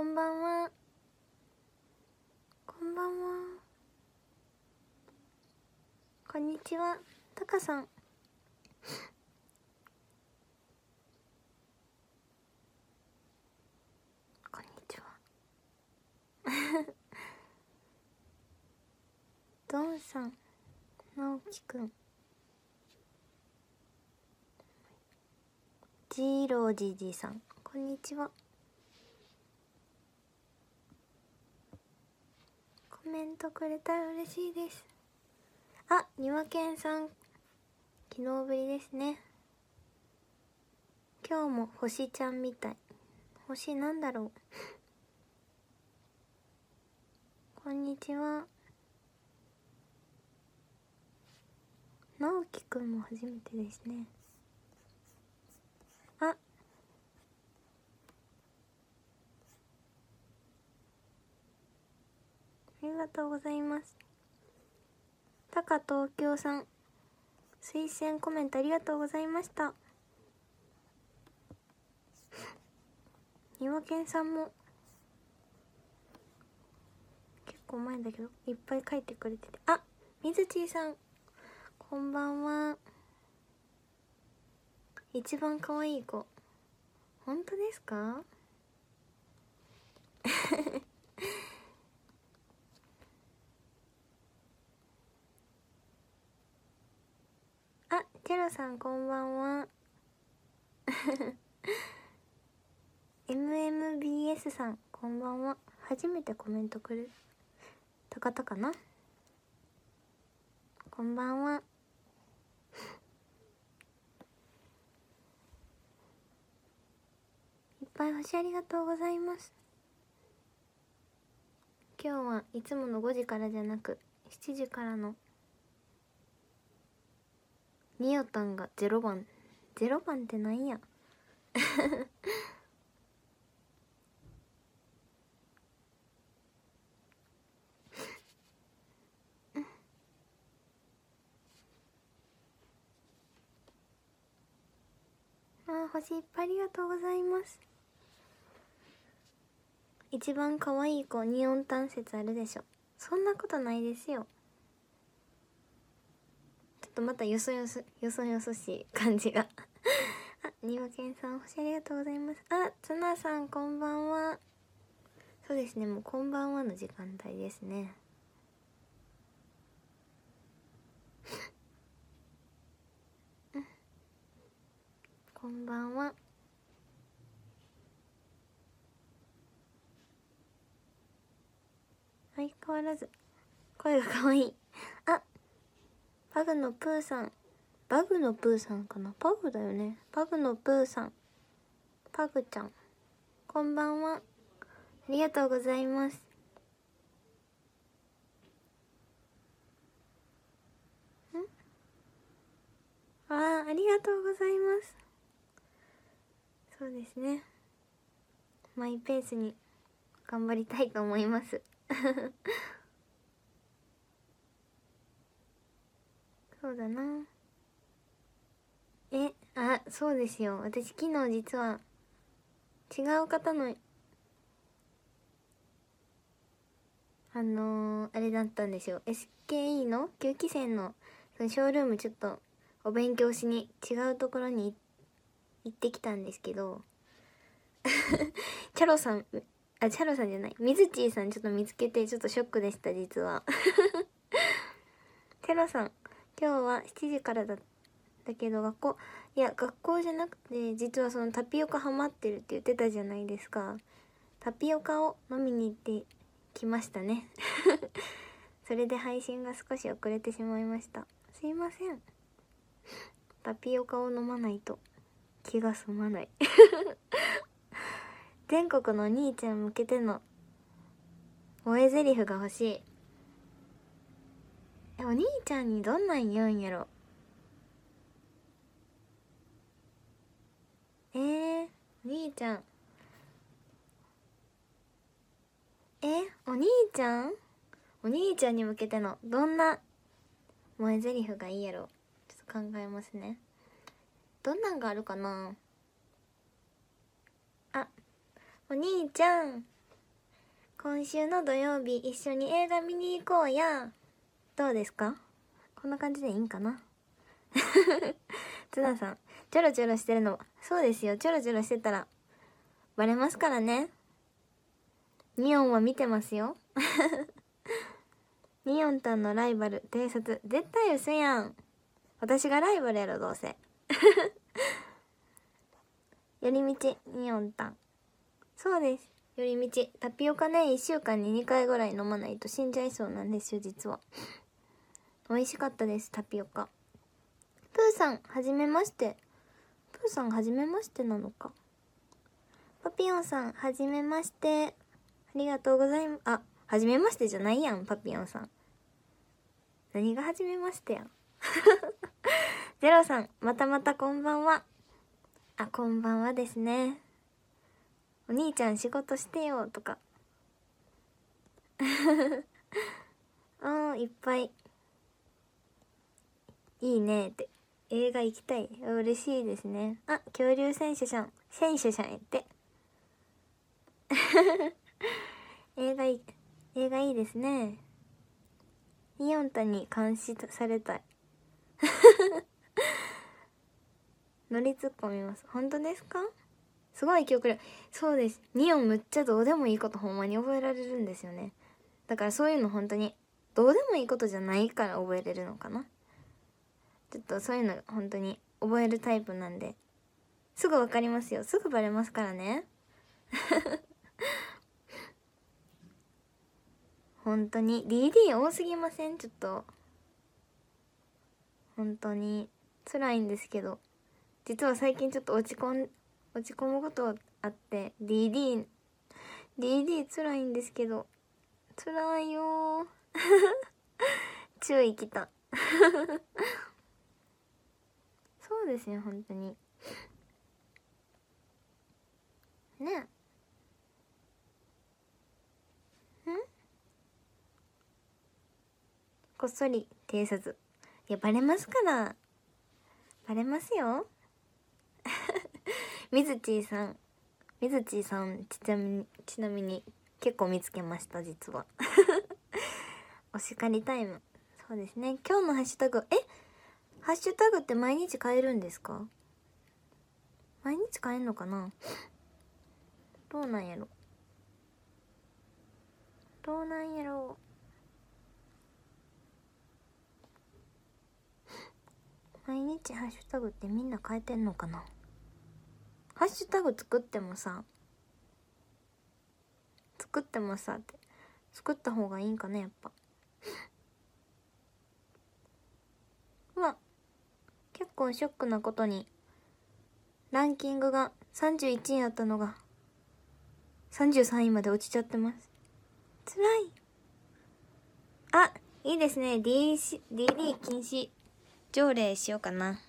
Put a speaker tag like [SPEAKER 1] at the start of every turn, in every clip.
[SPEAKER 1] こんばんはこんばんはこんにちはタカさんこんにちはドン さん直樹くんジーロージジさんこんにちはメントくれたら嬉しいですあ庭犬さん昨日ぶりですね今日も星ちゃんみたい星なんだろうこんにちは直樹くんも初めてですねりがとうございますタカ東京さん推薦コメントありがとうございましたにわけんさんも結構前だけどいっぱい書いてくれててあみずちーさんこんばんは一番可愛い子本当ですか ケルさんこんばんは MMBS さんこんばんは初めてコメントくれた方かなこんばんはいっぱい星ありがとうございます今日はいつもの5時からじゃなく7時からのみよたんが0番0番ってなんや あ星いっぱいありがとうございます一番可愛い子にオンタン説あるでしょそんなことないですよっとまたよそよそよそよそしい感じが あにわけんさん星ありがとうございますあツナさんこんばんはそうですねもうこんばんはの時間帯ですね こんばんは相変わらず声が可愛いパグのプーさんバグのプーさんかなパグだよねパグのプーさんパグちゃんこんばんはありがとうございますんあありがとうございますそうですねマイペースに頑張りたいと思いますそうだなえあそうですよ私昨日実は違う方のあのー、あれだったんですよ SKE の9期生のそのショールームちょっとお勉強しに違うところに行ってきたんですけど チャロさんあチャロさんじゃないみずちーさんちょっと見つけてちょっとショックでした実は チャロさん今日は7時からだだけど学校いや学校じゃなくて実はそのタピオカハマってるって言ってたじゃないですかタピオカを飲みに行ってきましたね それで配信が少し遅れてしまいましたすいませんタピオカを飲まないと気が済まない 全国のお兄ちゃん向けての萌え台詞が欲しいお兄ちゃんにどんなん言うんやろえー、お兄ちゃんえお兄ちゃんお兄ちゃんに向けてのどんな前台詞がいいやろちょっと考えますねどんなんがあるかなあお兄ちゃん今週の土曜日一緒に映画見に行こうやどうですかこんな感じでいいんかなツナ さん、ちょろちょろしてるの、そうですよ、ちょろちょろしてたら、バレますからね。ミオンは見てますよ。ミオンたんのライバル、偵察、絶対嘘やん。私がライバルやろ、どうせ。寄り道、ミオンたん。そうです。寄り道、タピオカね、1週間に2回ぐらい飲まないと死んじゃいそうなんですよ、実は。美味しかったですタピオカプーさんはじめましてプーさんはじめましてなのかパピヨンさんはじめましてありがとうございますあはじめましてじゃないやんパピヨンさん何がはじめましてやん ゼロさんまたまたこんばんはあこんばんはですねお兄ちゃん仕事してよとかうん いっぱいいいねって。映画行きたい。嬉しいですね。あ、恐竜選手じゃん。選手じゃんって。映画い、映画いいですね。イオンタに監視されたい。乗り突っ込みます。本当ですかすごい記憶力。そうです。ニオンむっちゃどうでもいいことほんまに覚えられるんですよね。だからそういうの本当に、どうでもいいことじゃないから覚えれるのかな。ちょっとそういうの本当に覚えるタイプなんで、すぐ分かりますよ。すぐバレますからね。本当に DD 多すぎませんちょっと本当に辛いんですけど実は最近ちょっと落ち込ん落ち込むことあって DD DD 辛いんですけど辛いよ 注意きたそうですよ本当にねえんこっそり偵察いやバレますからバレますよみずちーさんみずちーさんちなみにちなみに結構見つけました実は お叱りタイムそうですね今日のハッシュタグえハッシュタグって毎日変えるんですか毎日変えんのかなどうなんやろどうなんやろ毎日ハッシュタグってみんな変えてんのかなハッシュタグ作ってもさ作ってもさって作った方がいいんかねやっぱうわ結構ショックなことに、ランキングが31位だったのが、33位まで落ちちゃってます。辛い。あ、いいですね。D、DD 禁止条例しようかな。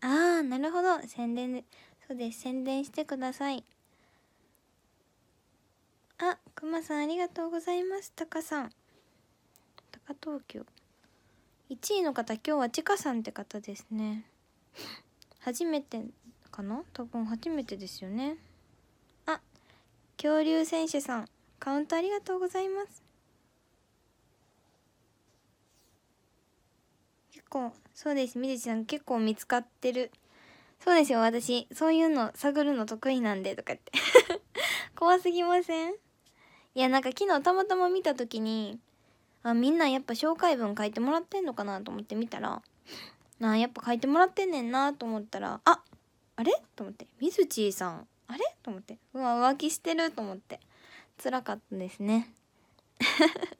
[SPEAKER 1] あーなるほど。宣伝で、そうです。宣伝してください。あ、くまさんありがとうございます。たかさん。タカ東京。1位の方今日はちかさんって方ですね初めてかな多分初めてですよねあ恐竜選手さんカウントありがとうございます結構そうですみずちさん結構見つかってるそうですよ私そういうの探るの得意なんでとかって 怖すぎませんいやなんか昨日たまたま見た時にあみんなやっぱ紹介文書いてもらってんのかなと思って見たらなあやっぱ書いてもらってんねんなと思ったらああれと思ってみずちーさんあれと思ってうわ浮気してると思ってつらかったですね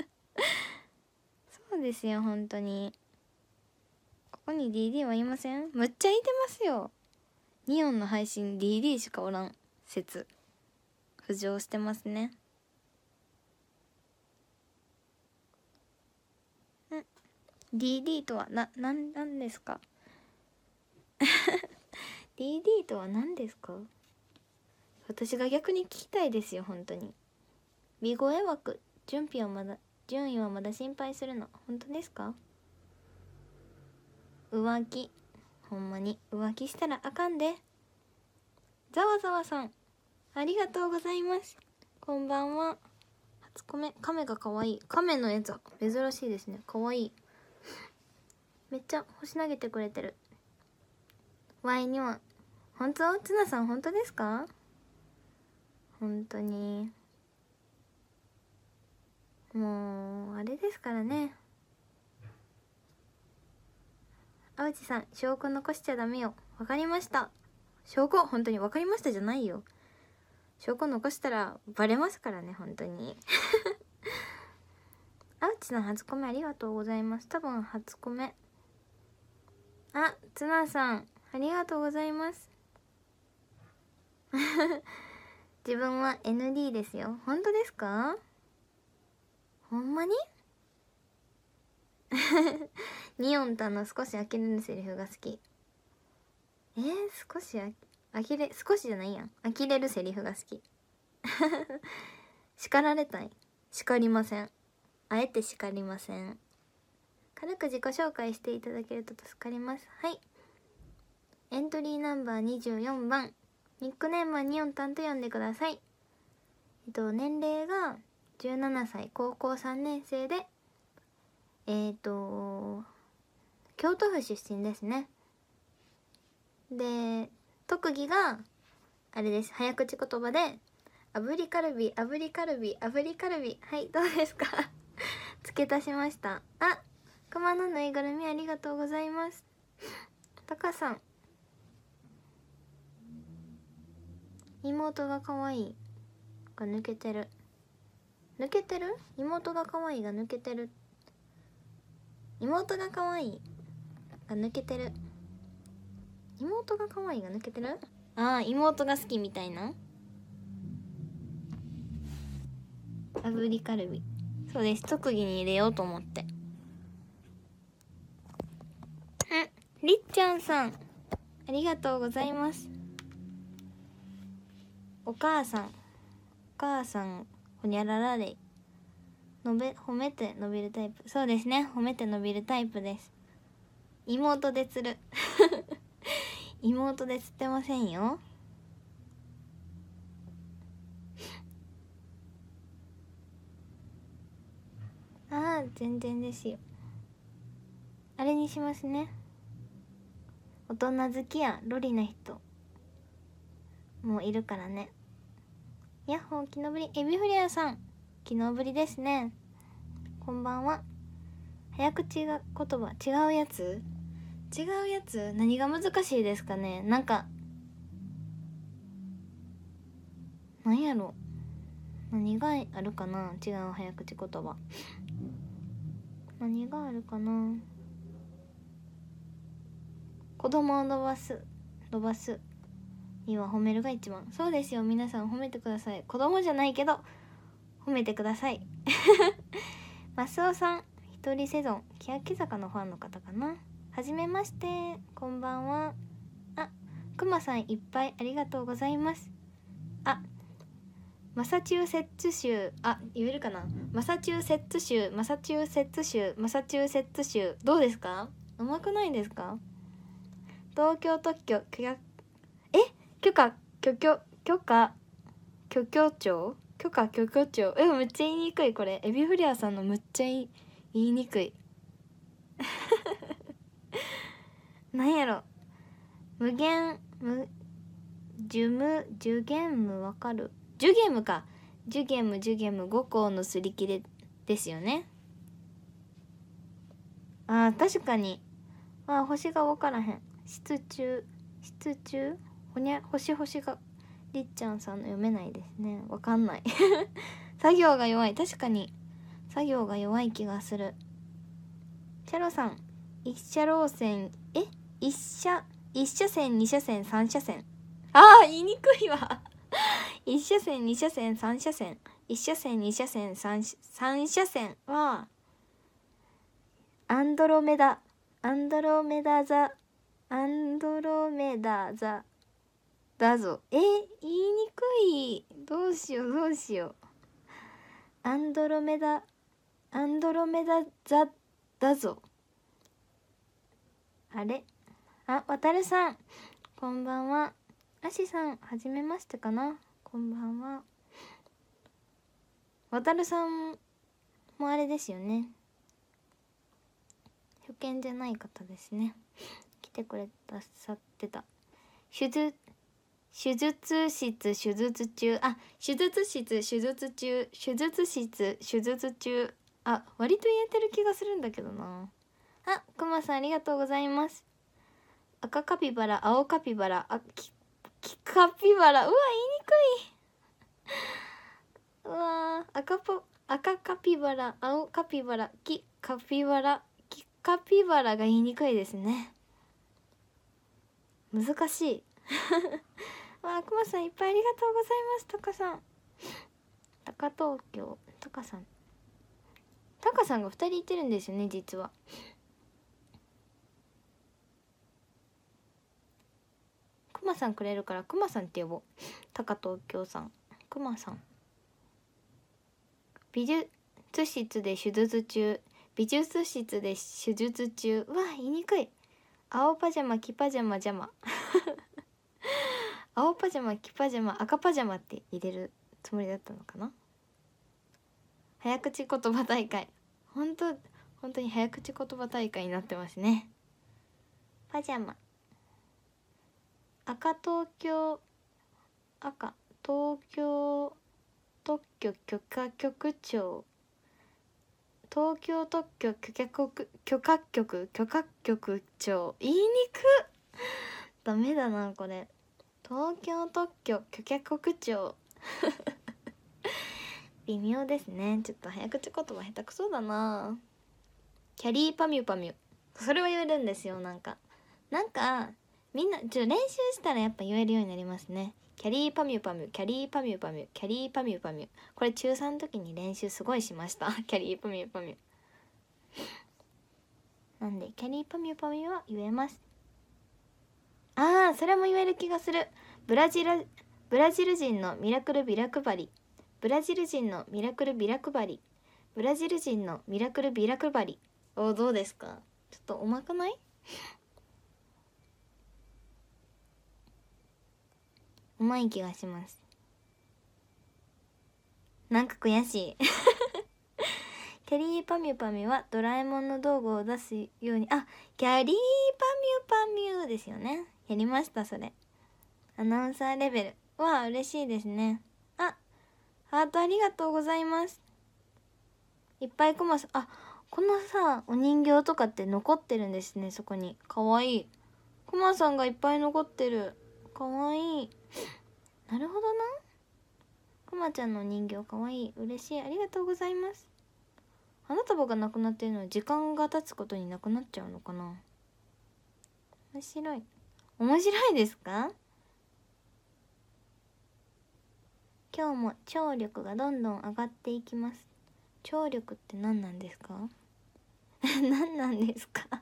[SPEAKER 1] そうですよ本当にここに DD はいませんむっちゃいてますよニオンの配信 DD しかおらん説浮上してますね DD とはな、な、なんですか ?DD とは何ですか私が逆に聞きたいですよ、本当に。美声枠、準備はまだ、順位はまだ心配するの。本当ですか浮気。ほんまに浮気したらあかんで。ざわざわさん、ありがとうございます。こんばんは。初コメ、亀が可愛い。亀のやつは珍しいですね。可愛い。めっちゃ星投げてくれてるワイにも本当ツナさん本当ですか本当にもうあれですからね青地さん証拠残しちゃダメよわかりました証拠本当にわかりましたじゃないよ証拠残したらバレますからね本当に 青地さん初コメありがとうございます多分初コメあツナさんありがとうございます 自分は ND ですよ本当ですかほんまに ニオンタの少し呆れるセリフが好きえー、少しあきれ少しじゃないやん呆れるセリフが好き 叱られたい叱りませんあえて叱りません軽く自己紹介していただけると助かりますはいエントリーナンバー24番ニックネームはニオンタンと呼んでくださいえっと年齢が17歳高校3年生でえっ、ー、と京都府出身ですねで特技があれです早口言葉で炙りカルビ炙りカルビ炙りカルビはいどうですか 付け足しましたあくまのぬいぐるみありがとうございますたかさん妹が可愛いが抜けてる抜けてる妹が可愛いが抜けてる妹が可愛いが抜けてる妹が可愛いが抜けてるああ妹が好きみたいな炙りカルビそうです特技に入れようと思ってりっちゃんさんありがとうございますお母さんお母さんほにゃららでのべ褒めて伸びるタイプそうですね褒めて伸びるタイプです妹で釣る 妹で釣ってませんよああ全然ですよあれにしますね大人好きやロリな人もういるからねヤッホーきのぶりエビフリアさんきのぶりですねこんばんは早口が言葉違うやつ違うやつ何が難しいですかねなんかなんやろ何があるかな違う早口言葉何があるかな子供を伸ばす伸ばすには褒めるが一番そうですよ皆さん褒めてください子供じゃないけど褒めてください マスオさん一人セゾン欅坂のファンの方かなはじめましてこんばんはあくまさんいっぱいありがとうございますあマサチューセッツ州あ言えるかなマサチューセッツ州マサチューセッツ州マサチューセッツ州どうですか甘くないですか東京特許許可え許可許許許可許可庁許可許許庁えむっちゃ言いにくいこれエビフリアさんのむっちゃ言いにくい なんやろ無限無ジュムジュゲームわかるジュゲームかジュゲームジュゲーム5項の擦り切れですよねあー確かにあ星が分からへん室中室中ほにゃ星星がりっちゃんさんの読めないですねわかんない 作業が弱い確かに作業が弱い気がするチャロさん一車路線え一車一車線二車線三車線ああ言いにくいわ 一車線二車線三車線一車線二車線三三車線はアンドロメダアンドロメダ座アンドロメダザだぞえ言いにくいどうしようどうしようアンドロメダアンドロメダザだぞあれあわたるさんこんばんはあしさんはじめましてかなこんばんはわたるさんもあれですよね初見じゃない方ですねてくれたさってた手術手術室手術中あ手術室手術中手術室手術中あ割と言えてる気がするんだけどなあくまさんありがとうございます赤カピバラ青カピバラあききカピバラうわ言いにくいうわ赤ぽ赤カピバラ青カピバラきカピバラきカピバラが言いにくいですね難しい わあくまさんいっぱいありがとうございますたかさんたか東京たかさんたかさんが2人いてるんですよね実はくまさんくれるからくまさんって呼ぼうたか東京さんくまさん美術室で手術中美術室で手術中わ言いにくい青パジャマ黄パジャマジャマ 青パジャマ黄パジャマ赤パジャマって入れるつもりだったのかな早口言葉大会本当本当に早口言葉大会になってますねパジャマ赤東京赤東京特許許可局長東京特許許可局許可局許可局長言いにくダメだなこれ東京特許許可局長 微妙ですねちょっと早口言葉下手くそだなキャリーパミュパミュそれは言えるんですよなんかなんかみんなちょ練習したらやっぱ言えるようになりますねキャリーパミュパミュキャリーパミュパミュキャリーパミュパミュこれ中3の時に練習すごいしました キャリーパミュパミュなんでキャリーパミュパミュは言えますああそれも言える気がするブラジルブラジル人のミラクルビラ配りブラジル人のミラクルビラ配りブラジル人のミラクルビラ配りおどうですかちょっとうまくないまい気がしますなんか悔しいキャ リーパミュパミュはドラえもんの道具を出すようにあキャリーパミュパミュですよねやりましたそれアナウンサーレベルは嬉しいですねあハートありがとうございますいっぱいコマさあこのさお人形とかって残ってるんですねそこにかわいいコマさんがいっぱい残ってるかわいいなるほどなくまちゃんの人形かわいい嬉しいありがとうございます花束がなくなってるのは時間が経つことになくなっちゃうのかな面白い面白いですか今日も聴力がどんどん上がっていきます聴力って何なんですか 何なんですか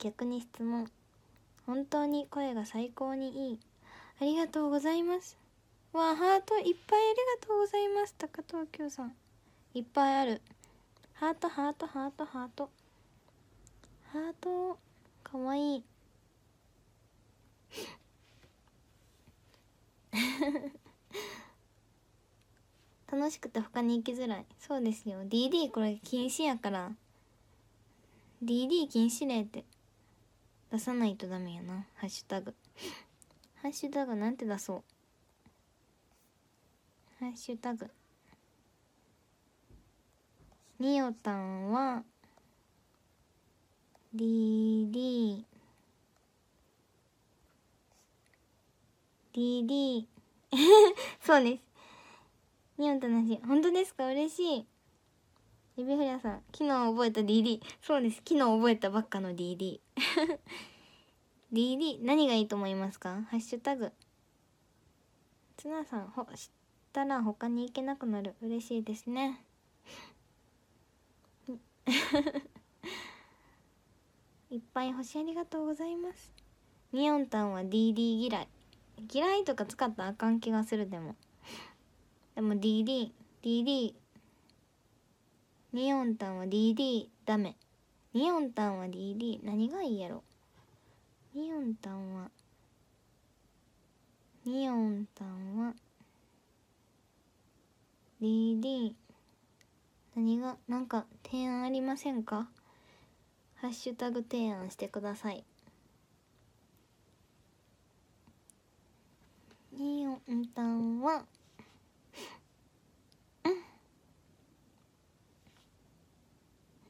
[SPEAKER 1] 逆に質問本当に声が最高にいいありがとうございますわあハートいっぱいありがとうございます高東京さんいっぱいあるハートハートハートハートハートかわいい 楽しくて他に行きづらいそうですよ DD これ禁止やから DD 禁止令って出さないとダメやなハッシュタグハッシュタグなんて出そうハッシュタグりおたんはりりりりそうですりおたんし本当ですか嬉しいリビフリアさん昨日覚えた DD そうです昨日覚えたばっかの DD DD 何がいいと思いますかハッシュタグツナさんほしたら他に行けなくなる嬉しいですね いっぱい星ありがとうございますみおんたんは DD 嫌い嫌いとか使ったらあかん気がするでもでも DD DD みおんたんは DD ダメみおんたんは DD 何がいいやろニオンタンはニオンタンは DD 何が何か提案ありませんかハッシュタグ提案してくださいニオンタンは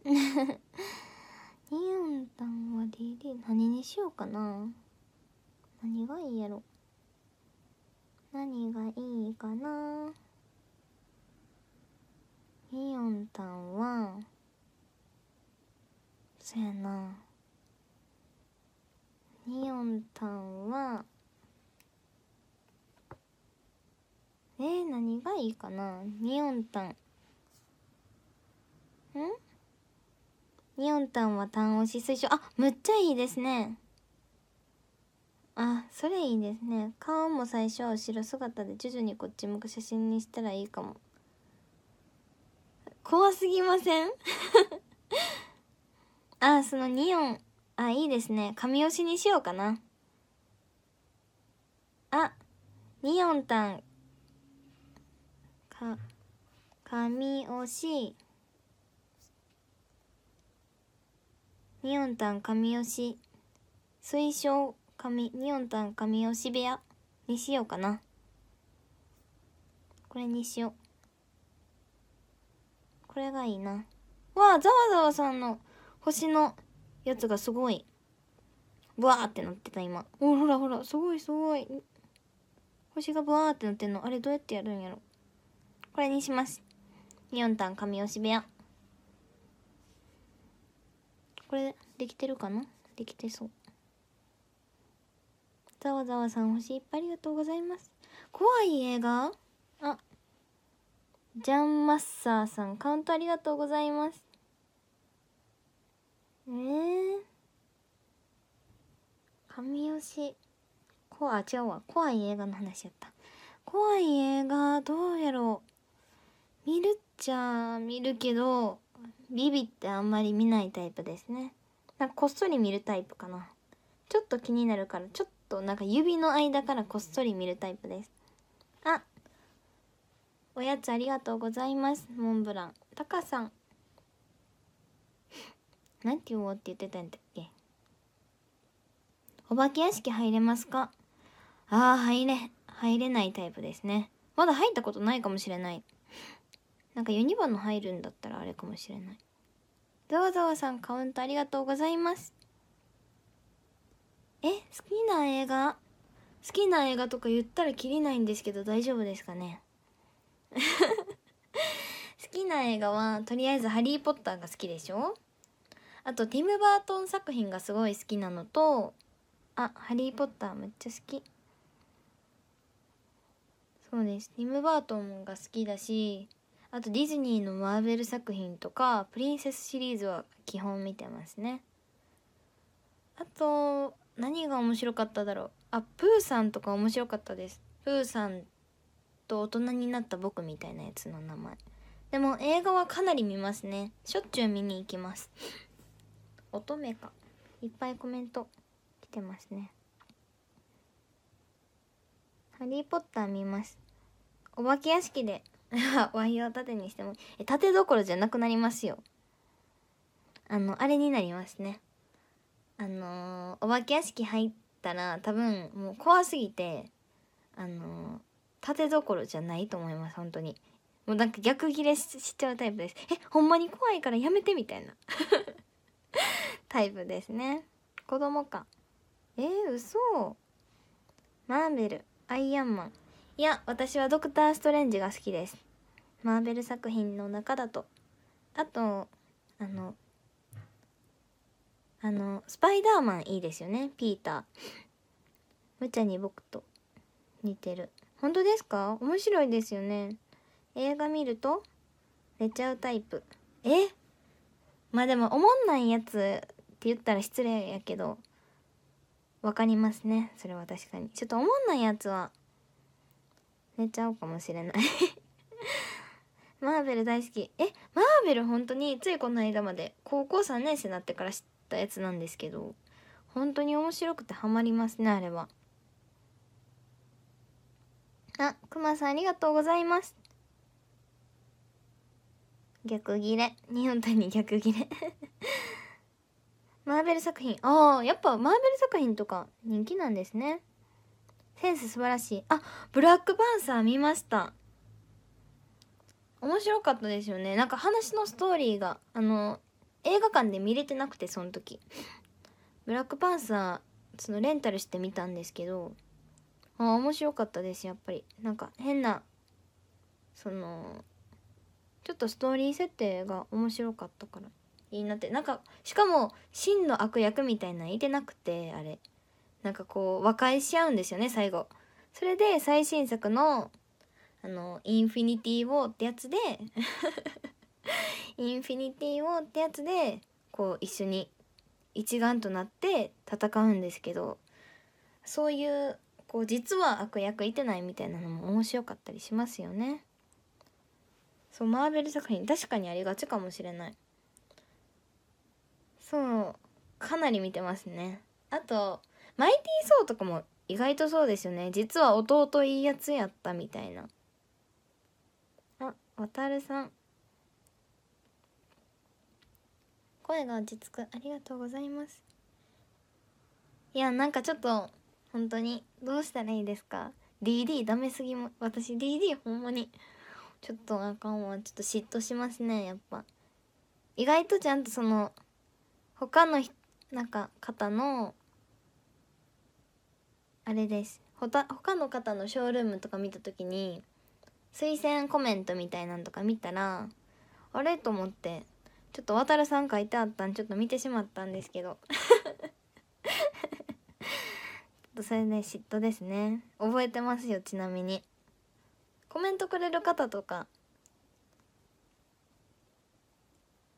[SPEAKER 1] うん イオンタンは DD 何にしようかな何がいいやろ何がいいかなイオンタンはそやなイオンタンはえー、何がいいかなイオンタンんにおんたは単押し推奨あむっちゃいいですねあそれいいですね顔も最初は後ろ姿で徐々にこっち向く写真にしたらいいかも怖すぎません あそのニオンあいいですね髪押しにしようかなあニオンタンか髪押しニオンタン神吉推奨神ニオンタン神吉部屋にしようかなこれにしようこれがいいなわあざわざわさんの星のやつがすごいブワーってなってた今おほらほらすごいすごい星がブワーってなってんのあれどうやってやるんやろこれにしますニオンタン神吉部屋これできてるかなできてそうざわざわさん星いっぱいありがとうございます怖い映画あジャンマッサーさんカウントありがとうございますえー、神し怖あ違うわ怖い映画の話やった怖い映画どうやろう見るっちゃ見るけどビビってあんまり見ないタイプですねなんかこっそり見るタイプかなちょっと気になるからちょっとなんか指の間からこっそり見るタイプですあおやつありがとうございますモンブランタカさんなんて言おうって言ってたんだっけお化け屋敷入れますかああ入れ入れないタイプですねまだ入ったことないかもしれないなんかユニバの入るんだったらあれかもしれない。ざわざわさんカウントありがとうございます。え、好きな映画好きな映画とか言ったらきりないんですけど大丈夫ですかね 好きな映画はとりあえず「ハリー・ポッター」が好きでしょあとティム・バートン作品がすごい好きなのとあハリー・ポッターめっちゃ好きそうですティム・バートンが好きだしあとディズニーのマーベル作品とかプリンセスシリーズは基本見てますねあと何が面白かっただろうあプーさんとか面白かったですプーさんと大人になった僕みたいなやつの名前でも映画はかなり見ますねしょっちゅう見に行きます乙女かいっぱいコメント来てますねハリーポッター見ますお化け屋敷で ワイヤー縦にしてもえ縦どころじゃなくなりますよあのあれになりますねあのー、お化け屋敷入ったら多分もう怖すぎてあのー、縦どころじゃないと思います本当にもうなんか逆ギレしちゃうタイプですえほんまに怖いからやめてみたいな タイプですね子供かえー、嘘マーベルアイアンマンいや私はドクター・ストレンジが好きですマーベル作品の中だとあとあのあのスパイダーマンいいですよねピーターむちゃに僕と似てる本当ですか面白いですよね映画見ると寝ちゃうタイプえまあでもおもんないやつって言ったら失礼やけど分かりますねそれは確かにちょっとおもんないやつは寝ちゃうかもしれない マーベル大好きえマーベル本当についこの間まで高校3年生になってから知ったやつなんですけど本当に面白くてハマりますねあれはあくまさんありがとうございます逆ギレ日本単に逆ギレ マーベル作品ああやっぱマーベル作品とか人気なんですねセンス素晴らしい。あ、ブラックパンサー見ました。面白かったですよね。なんか話のストーリーが、あの、映画館で見れてなくて、その時。ブラックパンサー、そのレンタルしてみたんですけど、あ、面白かったです、やっぱり。なんか変な、その、ちょっとストーリー設定が面白かったから、いいなって。なんか、しかも、真の悪役みたいなのいてなくて、あれ。なんかこう和解し合うんですよね最後。それで最新作の「あのインフィニティ・ウォー」ってやつでインフィニティ・ウォーってやつで こう一緒に一丸となって戦うんですけどそういうこう実は悪役いてないみたいなのも面白かったりしますよね。そうマーベル作品確かにありがちかもしれない。そうかなり見てますね。あとマイティー・ソーとかも意外とそうですよね実は弟いいやつやったみたいなあわたるさん声が落ち着くありがとうございますいやなんかちょっと本当にどうしたらいいですか DD ダメすぎも私 DD ほんまにちょっとあかんわちょっと嫉妬しますねやっぱ意外とちゃんとその他のなんか方のあれですほた他の方のショールームとか見た時に推薦コメントみたいなんとか見たらあれと思ってちょっと渡さん書いてあったんちょっと見てしまったんですけど それで、ね、嫉妬ですね覚えてますよちなみにコメントくれる方とか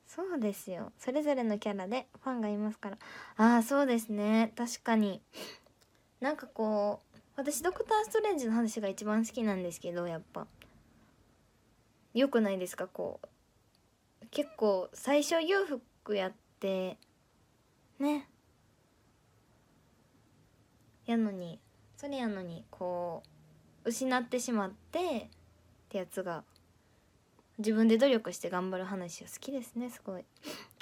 [SPEAKER 1] そうですよそれぞれのキャラでファンがいますからああそうですね確かになんかこう私ドクター・ストレンジの話が一番好きなんですけどやっぱよくないですかこう結構最初裕福やってねやのにそれやのにこう失ってしまってってやつが自分で努力して頑張る話は好きですねすごい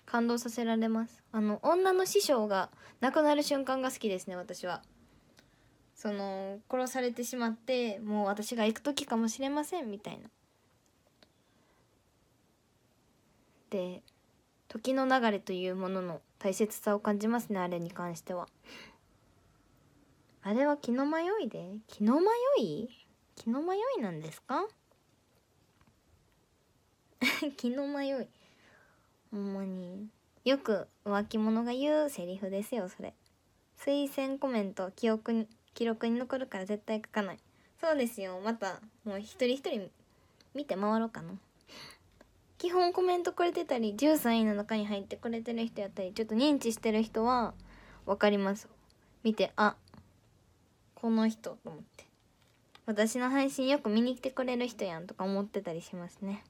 [SPEAKER 1] 感動させられますあの女の師匠が亡くなる瞬間が好きですね私は。その殺されてしまってもう私が行く時かもしれませんみたいな。で時の流れというものの大切さを感じますねあれに関しては。あれは気の迷いで気の迷い気の迷いなんですか 気の迷いほんまによく浮気者が言うセリフですよそれ推薦コメント記憶に記録に残るから絶対書かないそうですよまたもう一人一人見て回ろうかな基本コメントくれてたり13位の中に入ってくれてる人やったりちょっと認知してる人は分かります見てあこの人と思って私の配信よく見に来てくれる人やんとか思ってたりしますね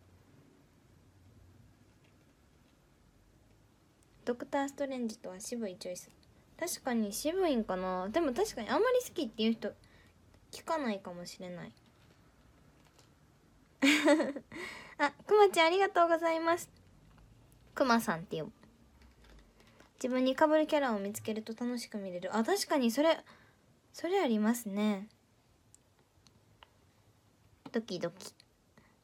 [SPEAKER 1] ドクター・ストレンジとは渋いチョイス確かに渋いんかなでも確かにあんまり好きっていう人聞かないかもしれない あくまちゃんありがとうございますくまさんって呼ぶ自分にかぶるキャラを見つけると楽しく見れるあ確かにそれそれありますねドキドキ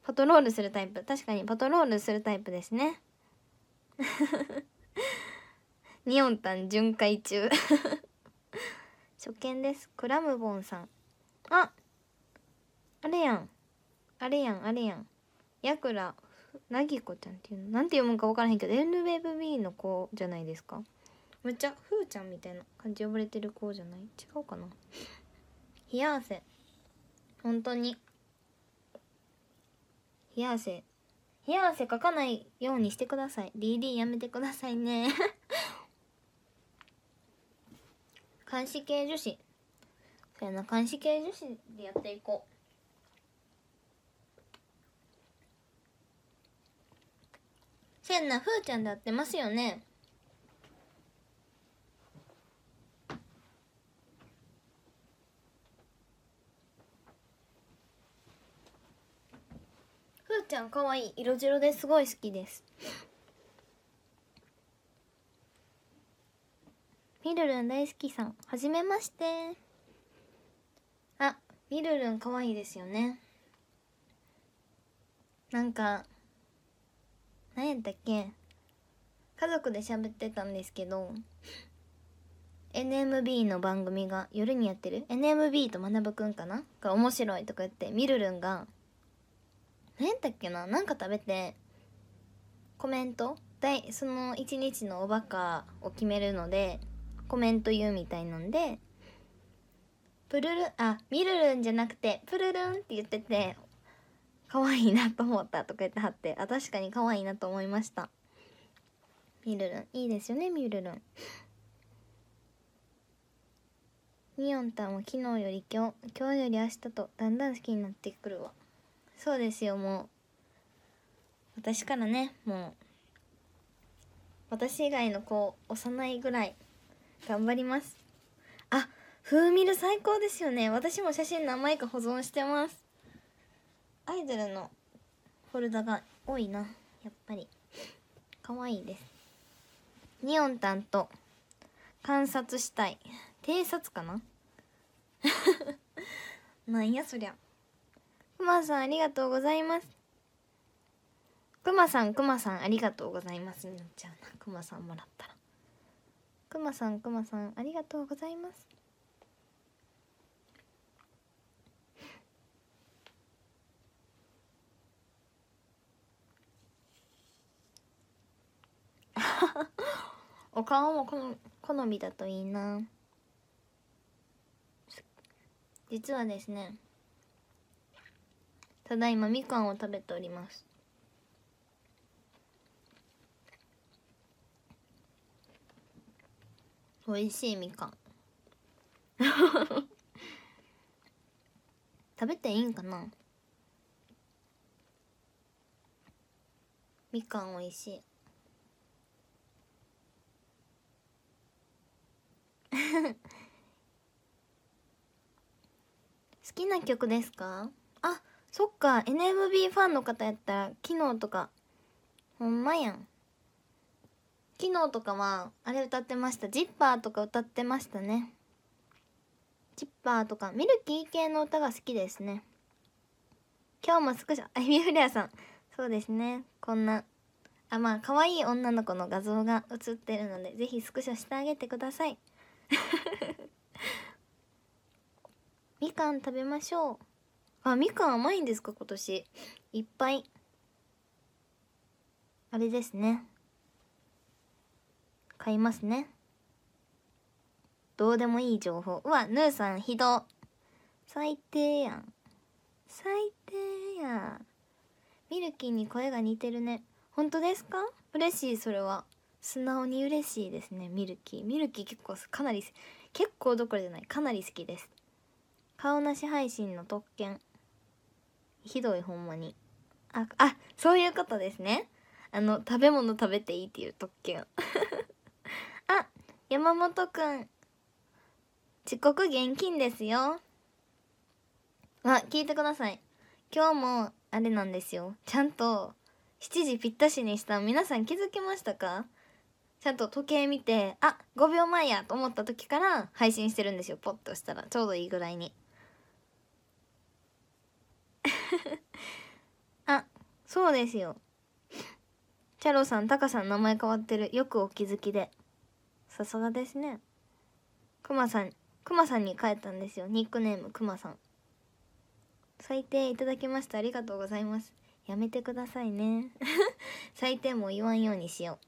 [SPEAKER 1] パトロールするタイプ確かにパトロールするタイプですねニオンタン巡回中 初見ですクラムボンさんああれやんあれやんあれやんヤクラなぎこちゃんっていうのなんて読むか分からへんけどエンルベイブ B の子じゃないですかむっちゃふーちゃんみたいな感じ呼ばれてる子じゃない違うかな冷や汗本当に冷や汗冷や汗かかないようにしてください DD やめてくださいね監視系女子そうやな監視系女子でやっていこうせんなふーちゃんでやってますよねふーちゃんかわいい色白ですごい好きですみるるん大好きさんはじめましてあみるるんかわいいですよねなんか何やったっけ家族で喋ってたんですけど NMB の番組が夜にやってる NMB と学ぶくんかなが面白いとか言ってみるるんが何やったっけななんか食べてコメントその一日のおバカを決めるのでコメント言うみたいなんでプルルあミルルンじゃなくてプルルンって言ってて可愛いなと思ったとか言ってはってあ確かに可愛いなと思いましたミルルンいいですよねミルルンミヨンタンは昨日より今日今日より明日とだんだん好きになってくるわそうですよもう私からねもう私以外の子幼いぐらい頑張りますあ風味る最高ですよね私も写真何枚か保存してますアイドルのフォルダが多いなやっぱり可愛いですニオンタンと観察したい偵察かな なんやそりゃくまさんありがとうございますくまさんくまさんありがとうございますみのちゃんくまさんもらったらくまさんくまさんありがとうございますお顔も好みだといいな実はですねただいまみかんを食べております美味しいみかん 食べていいんかなみかん美味しい 好きな曲ですかあそっか NMB ファンの方やったら昨日とかほんまやん昨日とかはあれ歌ってましたジッパーとか歌ってましたねジッパーとかミルキー系の歌が好きですね今日も少しエビフレアさんそうですねこんなあまあ可愛い女の子の画像が写ってるのでぜひスクショしてあげてください みかん食べましょうあみかん甘いんですか今年いっぱいあれですね買いますねどうでもいい情報うわヌーさんひど最低やん最低やんミルキーに声が似てるね本当ですか嬉しいそれは素直に嬉しいですねミルキーミルキー結構かなり結構どころじゃないかなり好きです顔なし配信の特権ひどいほんまにああそういうことですねあの食べ物食べていいっていう特権山本くん、遅刻厳禁ですよ。あ、聞いてください。今日も、あれなんですよ。ちゃんと、7時ぴったしにした。皆さん気づきましたかちゃんと時計見て、あ、5秒前やと思った時から配信してるんですよ。ポッとしたら、ちょうどいいぐらいに。あ、そうですよ。チャロさん、タカさん名前変わってる。よくお気づきで。さすがですねくまさんくまさんに変えたんですよニックネームくまさん最低いただきましたありがとうございますやめてくださいね 最低も言わんようにしよ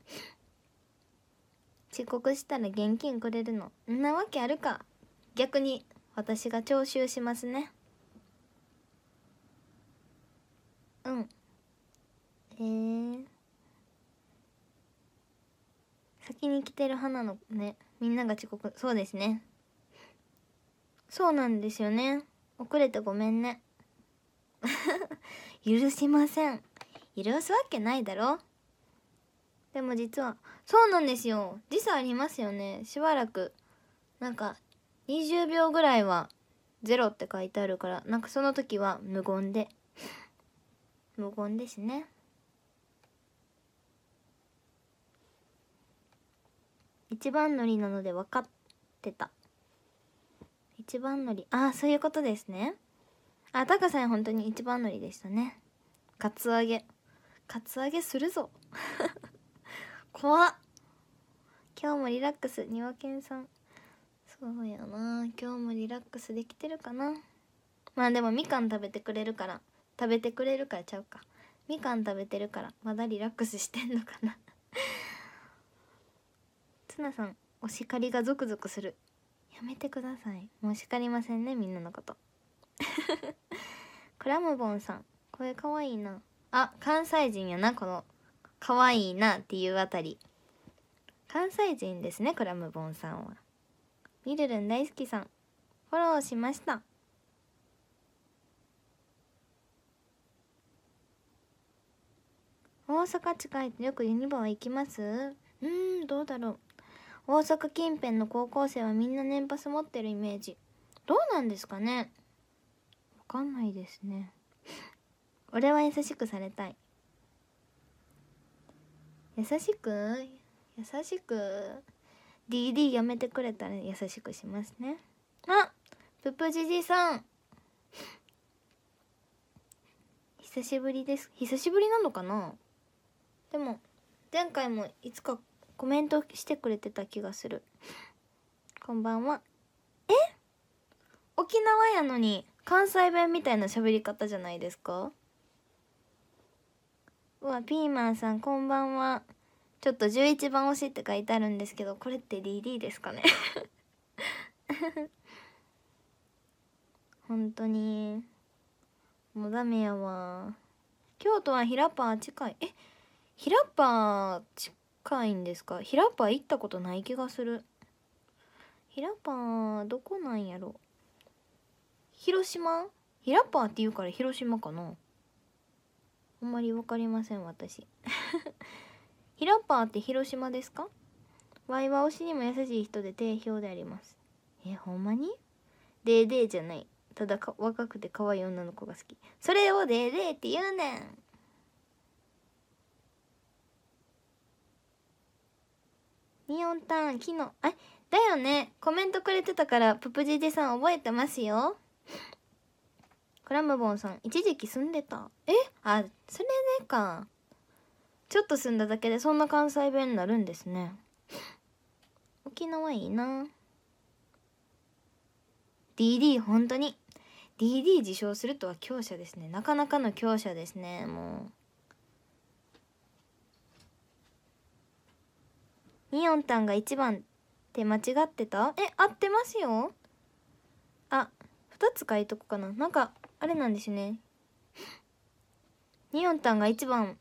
[SPEAKER 1] う遅刻したら現金くれるのんなわけあるか逆に私が徴収しますねうんえー先に来てる花のねみんなが遅刻そうですねそうなんですよね遅れてごめんね 許しません許すわけないだろでも実はそうなんですよ時差ありますよねしばらくなんか20秒ぐらいは0って書いてあるからなんかその時は無言で無言ですね一番乗りなので分かってた一番乗りああそういうことですねあタカさん本当に一番乗りでしたねカツアゲカツアゲするぞ 怖っ今日もリラックスにわけんさんそうやな今日もリラックスできてるかなまあでもみかん食べてくれるから食べてくれるからちゃうかみかん食べてるからまだリラックスしてんのかなスなさんお叱りがゾクゾクするやめてくださいもう叱りませんねみんなのこと クラムボンさん声かわいいなあ関西人やなこのかわいいなっていうあたり関西人ですねクラムボンさんはみるるん大好きさんフォローしました大阪近いとよくユニバは行きますうんどうだろう大阪近辺の高校生はみんな年パス持ってるイメージどうなんですかねわかんないですね俺は優しくされたい優しく優しく DD やめてくれたら優しくしますねあププじじさん久しぶりです久しぶりなのかなでも前回もいつかコメントしてくれてた気がするこんばんはえ沖縄やのに関西弁みたいな喋り方じゃないですかうわピーマンさんこんばんはちょっと11番推しって書いてあるんですけどこれって DD ですかね 本当にもうダメやわ京都は平らぱー近いえひらぱーいんですか平パ行ったことない気がする平パどこなんやろ広島平パって言うから広島かなあんまり分かりません私 平パって広島ですかワイは推しにも優しい人で定評でありますえほんまにデーデーじゃないただ若くて可愛い女の子が好きそれをデーデーって言うねんミオンタン、昨日、え、だよね。コメントくれてたから、ププジジさん覚えてますよ。クラムボンさん、一時期住んでた。えあ、それでか。ちょっと住んだだけでそんな関西弁になるんですね。沖縄いいな。DD 本当に。DD 自称するとは強者ですね。なかなかの強者ですね、もう。におんたんが1番って間違ってたえ合ってますよあ2つ書いとこかななんかあれなんですねにおんたんが1番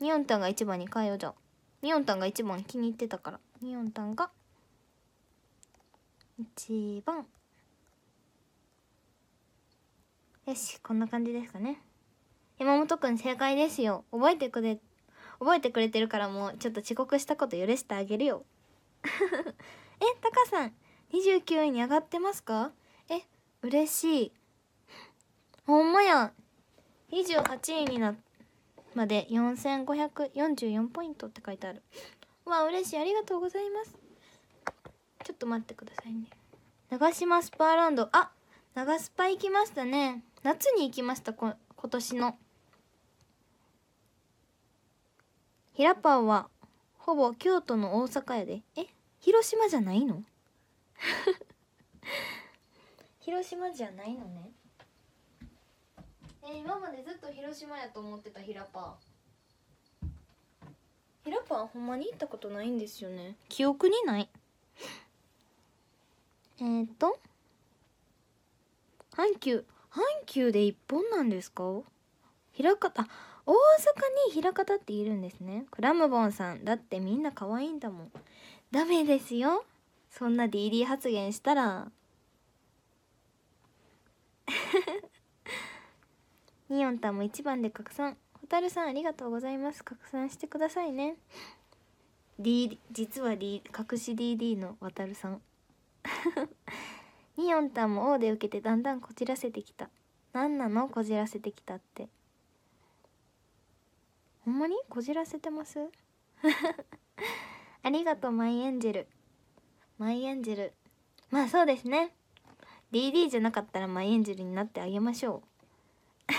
[SPEAKER 1] におんたんが1番に変えようじゃにおんたんが1番気に入ってたからにおんたんが1番よしこんな感じですかね山本くん正解ですよ覚えてくれ覚えてくれてるからもうちょっと遅刻したこと許してあげるよ えタカさん29位に上がってますかえ嬉しいほんまや28位になまで4544ポイントって書いてあるわ嬉しいありがとうございますちょっと待ってくださいね長島スパーランドあ長スパ行きましたね夏に行きました今年のひらぱんはほぼ京都の大阪やでえ広島じゃないの 広島じゃないのねえ今までずっと広島やと思ってたひらぱんひらぱんほんまに行ったことないんですよね記憶にない えっ、と阪急阪急で一本なんですか枚方大阪に平方っているんですねクラムボンさんだってみんな可愛いんだもんダメですよそんな DD 発言したら ニオンタも1番で拡散蛍さんありがとうございます拡散してくださいね D 実は、D、隠し DD の渉さん ニオンタも王で受けてだんだんこじらせてきた何なのこじらせてきたってほんまにこじらせてます ありがとうマイエンジェルマイエンジェルまあそうですね DD じゃなかったらマイエンジェルになってあげましょう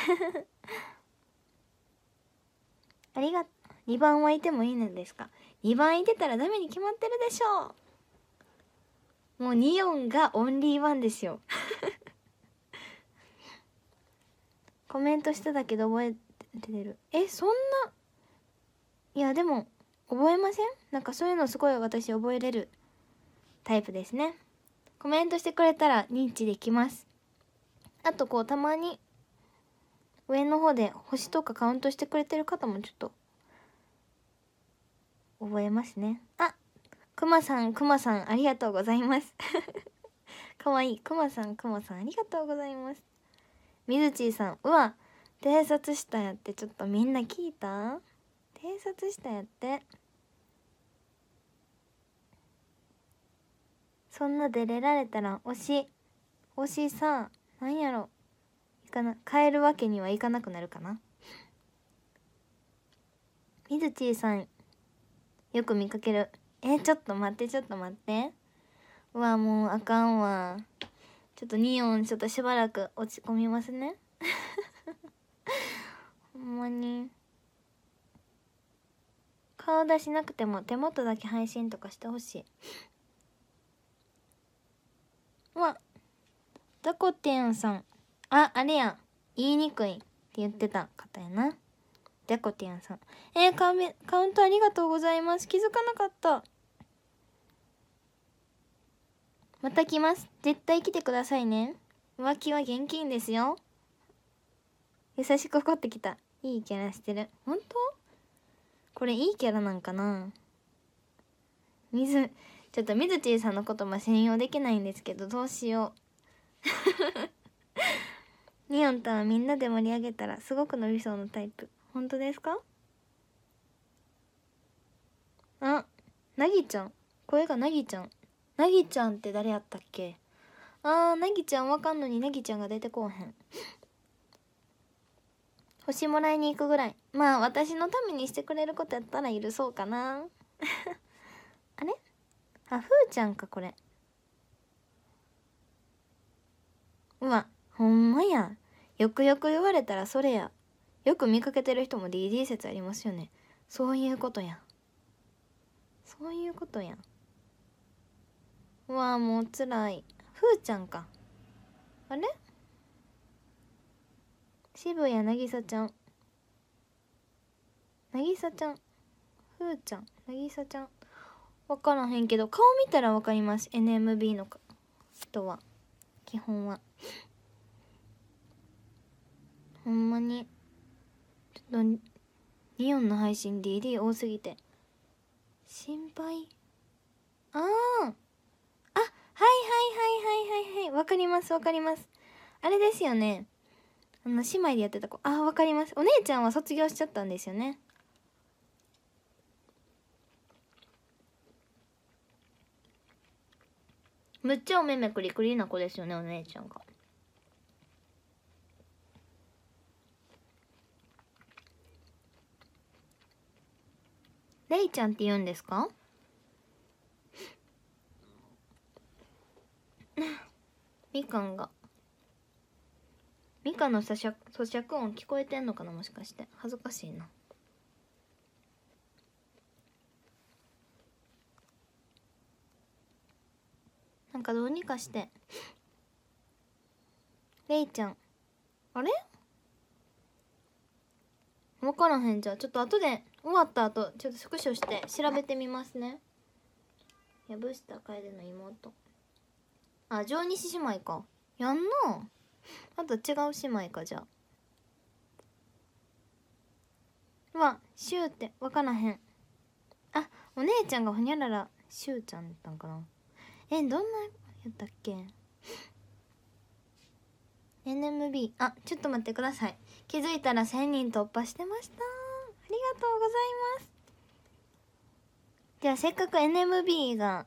[SPEAKER 1] ありが2番はいてもいいのですか2番いてたらダメに決まってるでしょうもうニオがオンリーワンですよ コメントしてたけど覚え出てるえそんないやでも覚えませんなんかそういうのすごい私覚えれるタイプですねコメントしてくれたら認知できますあとこうたまに上の方で星とかカウントしてくれてる方もちょっと覚えますねあくまさんくまさんありがとうございますかわ いいくまさんくまさんありがとうございますみずちーさんうわ偵察したやってちょっとみんな聞いた偵察したやってそんな出れられたら推し推しさなんやろいかな変えるわけにはいかなくなるかなみずちーさんよく見かけるえちょっと待ってちょっと待ってうわもうあかんわちょっとニオンちょっとしばらく落ち込みますね ほんまに顔出しなくても手元だけ配信とかしてほしいわザコテンさんああれやん言いにくいって言ってた方やなザコテンさんえー、カカウントありがとうございます気づかなかったまた来ます絶対来てくださいね浮気は現金ですよ優しく怒ってきたいいキャラしてる本当これいいキャラなんかな水ちょっとみずちーさんのことも信用できないんですけどどうしよう ニオンとはみんなで盛り上げたらすごく伸びそうなタイプ本当ですかあなぎちゃん声がなぎちゃんなぎちゃんって誰やったっけあーなぎちゃんわかんのになぎちゃんが出てこうへん星もらいに行くぐらいまあ私のためにしてくれることやったら許そうかな あれあふーちゃんかこれうわほんまやよくよく言われたらそれやよく見かけてる人も DD 説ありますよねそういうことやそういうことやうわもうつらいふーちゃんかあれ渋谷なぎさちゃんなぎさちゃんふーちゃんなぎさちゃん分からへんけど顔見たら分かります NMB の人は基本はほんまにちょっとリオンの配信 DD 多すぎて心配あああはいはいはいはいはいはいわかりますわかりますあれですよねあの姉妹でやってた子あわかりますお姉ちゃんは卒業しちゃったんですよねむっちゃおめめくりくりな子ですよねお姉ちゃんが。レイちゃんって言うんですか みかんがミカの咀嚼咀嚼音聞こえてんのかなもしかして恥ずかしいななんかどうにかしてレイちゃんあれ分からへんじゃちょっと後で終わった後ちょっとスクショして調べてみますねした楓の妹あ上西姉妹かやんなあと違う姉妹かじゃあはしゅうって分からへんあお姉ちゃんがほにゃららしゅうちゃんだったんかなえどんなやったっけ NMB あちょっと待ってください気づいたら1000人突破してましたありがとうございますじゃあせっかく NMB が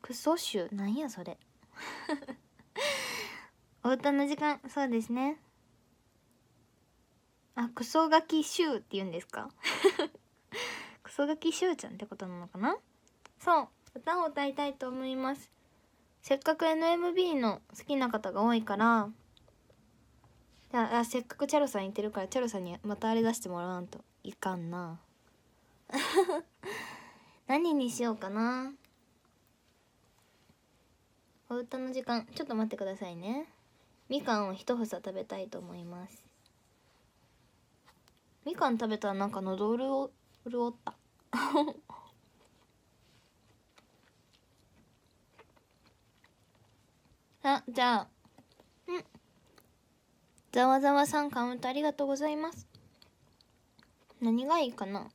[SPEAKER 1] クソ臭なんやそれ お歌の時間そうですねあクソガキ臭って言うんですか クソガキ臭ちゃんってことなのかなそう歌を歌いたいと思いますせっかく NMB の好きな方が多いからああせっかくチャロさんいてるからチャロさんにまたあれ出してもらわんといかんな 何にしようかなお歌の時間ちょっと待ってくださいねみかんを一房食べたいと思いますみかん食べたらなんか喉潤潤った あじゃあうんざわざわさんカウントありがとうございます何がいいかな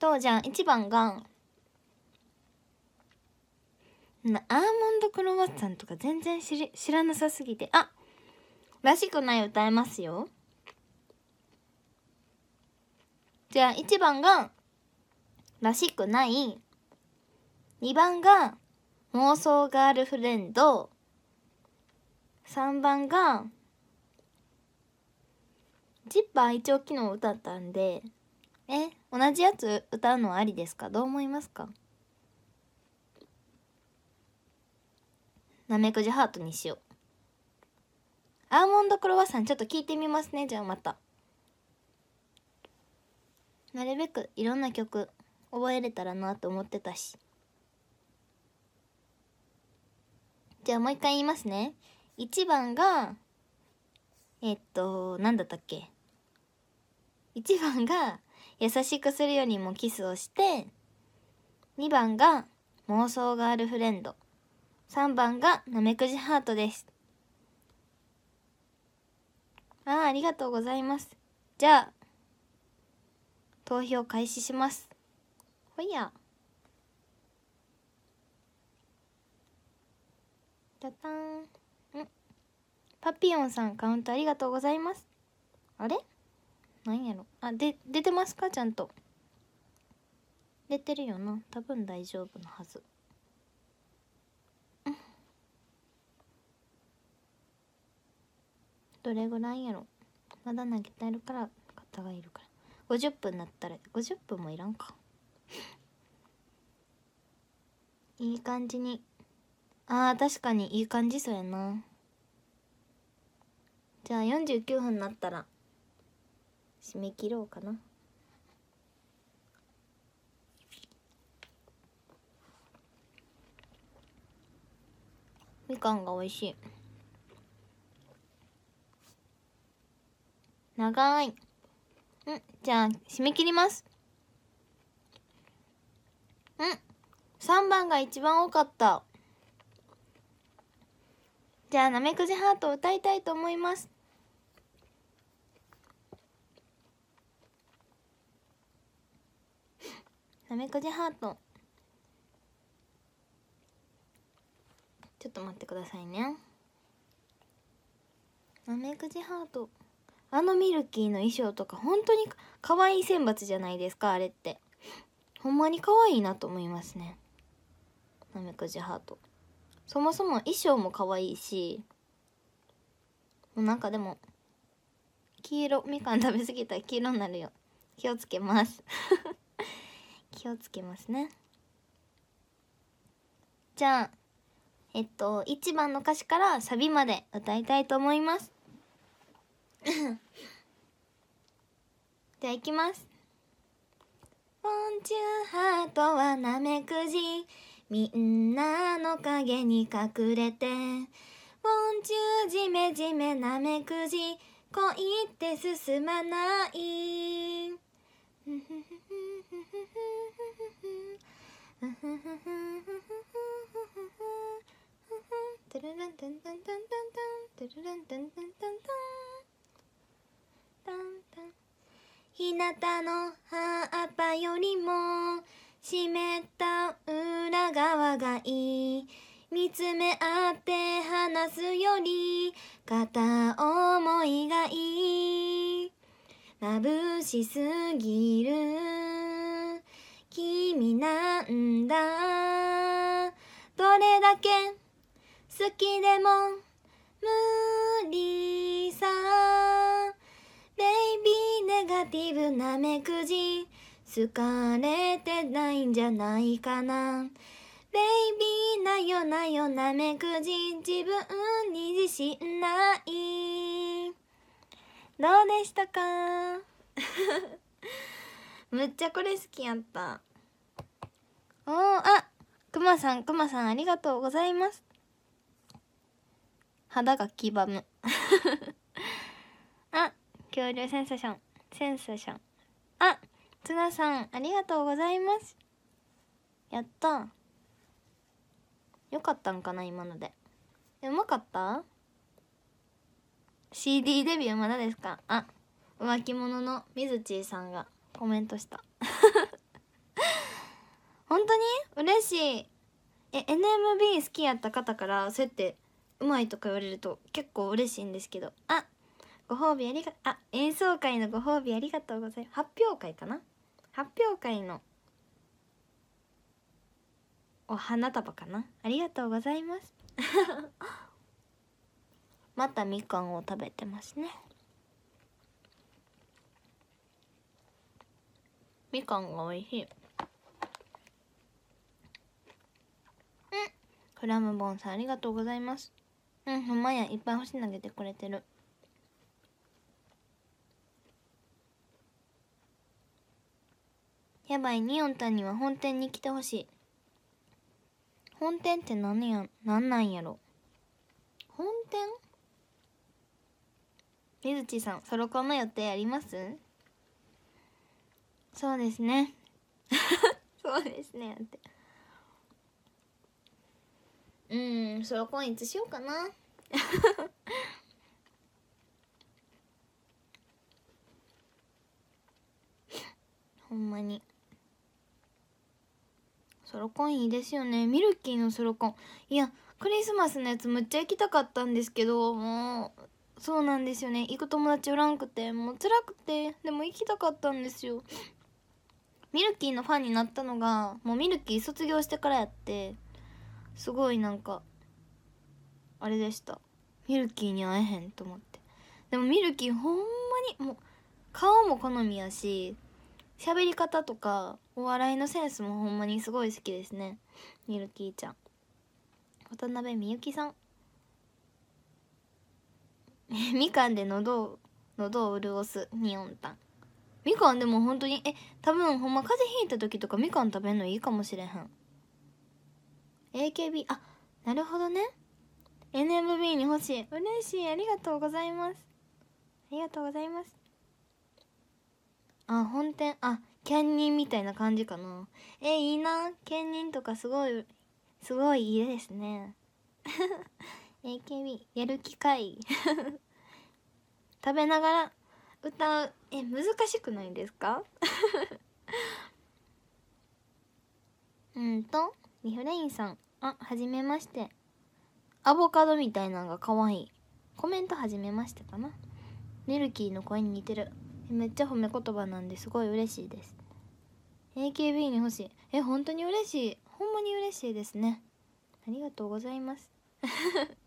[SPEAKER 1] とじゃあ1番がんアーモンドクロワッサンとか全然知知らなさすぎてあらしくない歌えますよじゃあ1番がらしくない2番が妄想ガールフレンド3番がジッパー一応昨日歌ったんでえ同じやつ歌うのはありですかどう思いますかなめくじハートにしようアーモンドクロワッサンちょっと聞いてみますねじゃあまたなるべくいろんな曲覚えれたらなと思ってたしじゃあもう一回言いますね1番がえっと何だったっけ1番が優しくするよりもキスをして2番が妄想があるフレンド3番がなめくじハートですああありがとうございますじゃあ投票開始しますほいやたたんんパピヨンさんカウントありがとうございますあれなんやろあで出てますかちゃんと出てるよな多分大丈夫のはずどれぐらいやろまだ投げてるから方がいるから50分なったら50分もいらんか いい感じにあー確かにいい感じそうやなじゃあ49分になったら締め切ろうかなみかんが美味しい。長い。んじゃあ、締め切ります。ん ?3 番が一番多かった。じゃあ、なめくじハートを歌いたいと思います。なめくじハート。ちょっと待ってくださいね。なめくじハート。あのミルキーの衣装とか本当に可愛い選抜じゃないですかあれってほんまに可愛いなと思いますねなめくじハートそもそも衣装も可愛いしもうなんかでも黄色みかん食べ過ぎたら黄色になるよ気をつけます 気をつけますねじゃあえっと1番の歌詞からサビまで歌いたいと思いますじゃあいきます「ポンチューハートはナメクジ」みんなの影に隠れて「ポンチューじめじめナメクジ」恋って進まないトゥルルントゥントゥントゥントゥントゥルルントゥントゥントゥントゥン日向の葉っぱよりも湿った裏側がいい見つめ合って話すより片思いがいい眩しすぎる君なんだどれだけ好きでも無理さベイビーネガティブなめくじ好かれてないんじゃないかなベイビーなよなよなめくじ自分に自信ないどうでしたか むっちゃこれ好きやったおーあくまさんくまさんありがとうございます肌が黄ばむ恐竜センセーションセンセーションあツナさんありがとうございますやったよかったんかな今のでうまかった CD デビューまだですかあ浮気者のみずちーさんがコメントした 本当に嬉しいえ NMB 好きやった方からそうやってうまいとか言われると結構嬉しいんですけどあご褒美ありが、あ、演奏会のご褒美ありがとうございます。発表会かな発表会のお花束かなありがとうございます。またみかんを食べてますね。みかんが美味しい。うんクラムボンさんありがとうございます。うん、ほんまや、いっぱい星投げてくれてる。やばい、ニオンタンには本店に来てほしい。本店って何や、何なんやろ。本店みずちさん、ソロコンの予定ありますそうですね。そうですね、って。うん、ソロコンいつしようかな。ほんまに。ソロコンいいですよね。ミルキーのソロコン。いや、クリスマスのやつむっちゃ行きたかったんですけど、もう、そうなんですよね。行く友達おらんくて、もう辛くて、でも行きたかったんですよ。ミルキーのファンになったのが、もうミルキー卒業してからやって、すごいなんか、あれでした。ミルキーに会えへんと思って。でもミルキーほんまに、もう、顔も好みやし、喋り方とか、お笑いのセンスもほんまにすごい好きですねミルキーちゃん渡辺美幸さん みかんで喉を喉を潤すニオンタン。みかんでも本当にえ多分ほんま風邪ひいた時とかみかん食べんのいいかもしれへん AKB あなるほどね NMB に欲しい嬉しいありがとうございますありがとうございますあ本店あキンニンみたいな感じかなえいいなケンニンとかすごいすごいいいですね AKB やる機会 食べながら歌うえ難しくないですか うんとリフレインさんあはじめましてアボカドみたいなのが可愛いコメントはじめましてかなメルキーの声に似てるめっちゃ褒め言葉なんですごい嬉しいです AKB に欲しいえ本当に嬉しいほんまに嬉しいですねありがとうございます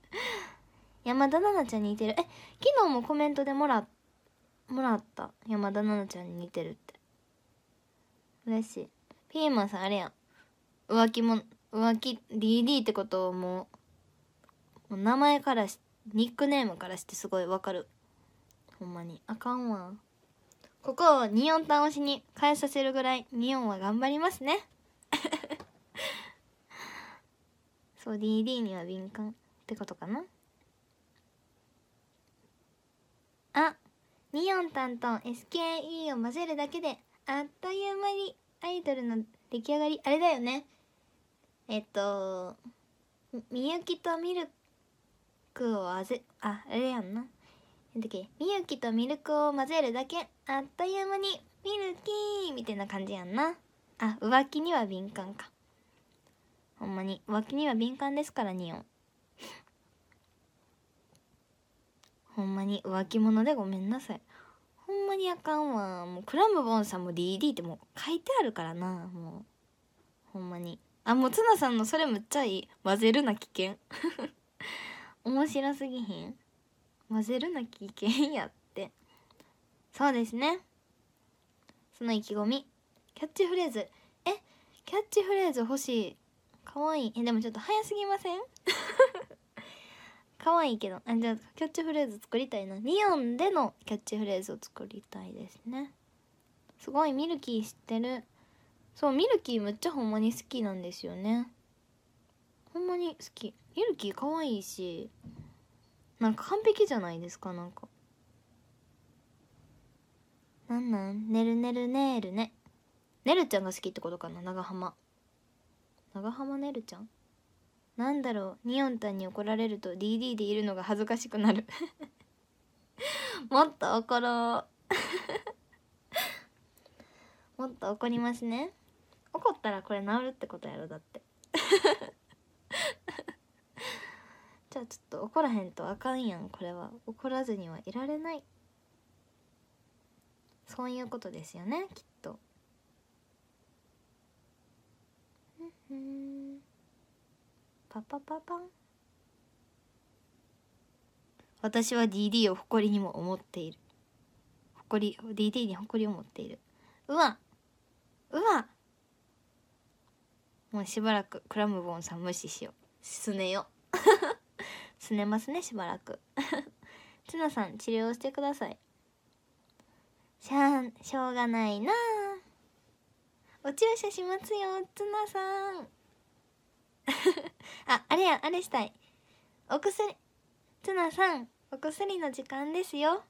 [SPEAKER 1] 山田奈々ちゃんに似てるえ昨日もコメントでもらもらった山田奈々ちゃんに似てるって嬉しいピーマンさんあれやん浮気も浮気 DD ってことをもうもう名前からしニックネームからしてすごいわかるほんまにあかんわここをニオンタンしに変えさせるぐらいニオンは頑張りますね そう DD には敏感ってことかなあニオンタンと SKE を混ぜるだけであっという間にアイドルの出来上がりあれだよねえっとみゆきとミルクをあぜああれやんなみゆきとミルクを混ぜるだけあっという間にミルキーみたいな感じやんなあ浮気には敏感かほんまに浮気には敏感ですからニオンほんまに浮気者でごめんなさいほんまにあかんわもうクラムボンさんも DD ってもう書いてあるからなもうほんまにあもうツナさんのそれむっちゃいい混ぜるな危険 面白すぎひん混ぜるな危険やってそうですねその意気込みキャッチフレーズえキャッチフレーズ欲しいかわいいえでもちょっと早すぎません 可愛いけどあじゃあキャッチフレーズ作りたいなニオンでのキャッチフレーズを作りたいですねすごいミルキー知ってるそうミルキーむっちゃほんまに好きなんですよねほんまに好きミルキー可愛いしなんか完璧じゃないですかなんかなんなんねるねるねるねねるちゃんが好きってことかな長浜長浜ねるちゃんなんだろうにオんたんに怒られると DD でいるのが恥ずかしくなる もっと怒ろう もっと怒りますね怒ったらこれ治るってことやろだって じゃあちょっと怒らへんとあかんやんこれは怒らずにはいられないそういうことですよねきっと。パパパパン私は DD を誇りにも思っている誇り DD に誇りを持っているうわうわもうしばらくクラムボンさん無視しようすねよ すねますねしばらく ツナさん治療してくださいしゃん、しょうがないなお注射しますよ、ツナさん。あ、あれや、あれしたい。お薬、ツナさん、お薬の時間ですよ。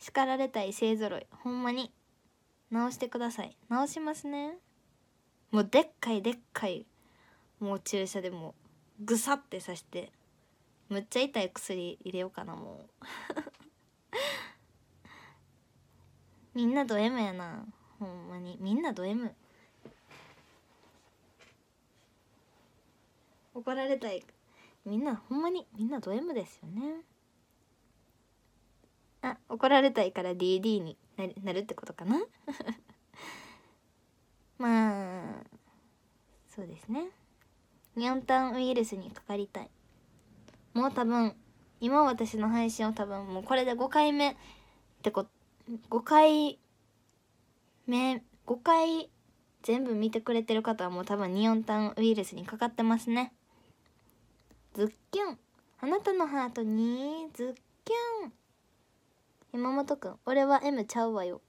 [SPEAKER 1] 叱られたい勢ぞろい、ほんまに。直してください。直しますね。もうでっかいでっかい、もう注射でもぐさって刺して、むっちゃ痛い薬入れようかな、もう。みんなド M やなほんまにみんなド M 怒られたいみんなほんまにみんなド M ですよねあ怒られたいから DD にななるってことかな まあそうですねニャンタンウイルスにかかりたいもう多分今私の配信を多分もうこれで5回目ってこと5回目5回全部見てくれてる方はもう多分ニオンタンウイルスにかかってますねズッキュンあなたのハートにズッキュン山本くん俺は M ちゃうわよ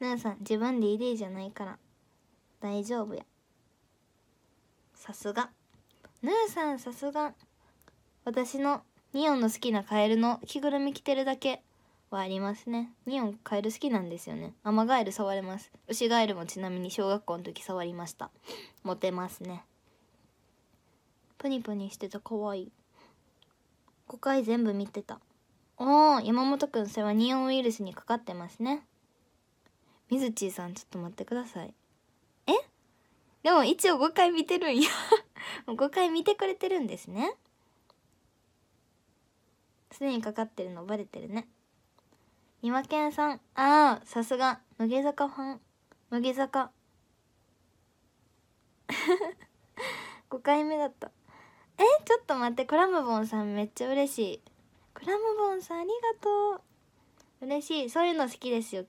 [SPEAKER 1] なあ さん自分 DD じゃないから大丈夫やさすがヌーさんさすが私のニオンの好きなカエルの着ぐるみ着てるだけはありますねニオンカエル好きなんですよねアマガエル触れますウシガエルもちなみに小学校の時触りましたモテますねプニプニしてた可愛い5回全部見てたおー山本くんそれはニオンウイルスにかかってますねみずちーさんちょっと待ってくださいえでも一応5回見てるんや5 回見てくれてるんですねすでにかかってるのバレてるねにまけんさんああさすが乃木坂ファン乃木坂5 回目だったえちょっと待ってクラムボンさんめっちゃ嬉しいクラムボンさんありがとう嬉しいそういうの好きですよ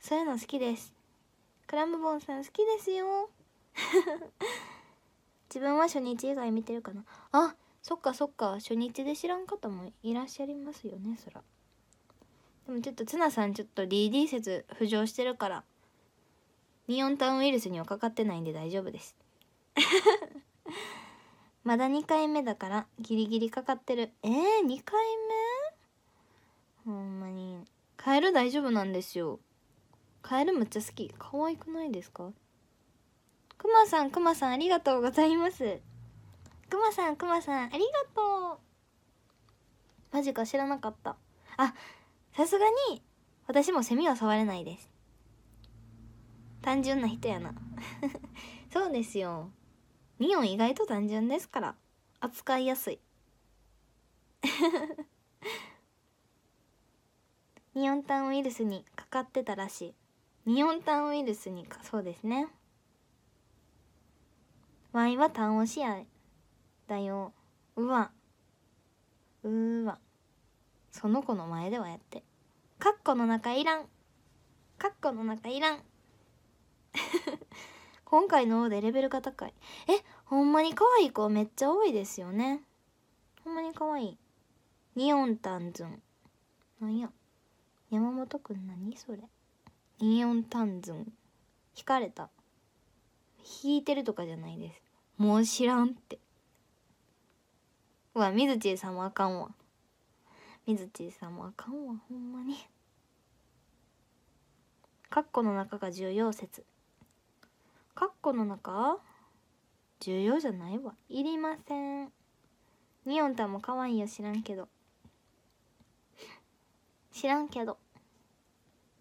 [SPEAKER 1] そういうの好きですクラムボンさん好きですよ 自分は初日以外見てるかなあそっかそっか初日で知らん方もいらっしゃいますよねそらでもちょっとツナさんちょっと DD 説浮上してるからミオンタウンウイルスにはかかってないんで大丈夫です まだ2回目だからギリギリかかってるえー、2回目ほんまにカエル大丈夫なんですよカエルめっちゃ好き可愛くないですかくまさんくまさんありがとうございますくまさんくまさんありがとうマジか知らなかったあさすがに私もセミは触れないです単純な人やな そうですよミオン意外と単純ですから扱いやすい ミオンタンウイルスにかかってたらしいミオンタンウイルスにかそうですねワイは単押しやだようわうわその子の前ではやってカッコの中いらんカッコの中いらん 今回の王でレベルが高いえほんまに可愛い子めっちゃ多いですよねほんまに可愛いニオンタンズンなんや山本くん何それニオンタンズン惹かれた引いてるとかじゃないですもう知らんってうわみずちーさんもあかんわみずちーさんもあかんわほんまにカッコの中が重要説カッコの中重要じゃないわいりませんニオンたも可愛いよ知らんけど知らんけど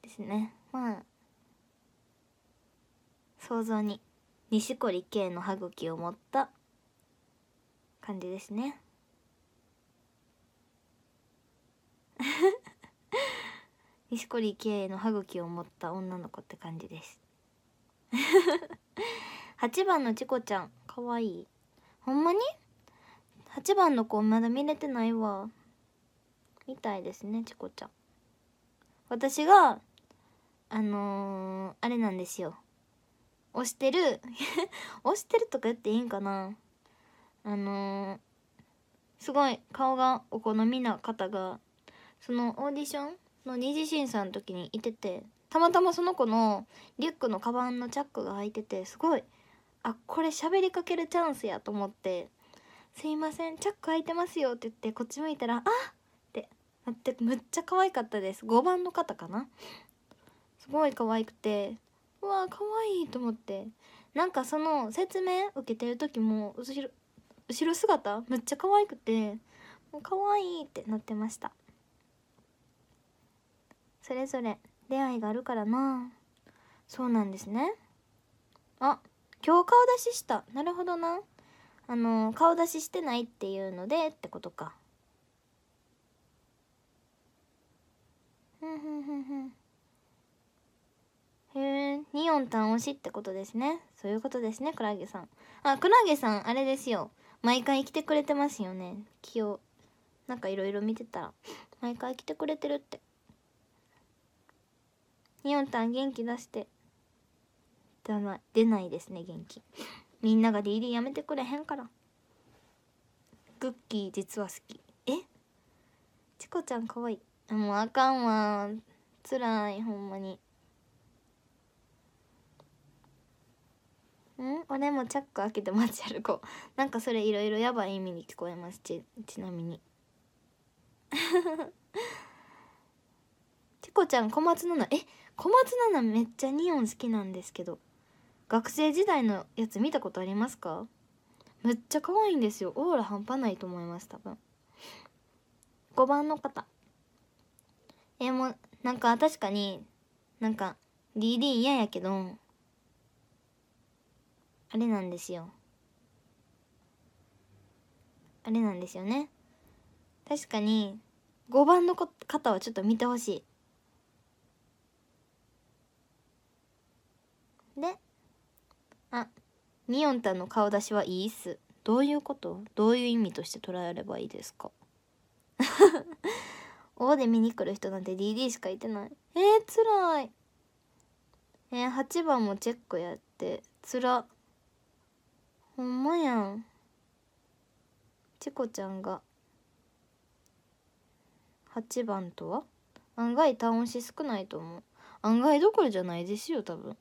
[SPEAKER 1] ですねまあ想像に錦織圭の歯茎を持った感じですね 石こり慶の歯茎を持った女の子って感じです8番のチコちゃんかわいいほんまに ?8 番の子まだ見れてないわみたいですねチコちゃん私があのー、あれなんですよ押してる 押してるとか言っていいんかなあのー、すごい顔がお好みな方がそのオーディションの二次審査の時にいててたまたまその子のリュックのカバンのチャックが開いててすごいあこれ喋りかけるチャンスやと思って「すいませんチャック開いてますよ」って言ってこっち向いたら「あっ!」ってなってむっちゃ可愛かったです5番の方かなすごい可愛くてうわ可愛いと思ってなんかその説明受けてる時も後ろ後ろ姿むっちゃ可愛くてもう可愛いってなってましたそれぞれ出会いがあるからなそうなんですねあ今日顔出ししたなるほどなあの顔出ししてないっていうのでってことかふんふんふんふんへえニオンタン推しってことですねそういうことですねクラゲさんあクラゲさんあれですよ毎回来てくれてますよね気をなんかいろいろ見てたら毎回来てくれてるってにおんたん元気出して出ない出ないですね元気みんなが DD やめてくれへんからクッキー実は好きえチコちゃんかわいいもうあかんわつらいほんまにん俺もチャック開けて街歩こうなんかそれいろいろやばい意味に聞こえますちちなみに チコちゃん小松菜奈え小松菜奈めっちゃニオン好きなんですけど学生時代のやつ見たことありますかめっちゃ可愛いんですよオーラ半端ないと思います多分5番の方えもうなんか確かになんか DD 嫌やけどあれなんですよあれなんですよね確かに5番の方はちょっと見てほしいあミヨンタの顔出しはいいっすどういうことどういう意味として捉えればいいですか王で 見に来る人なんて DD しかいてないえー、つらいえー、8番もチェックやってつらほんまやんチコちゃんが8番とは案外単音詞少ないと思う案外どころじゃないですよ多分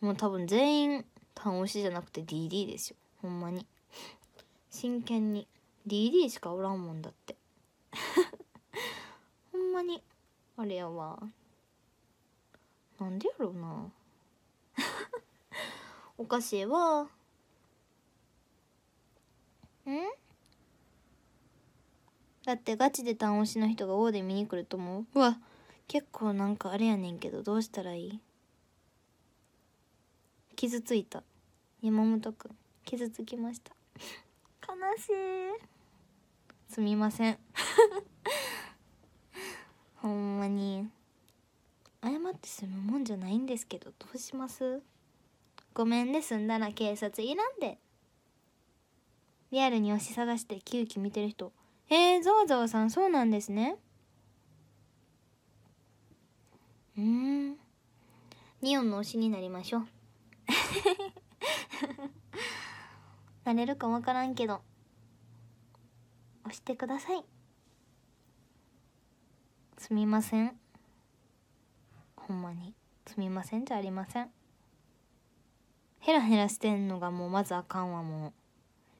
[SPEAKER 1] もう多分全員単押しじゃなくて DD ですよほんまに真剣に DD しかおらんもんだって ほんまにあれやわなんでやろうな おかしいわんだってガチで単押しの人が大で見に来ると思ううわ結構なんかあれやねんけどどうしたらいい傷ついた山本くん傷つきました悲しいすみません ほんまに謝って済むもんじゃないんですけどどうしますごめんで済んだら警察いらんでリアルに推し探して急遽見てる人えー、ざわざわさんそうなんですねうんニオンの推しになりましょうな れるかわからんけど押してくださいすみませんほんまにすみませんじゃありませんヘラヘラしてんのがもうまずあかんわもう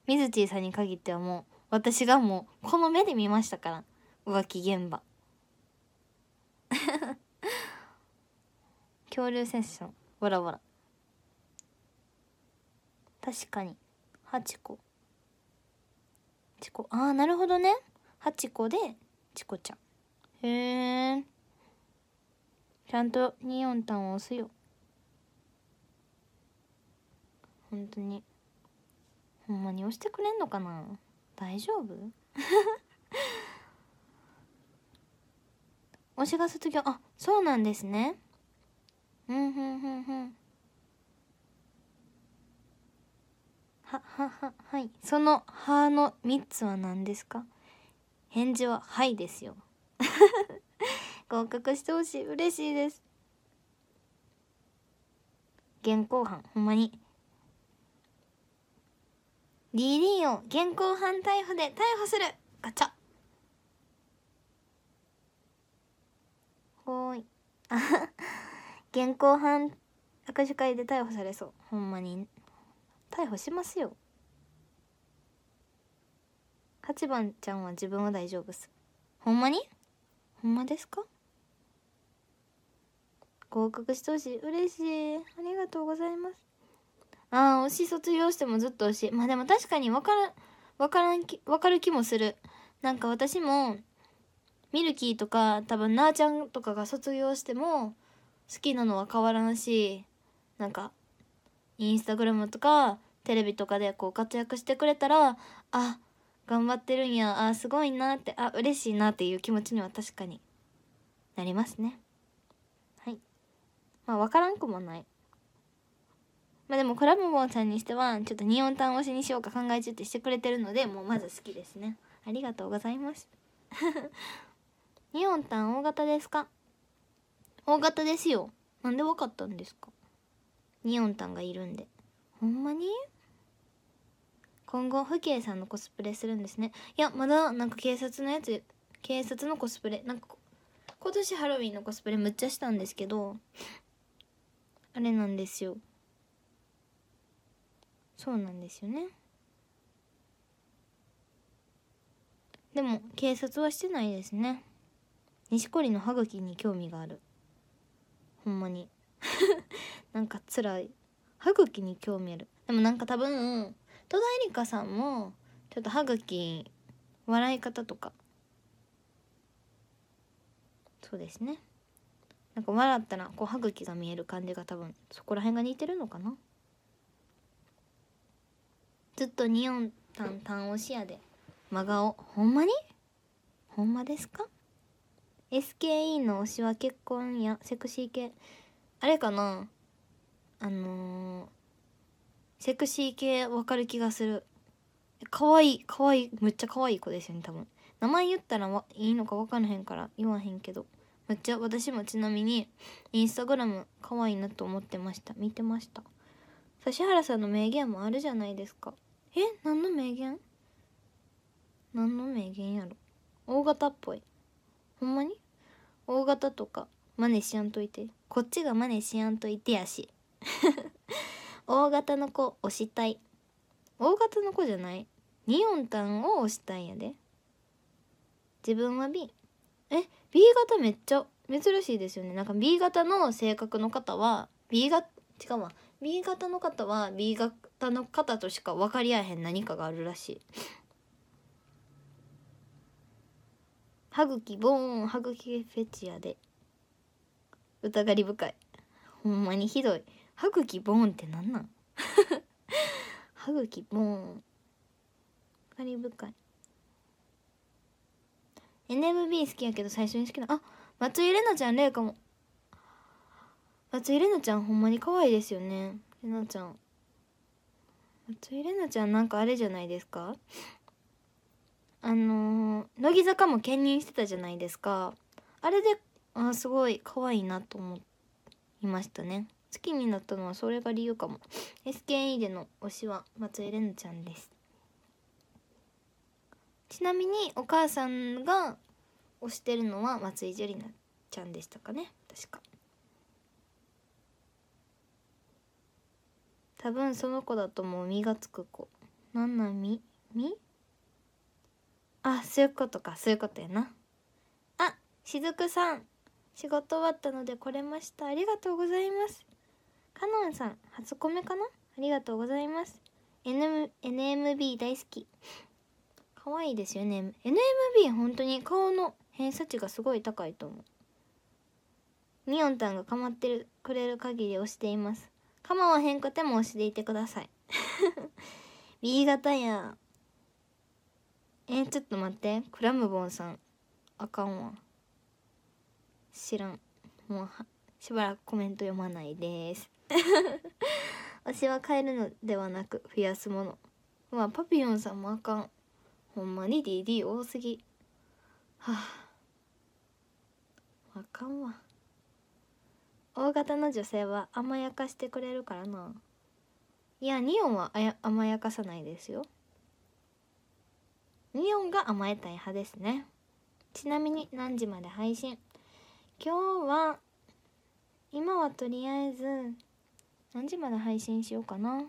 [SPEAKER 1] みずちーさんに限ってはもう私がもうこの目で見ましたから浮気現場 恐竜セッションわらわら確かに8個チコああなるほどね8個でチコちゃんへえちゃんとニオンタンを押すよ本当にほんまに押してくれんのかな大丈夫推 しが卒業あそうなんですねうんふんふんふんは、は、は、はい。その、はの3つは何ですか返事は、はいですよ。合格してほしい。嬉しいです。現行犯、ほんまに。DD を現行犯逮捕で逮捕するガチャほーい。現行犯握手会で逮捕されそう。ほんまに。逮捕しますよ8番ちゃんは自分は大丈夫っすほんまにほんまですか合格してほしい嬉しいありがとうございますああ推し卒業してもずっと推しまあでも確かに分から分からんき分かる気もするなんか私もミルキーとか多分なーちゃんとかが卒業しても好きなのは変わらんしなんかインスタグラムとかテレビとかでこう活躍してくれたらあ頑張ってるんやあすごいなってあ嬉しいなっていう気持ちには確かになりますねはいまあ分からんくもないまあでもクラムボンさんにしてはちょっとニオンタン推しにしようか考え中ってしてくれてるのでもうまず好きですねありがとうございますニオンタン大型ですか大型ですよなんでわかったんですかにおんたがいるんでほんまに今後父兄さんのコスプレするんですねいやまだなんか警察のやつ警察のコスプレなんか今年ハロウィンのコスプレむっちゃしたんですけどあれなんですよそうなんですよねでも警察はしてないですね錦織の歯茎に興味があるほんまに なんか辛い歯茎に興味あるでもなんか多分戸田恵梨香さんもちょっと歯茎笑い方とかそうですねなんか笑ったらこう歯茎が見える感じが多分そこら辺が似てるのかなずっとニオンタンタン押しやで真顔ほんまにほんまですか SKE の推しは結婚やセクシー系あれかなあのー、セクシー系わかる気がする。可愛い可愛いむっちゃ可愛い子ですよね、多分。名前言ったらいいのか分からへんから言わへんけど。むっちゃ私もちなみにインスタグラム可愛いなと思ってました見てました指原さんの名言もあるじゃないですかえ何の名言何の名言やろ大型っぽいほんまに大型とか真似しやんといてこっちがマネしやんといてやし 大型の子押したい大型の子じゃないニオンタンを押したんやで自分は B え B 型めっちゃ珍しいですよねなんか B 型の性格の方は B 型違うわ B 型の方は B 型の方としか分かり合えへん何かがあるらしい歯茎ボーン歯茎フェチやで疑り深いほんまにひどい歯茎ボーンってなんなん 歯茎ボーン疑り深い NMB 好きやけど最初に好きなあ松井玲奈ちゃん玲かも松井玲奈ちゃんほんまに可愛いですよね玲奈ちゃん松井玲奈ちゃんなんかあれじゃないですかあのー、乃木坂も兼任してたじゃないですかあれであすごい可愛いなと思いましたね好きになったのはそれが理由かも SKE での推しは松井玲奈ちゃんですちなみにお母さんが推してるのは松井樹里奈ちゃんでしたかね確か多分その子だともう実がつく子なんなんみみあそういうことかそういうことやなあしずくさん仕事終わったので来れましたありがとうございますカノンさん初コメかなありがとうございます N NMB 大好き可愛いですよね NMB 本当に顔の偏差値がすごい高いと思うミオンタンがかまってるくれる限り押していますかまはへんくても押していてください B 型やえー、ちょっと待ってクラムボンさんあかんわ知らんもうしばらくコメント読まないです 私は変えるのではなく増やすものまあパピヨンさんもあかんほんまに DD 多すぎはああかんわ大型の女性は甘やかしてくれるからないやニオンは甘やかさないですよニオンが甘えたい派ですねちなみに何時まで配信今日は今はとりあえず何時まで配信しようかな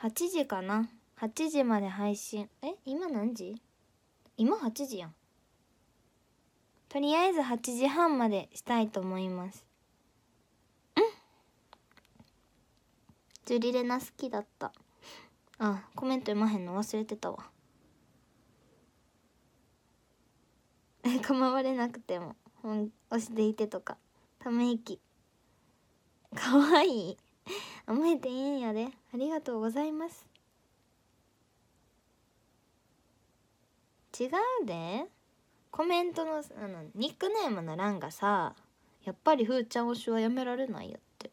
[SPEAKER 1] 8時かな8時まで配信え今何時今8時やんとりあえず8時半までしたいと思いますうんジュリレナ好きだったあコメント読まへんの忘れてたわ 構われなくても押していてとかため息かわいい甘えていいんやでありがとうございます違うでコメントのあのニックネームの欄がさやっぱりふーちゃん推しはやめられないよって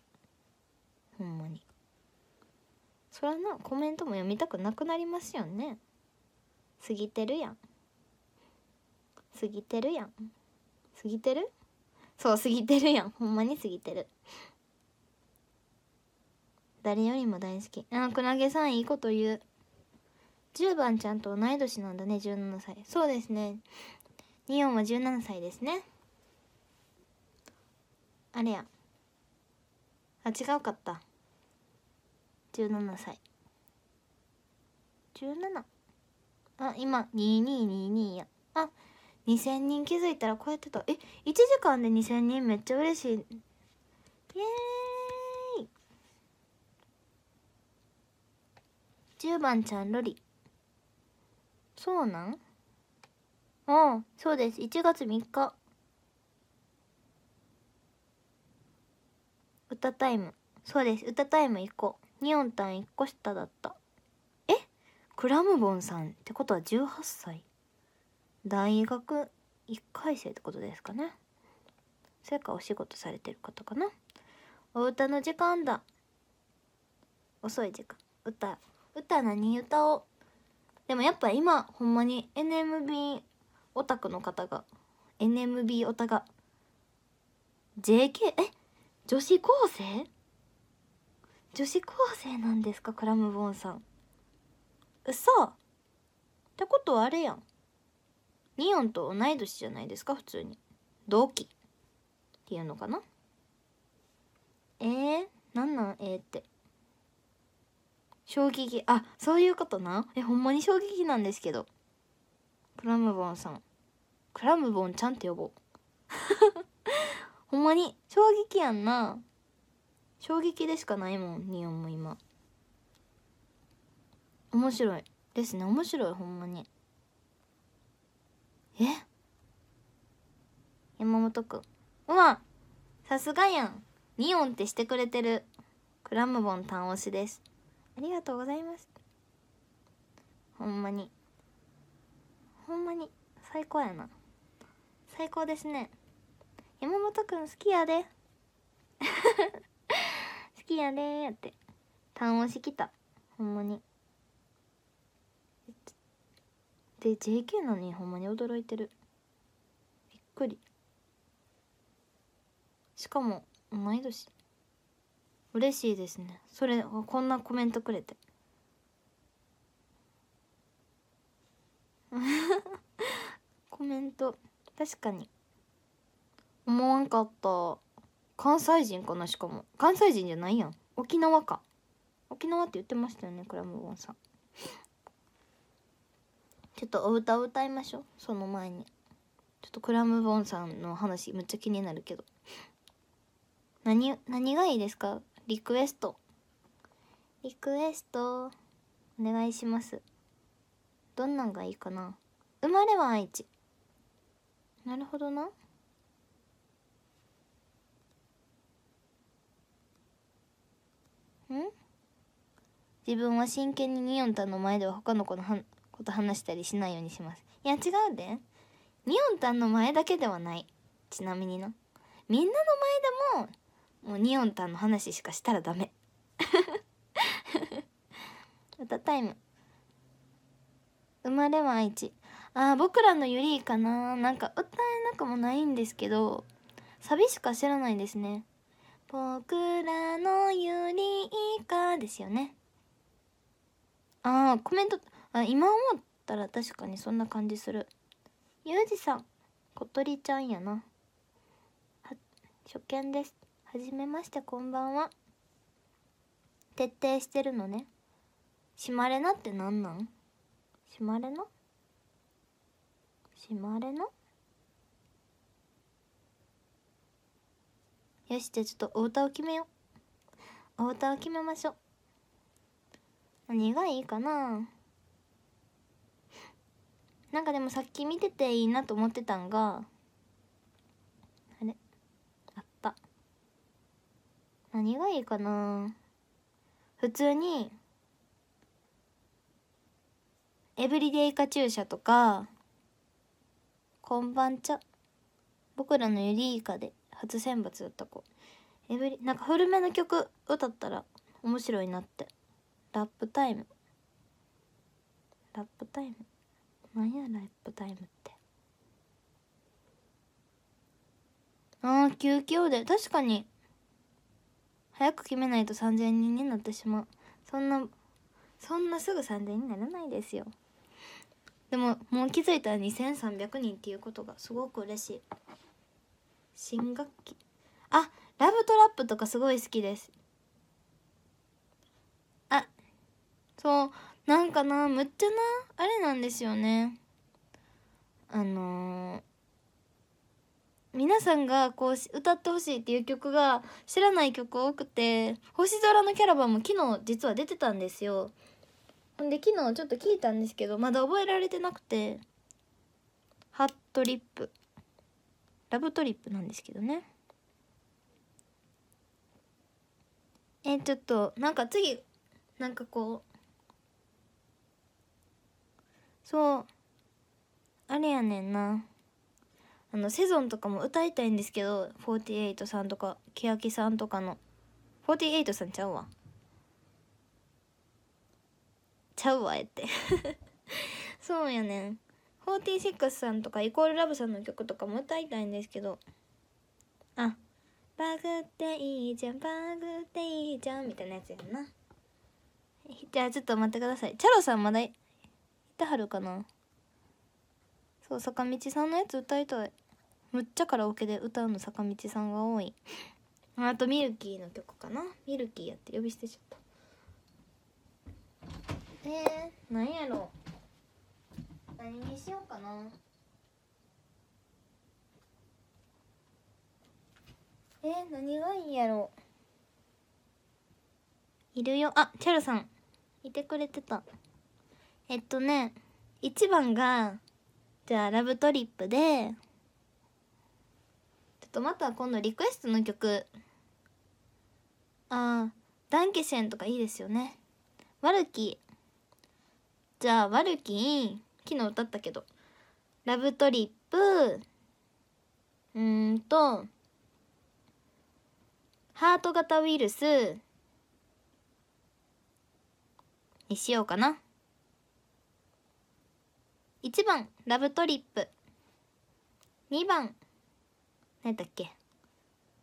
[SPEAKER 1] ほんまにそらなコメントも読みたくなくなりますよね過ぎてるやん過ぎてるやん過ぎてるそう過ぎてるやん ほんまに過ぎてる誰よりも大好きあくラげさんいいこと言う10番ちゃんと同い年なんだね17歳そうですねニオンは17歳ですねあれやあ違うかった17歳17あ今2222やあ2,000人気づいたらこうやってたえ1時間で2,000人めっちゃ嬉しいイエーイ10番ちゃんロリそうなんあそうです1月3日歌タイムそうです歌タイム1個ニオンタン1個下だったえクラムボンさんってことは18歳大学1回生ってことですかね。それかお仕事されてる方かな。お歌の時間だ。遅い時間。歌。歌何歌おう。でもやっぱ今、ほんまに NMB オタクの方が、NMB オタが、JK、え女子高生女子高生なんですかクラムボーンさん。嘘ってことはあれやん。ニオンと同い年じゃないですか普通に同期っていうのかなえー、なんなんえー、って衝撃あそういうことなえほんまに衝撃なんですけどクラムボンさんクラムボンちゃんって呼ぼう ほんまに衝撃やんな衝撃でしかないもんニオンも今面白いですね面白いほんまにえ山本くんうわさすがやんニオンってしてくれてるクラムボン単押しですありがとうございますほんまにほんまに最高やな最高ですね山本くん好きやで 好きやでって単押し来たほんまにで JK なのにほんまに驚いてるびっくりしかも毎い年嬉しいですねそれこんなコメントくれて コメント確かに思わんかった関西人かなしかも関西人じゃないやん沖縄か沖縄って言ってましたよねクラムボンさんちょっとお歌を歌いましょうその前にちょっとクラムボンさんの話むっちゃ気になるけど何何がいいですかリクエストリクエストお願いしますどんなんがいいかな生まれは愛知なるほどなうん自分は真剣にニオンタの前では他の子のこと話したりしないようにします。いや違うで。みおんたんの前だけではない。ちなみにな。みんなの前でも、もうにおんたんの話しかしたらダメ。歌 タイム。生まれは愛知。ああ、僕らのゆりかな。なんか歌えなくもないんですけど、サビしか知らないですね。僕らのリりかですよね。ああ、コメント、あ今思ったら確かにそんな感じするゆうじさん小鳥ちゃんやな初見ですはじめましてこんばんは徹底してるのねしまれなってなんなんしまれなしまれなよしじゃあちょっとお歌を決めようお歌を決めましょう何がいいかななんかでもさっき見てていいなと思ってたんがあれあった何がいいかな普通に「エブリデイカチューシャ」とか「こんばんちゃ」僕らのユリイカで初選抜だった子エブリなんか古めの曲歌ったら面白いなってラップタイムラップタイムなんやライブタイムってああ休憩で確かに早く決めないと3000人になってしまうそんなそんなすぐ3000にならないですよでももう気づいたら2300人っていうことがすごく嬉しい新学期あラブトラップとかすごい好きですあそうなんかなむっちゃなあれなんですよねあのー、皆さんがこう歌ってほしいっていう曲が知らない曲多くて「星空のキャラバン」も昨日実は出てたんですよほんで昨日ちょっと聞いたんですけどまだ覚えられてなくて「ハットリップ」「ラブトリップ」なんですけどねえちょっとなんか次なんかこうそうあれやねんなあのセゾンとかも歌いたいんですけど48さんとか欅さんとかの48さんちゃうわちゃうわえって そうやねん46さんとかイコールラブさんの曲とかも歌いたいんですけどあバグっていいじゃんバグっていいじゃんみたいなやつやんなじゃあちょっと待ってくださいチャロさんまだってはるかなそう坂道さんのやつ歌いたいむっちゃカラオケで歌うの坂道さんが多いあとミルキーの曲かなミルキーやって呼び捨てちゃったえー、何やろ何にしようかなえー、何がいいやろいるよあチェルさんいてくれてたえっとね1番がじゃあ「ラブトリップで」ちょっとまた今度リクエストの曲ああダンケシェンとかいいですよねワルキーじゃあワルキー昨日歌ったけどラブトリップうんとハート型ウイルスにしようかな。1番ラブトリップ2番何だっけ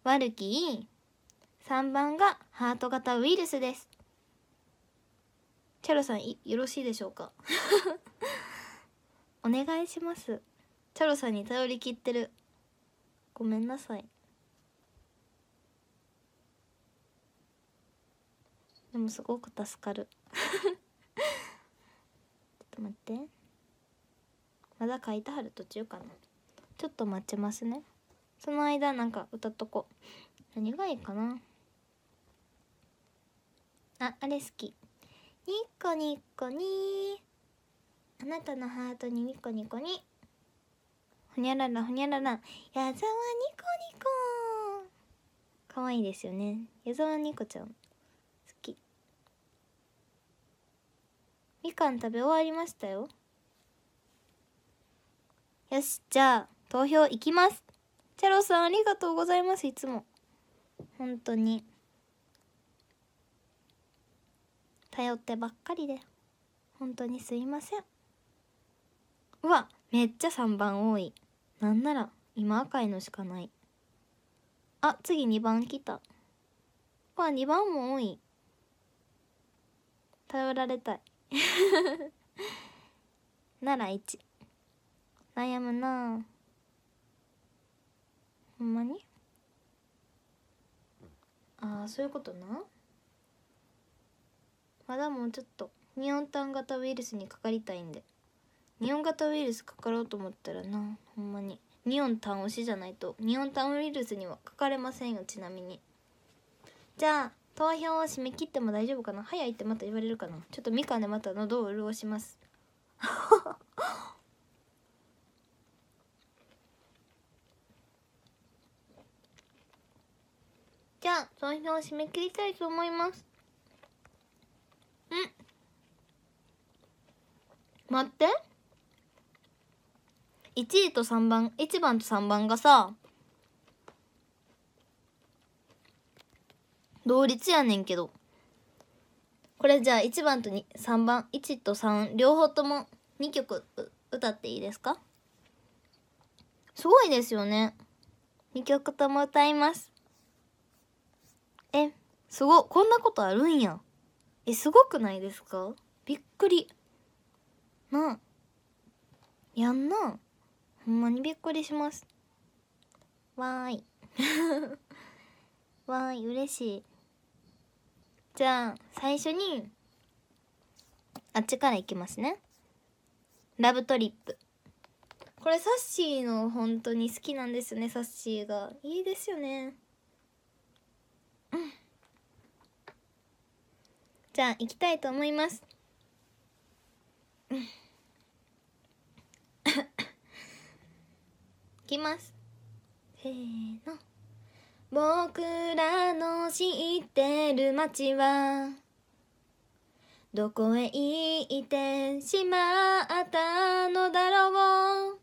[SPEAKER 1] ワルキー3番がハート型ウイルスですチャロさんよろしいでしょうか お願いしますチャロさんに頼りきってるごめんなさいでもすごく助かる ちょっと待ってまだ書いてはる途中かなちょっと待ちますねその間なんか歌っとこ何がいいかなああれ好きニッコニッコにあなたのハートにニコニコにほにゃららほにゃらら矢沢ニコニコ可愛いですよね矢沢ニコちゃん好きみかん食べ終わりましたよよしじゃあ投票いきますチャロさんありがとうございますいつも本当に頼ってばっかりで本当にすいませんうわめっちゃ3番多いなんなら今赤いのしかないあ次2番来たわ2番も多い頼られたい なら1悩むなほんまにああそういうことなまだもうちょっとニオンタン型ウイルスにかかりたいんでニオン型ウイルスかかろうと思ったらなほんまにニオンタン推しじゃないとニオンタンウイルスにはかかれませんよちなみにじゃあ投票を締め切っても大丈夫かな早いってまた言われるかなちょっとみかんでまた喉を潤しますじゃあ投票を締め切りたいと思いますん待って1位と3番1番と3番がさ同率やねんけどこれじゃあ1番と3番1と3両方とも2曲歌っていいですかすごいですよね2曲とも歌いますえすごこんなことあるんやえすごくないですかびっくりなあやんなほんまにびっくりしますわーい わーい嬉しいじゃあ最初にあっちからいきますねラブトリップこれサッシーの本当に好きなんですよねサッシーがいいですよねじゃあ行きたいと思いますい きますせーの僕らの知ってる街はどこへ行ってしまったのだろう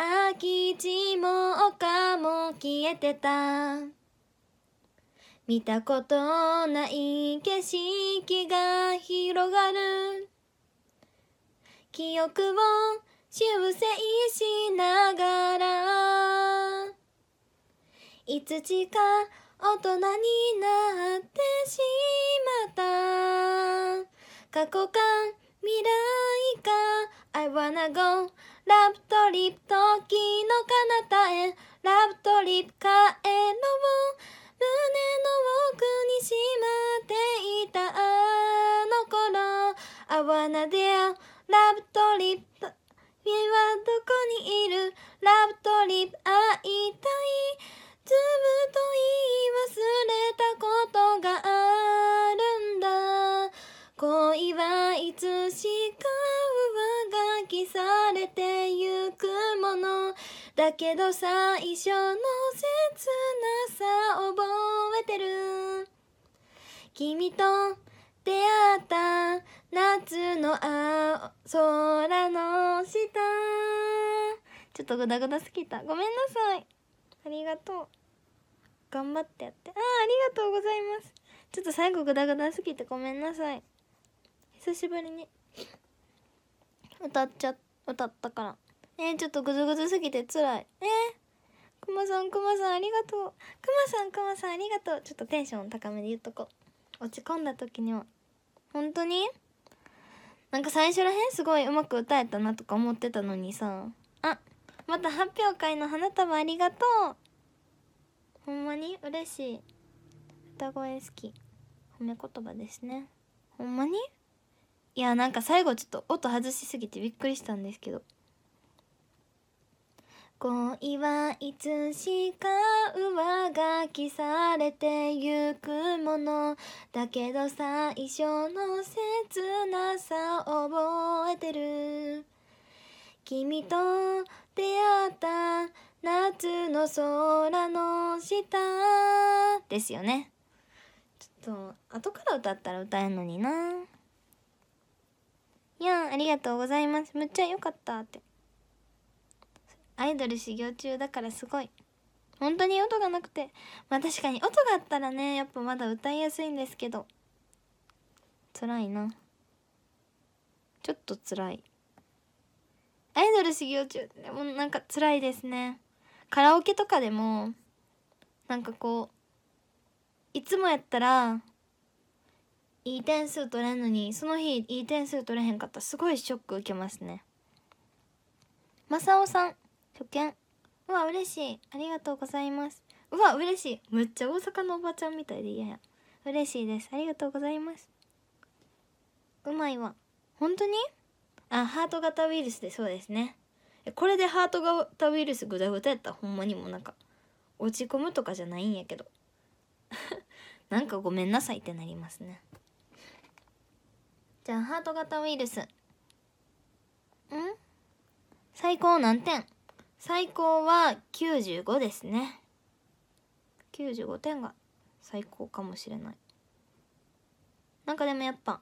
[SPEAKER 1] 空き地も丘も消えてた見たことない景色が広がる記憶を修正しながらいつしか大人になってしまった過去か未来か I wanna go ラブトリップ時の彼方へラブトリップ帰ろう胸の奥にしまっていたあの頃 I wanna d ラブトリップ君はどこにいるラブトリップ会いたいずっと言い忘れたことがあるんだ恋はいつしかきされてゆくものだけど最初の切なさ覚えてる君と出会った夏の青空の下ちょっとグダグダすぎたごめんなさいありがとう頑張ってやってああありがとうございますちょっと最後グダグダすぎてごめんなさい久しぶりに歌っちゃ歌ったからえー、ちょっとグズグズすぎてつらいえくまさんくまさんありがとうくまさんくまさんありがとうちょっとテンション高めで言っとこう落ち込んだ時には本当になんか最初らへんすごいうまく歌えたなとか思ってたのにさあまた発表会の花束ありがとうほんまに嬉しい歌声好き褒め言葉ですねほんまにいやなんか最後ちょっと音外しすぎてびっくりしたんですけど恋はいつしか上書きされてゆくものだけど最初の切なさ覚えてる君と出会った夏の空の下ですよねちょっと後から歌ったら歌えるのになやんありがとうございますむっちゃ良かったってアイドル修行中だからすごい本当に音がなくてまあ確かに音があったらねやっぱまだ歌いやすいんですけど辛いなちょっと辛いアイドル修行中でもなんか辛いですねカラオケとかでもなんかこういつもやったらいい点数取れんのにその日いい点数取れへんかったすごいショック受けますねまさおさん初見うわ嬉しいありがとうございますうわ嬉しいめっちゃ大阪のおばちゃんみたいで嫌や嬉しいですありがとうございますうまいわ本当にあハート型ウイルスでそうですねこれでハート型ウイルスぐだぐだやったほんまにもなんか落ち込むとかじゃないんやけど なんかごめんなさいってなりますねじゃあハート型ウイルスん最高何点最高は95ですね95点が最高かもしれないなんかでもやっぱ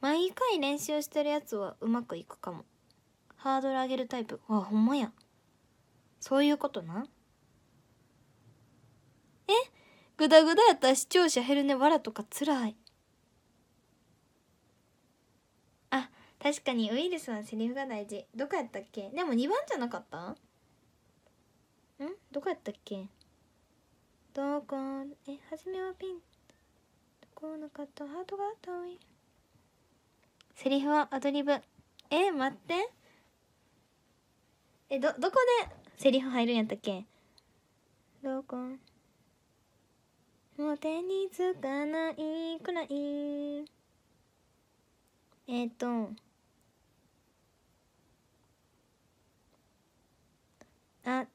[SPEAKER 1] 毎回練習してるやつはうまくいくかもハードル上げるタイプあほんまやそういうことなえグダグダやったら視聴者減るねわらとかつらい確かにウイルスはセリフが大事どこやったっけでも2番じゃなかったんどこやったっけどこえ初めはピンどこなかったハートがあったのセリフはアドリブえ待ってえどどこでセリフ入るんやったっけどこもう手につかないくらいえっ、ー、とあ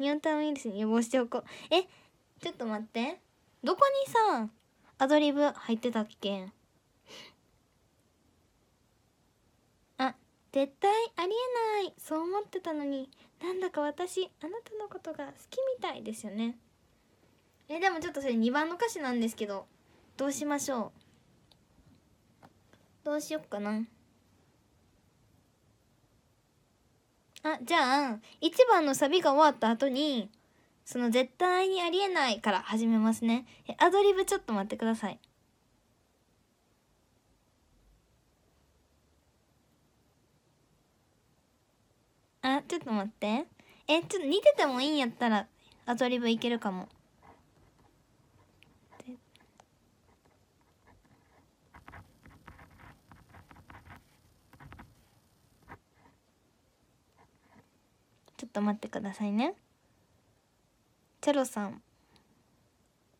[SPEAKER 1] ニオンタウンイルスに予防しておこうえちょっと待ってどこにさアドリブ入ってたっけあ絶対ありえないそう思ってたのになんだか私あなたのことが好きみたいですよねえでもちょっとそれ2番の歌詞なんですけどどうしましょうどうしよっかなあじゃあ1番のサビが終わった後にその絶対にありえないから始めますねアドリブちょっと待ってくださいあちょっと待ってえちょっと似ててもいいんやったらアドリブいけるかも。っと待ってくださいねチェロさん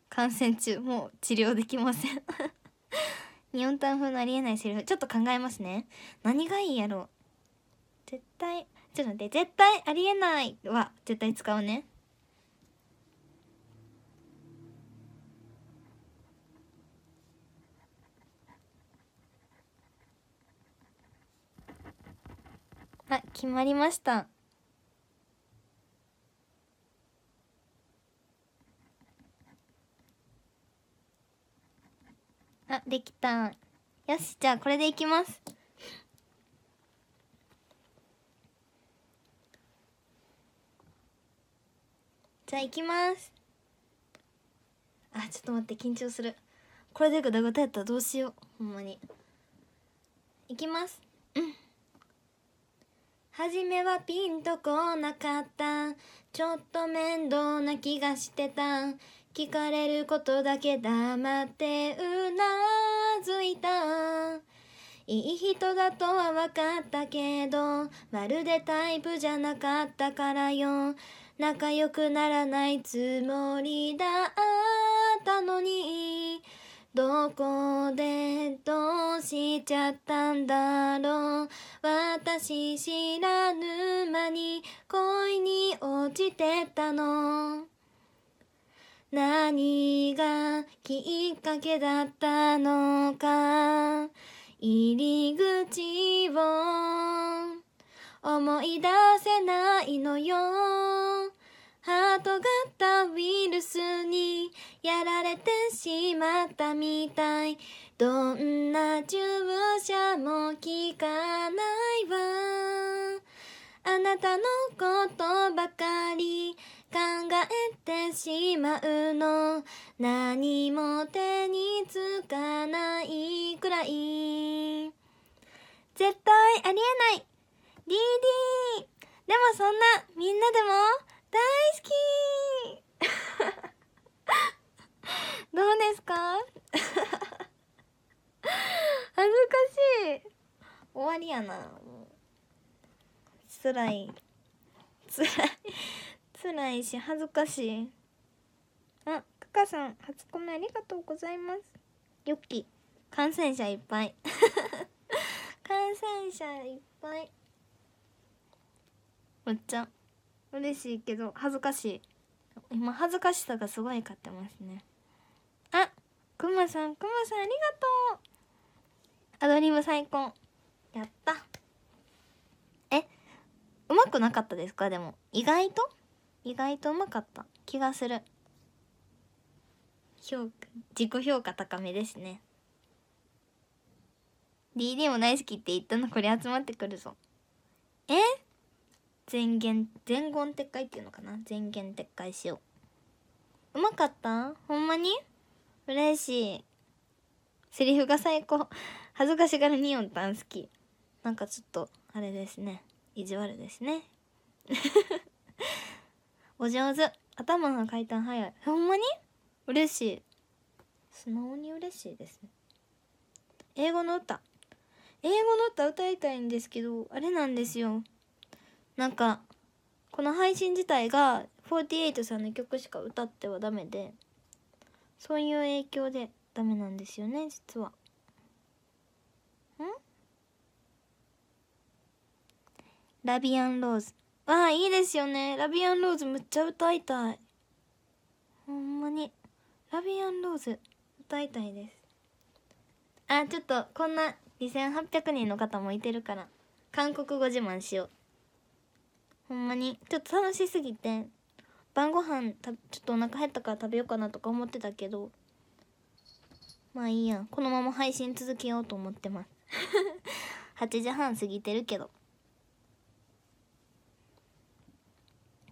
[SPEAKER 1] 感染中もう治療できませんニオン風のありえないセリフちょっと考えますね何がいいやろう絶対ちょっと待って絶対ありえないは絶対使うねあ決まりましたあできたよしじゃあこれでいきますじゃあいきますあちょっと待って緊張するこれでガタガタやったらどうしようほんまにいきますうん初めはピンとこなかったちょっと面倒な気がしてた聞かれることだけ黙ってうなずいたいい人だとは分かったけどまるでタイプじゃなかったからよ仲良くならないつもりだったのにどこでどうしちゃったんだろう私知らぬ間に恋に落ちてたの何がきっかけだったのか入り口を思い出せないのよハート型ウイルスにやられてしまったみたいどんな注射も効かないわあなたのことばかり考えてしまうの何も手につかないくらい絶対ありえない DD でもそんなみんなでも大好き どうですか恥ずかしい終わりやな辛い辛い辛いし恥ずかしいあかかさん初コメありがとうございますよっき感染者いっぱい 感染者いっぱいめっちゃ嬉しいけど恥ずかしい今恥ずかしさがすごい買ってますねあくまさんくまさんありがとうアドリブ最高やったえうまくなかったですかでも意外と意外とうまかった気がする評価自己評価高めですね DD も大好きって言ったのこれ集まってくるぞえ全言全言撤回っていうのかな全言撤回しよううまかったほんまに嬉しいセリフが最高恥ずかしがるニオンタン好きなんかちょっとあれですね意地悪ですねお上手頭の回転早いほんまに嬉しい素直に嬉しいですね英語の歌英語の歌歌いたいんですけどあれなんですよなんかこの配信自体が48さんの曲しか歌ってはダメでそういう影響でダメなんですよね実はんラビアンローズわあいいですよねラビアンローズむっちゃ歌いたいほんまにラビアンローズ歌いたいですあちょっとこんな2800人の方もいてるから韓国語自慢しようほんまにちょっと楽しすぎて晩ご飯たちょっとお腹減ったから食べようかなとか思ってたけどまあいいやこのまま配信続けようと思ってます8 時半過ぎてるけど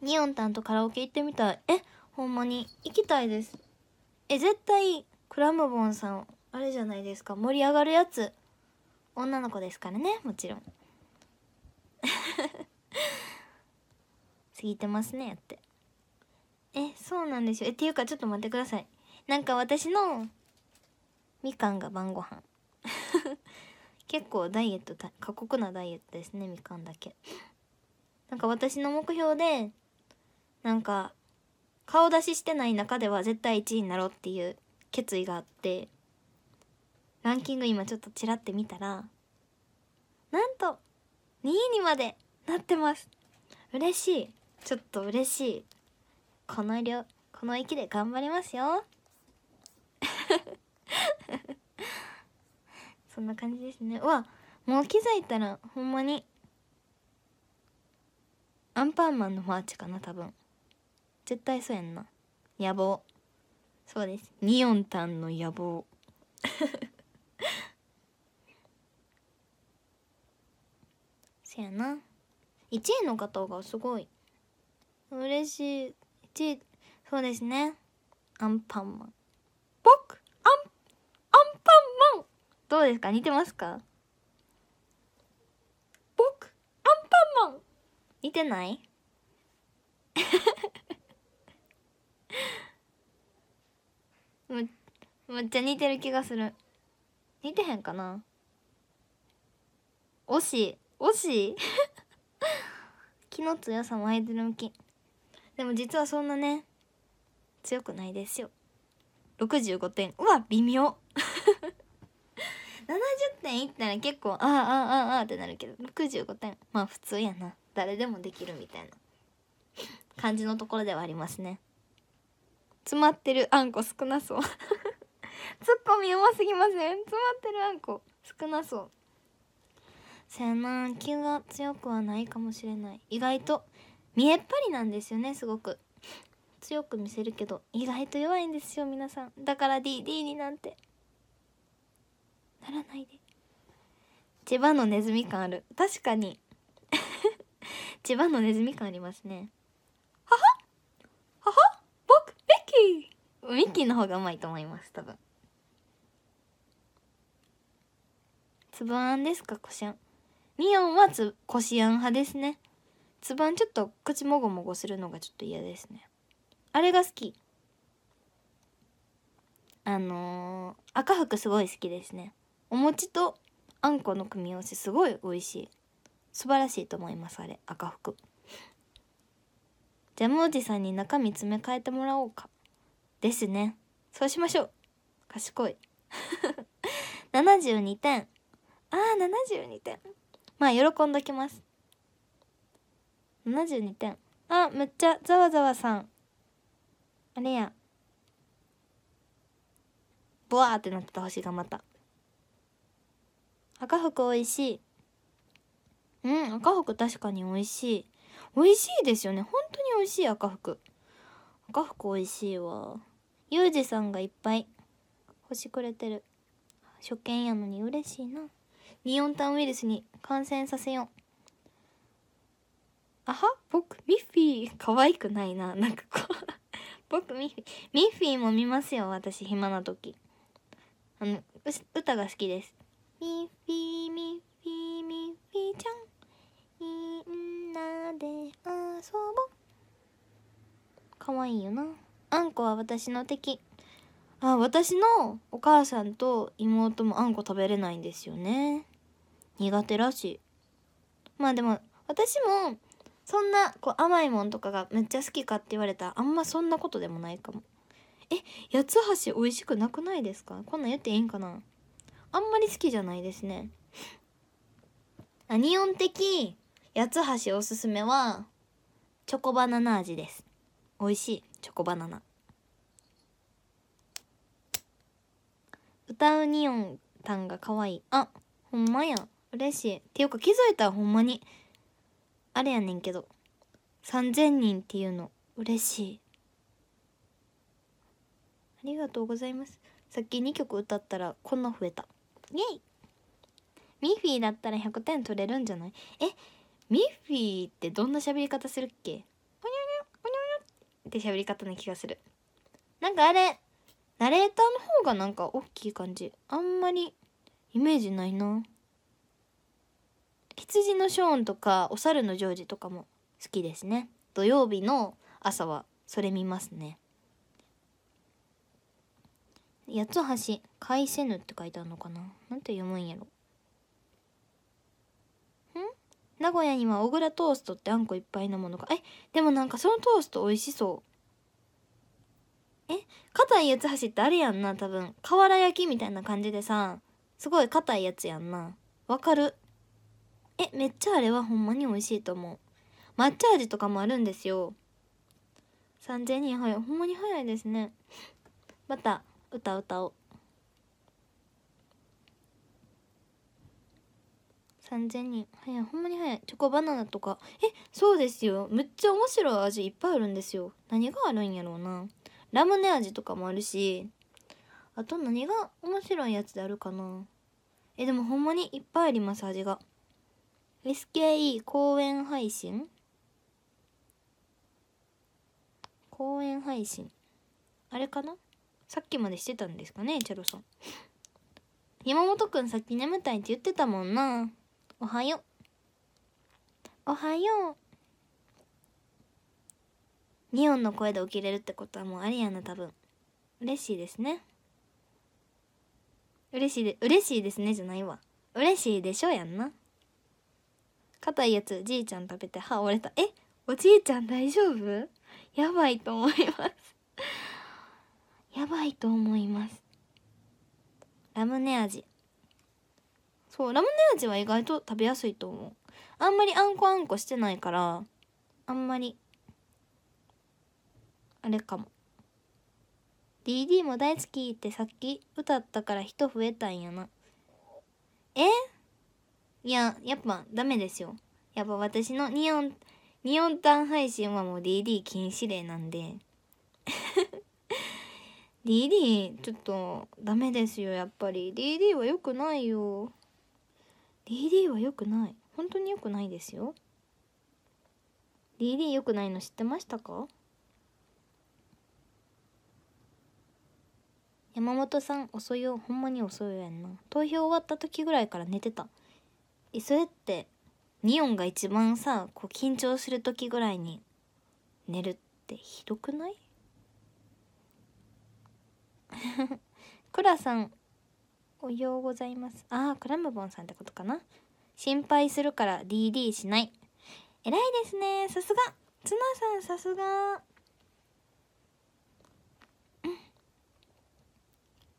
[SPEAKER 1] におんたんとカラオケ行ってみたいえほんまに行きたいですえ絶対クラムボンさんあれじゃないですか盛り上がるやつ女の子ですからねもちろん 過ぎてますねってえそうなんですよえっていうかちょっと待ってくださいなんか私のみかんが晩ご飯 結構ダイエット過酷なダイエットですねみかんだけなんか私の目標でなんか顔出ししてない中では絶対1位になろうっていう決意があってランキング今ちょっとちらって見たらなんと2位にまでなってます嬉しいちょっと嬉しいこの量この域で頑張りますよ そんな感じですねうわもう気づいたらほんまにアンパンマンのマーチかな多分絶対そうやんな野望そうですニオンたんの野望 せやな1位の方がすごい嬉しい1位そうですねアンパンマン僕アンアンパンマンどうですか似てますか僕アンパンマン似てないむむっちゃ似てる気がする似てへんかな惜しい惜しい 気の強さもアイドル向きでも実はそんなね強くないですよ65点うわ微妙70 点いったら結構ああああああってなるけど65点まあ普通やな誰でもできるみたいな感じのところではありますね詰まってるあんこ少なそう ツッコミうますぎません詰まってるあんこ少なそうそやな気が強くはないかもしれない意外と見えっ張りなんですよねすごく強く見せるけど意外と弱いんですよ皆さんだから DD になんてならないで千葉のネズミ感ある確かに 千葉のネズミ感ありますねミッキーの方がうまいと思います多分つぶあんですかこしあんミおンはつこしあん派ですねつぶあんちょっと口もごもごするのがちょっと嫌ですねあれが好きあのー、赤服すごい好きですねお餅とあんこの組み合わせすごい美味しい素晴らしいと思いますあれ赤服ジャムおじさんに中身詰め替えてもらおうかですねそうしましょう賢い72 点ああ72点まあ喜んどきます72点あむっちゃざわざわさんあれやボワーってなってた星がまた赤福美味しいうん赤福確かに美味しい美味しいですよね本当に美味しい赤福赤福美味しいわゆうじさんがいっぱい星くれてる初見やのに嬉しいなニオンタンウイルスに感染させようあは僕ミッフィー可愛くないななんかこう 僕ミッフィーミッフィーも見ますよ私暇な時あの歌が好きですミッフィーミッフィーミッフィーちゃんみんなで遊ぼう可愛いよなあんこは私の敵あ私のお母さんと妹もあんこ食べれないんですよね苦手らしいまあでも私もそんなこう甘いもんとかがめっちゃ好きかって言われたらあんまそんなことでもないかもえ八つ橋美味しくなくないですかこんなん言っていいんかなあんまり好きじゃないですねアニオン的八つ橋おすすめはチョコバナナ味です美味しいチョコバナナ歌うニオンタンが可愛いあほんまや嬉しいっていうか気づいたらほんまにあれやねんけど3,000人っていうの嬉しいありがとうございますさっき2曲歌ったらこんな増えたイェイミッフィーだったら100点取れるんじゃないえミッフィーってどんな喋り方するっけって喋り方な気がするなんかあれナレーターの方がなんか大きい感じあんまりイメージないな羊のショーンとかお猿のジョージとかも好きですね土曜日の朝はそれ見ますね八つ橋返せぬって書いてあるのかななんて読むんやろ名古屋には小倉トーストってあんこいっぱいのものがえでもなんかそのトースト美味しそうえ硬いやつ橋ってあれやんな多分瓦焼きみたいな感じでさすごい硬いやつやんなわかるえめっちゃあれはほんまに美味しいと思う抹茶味とかもあるんですよ3000人早いほんまに早いですねまた歌歌おう3000人早いほんまに早いチョコバナナとかえそうですよむっちゃ面白い味いっぱいあるんですよ何があるんやろうなラムネ味とかもあるしあと何が面白いやつであるかなえでもほんまにいっぱいあります味が SKE 公演配信公演配信あれかなさっきまでしてたんですかねチェロさん山本くんさっき眠たいって言ってたもんなおはようおはようミオンの声で起きれるってことはもうありやな多分嬉しいですね嬉しいで嬉しいですねじゃないわ嬉しいでしょやんな硬いやつじいちゃん食べて歯折れたえおじいちゃん大丈夫やばいと思いますやばいと思いますラムネ味そうラムネ味は意外と食べやすいと思うあんまりあんこあんこしてないからあんまりあれかも DD も大好きってさっき歌ったから人増えたんやなえいややっぱダメですよやっぱ私のニオンニオンタン配信はもう DD 禁止令なんで DD ちょっとダメですよやっぱり DD は良くないよ DD は良くない本当に良くないですよ DD 良くないの知ってましたか山本さん遅いよほんまに遅いやんな投票終わった時ぐらいから寝てたえそれってニオンが一番さこう緊張する時ぐらいに寝るってひどくない クラさんおようございます。ああ、クラムボンさんってことかな。心配するから DD しない。偉いですね。さすが。ツナさんさすが。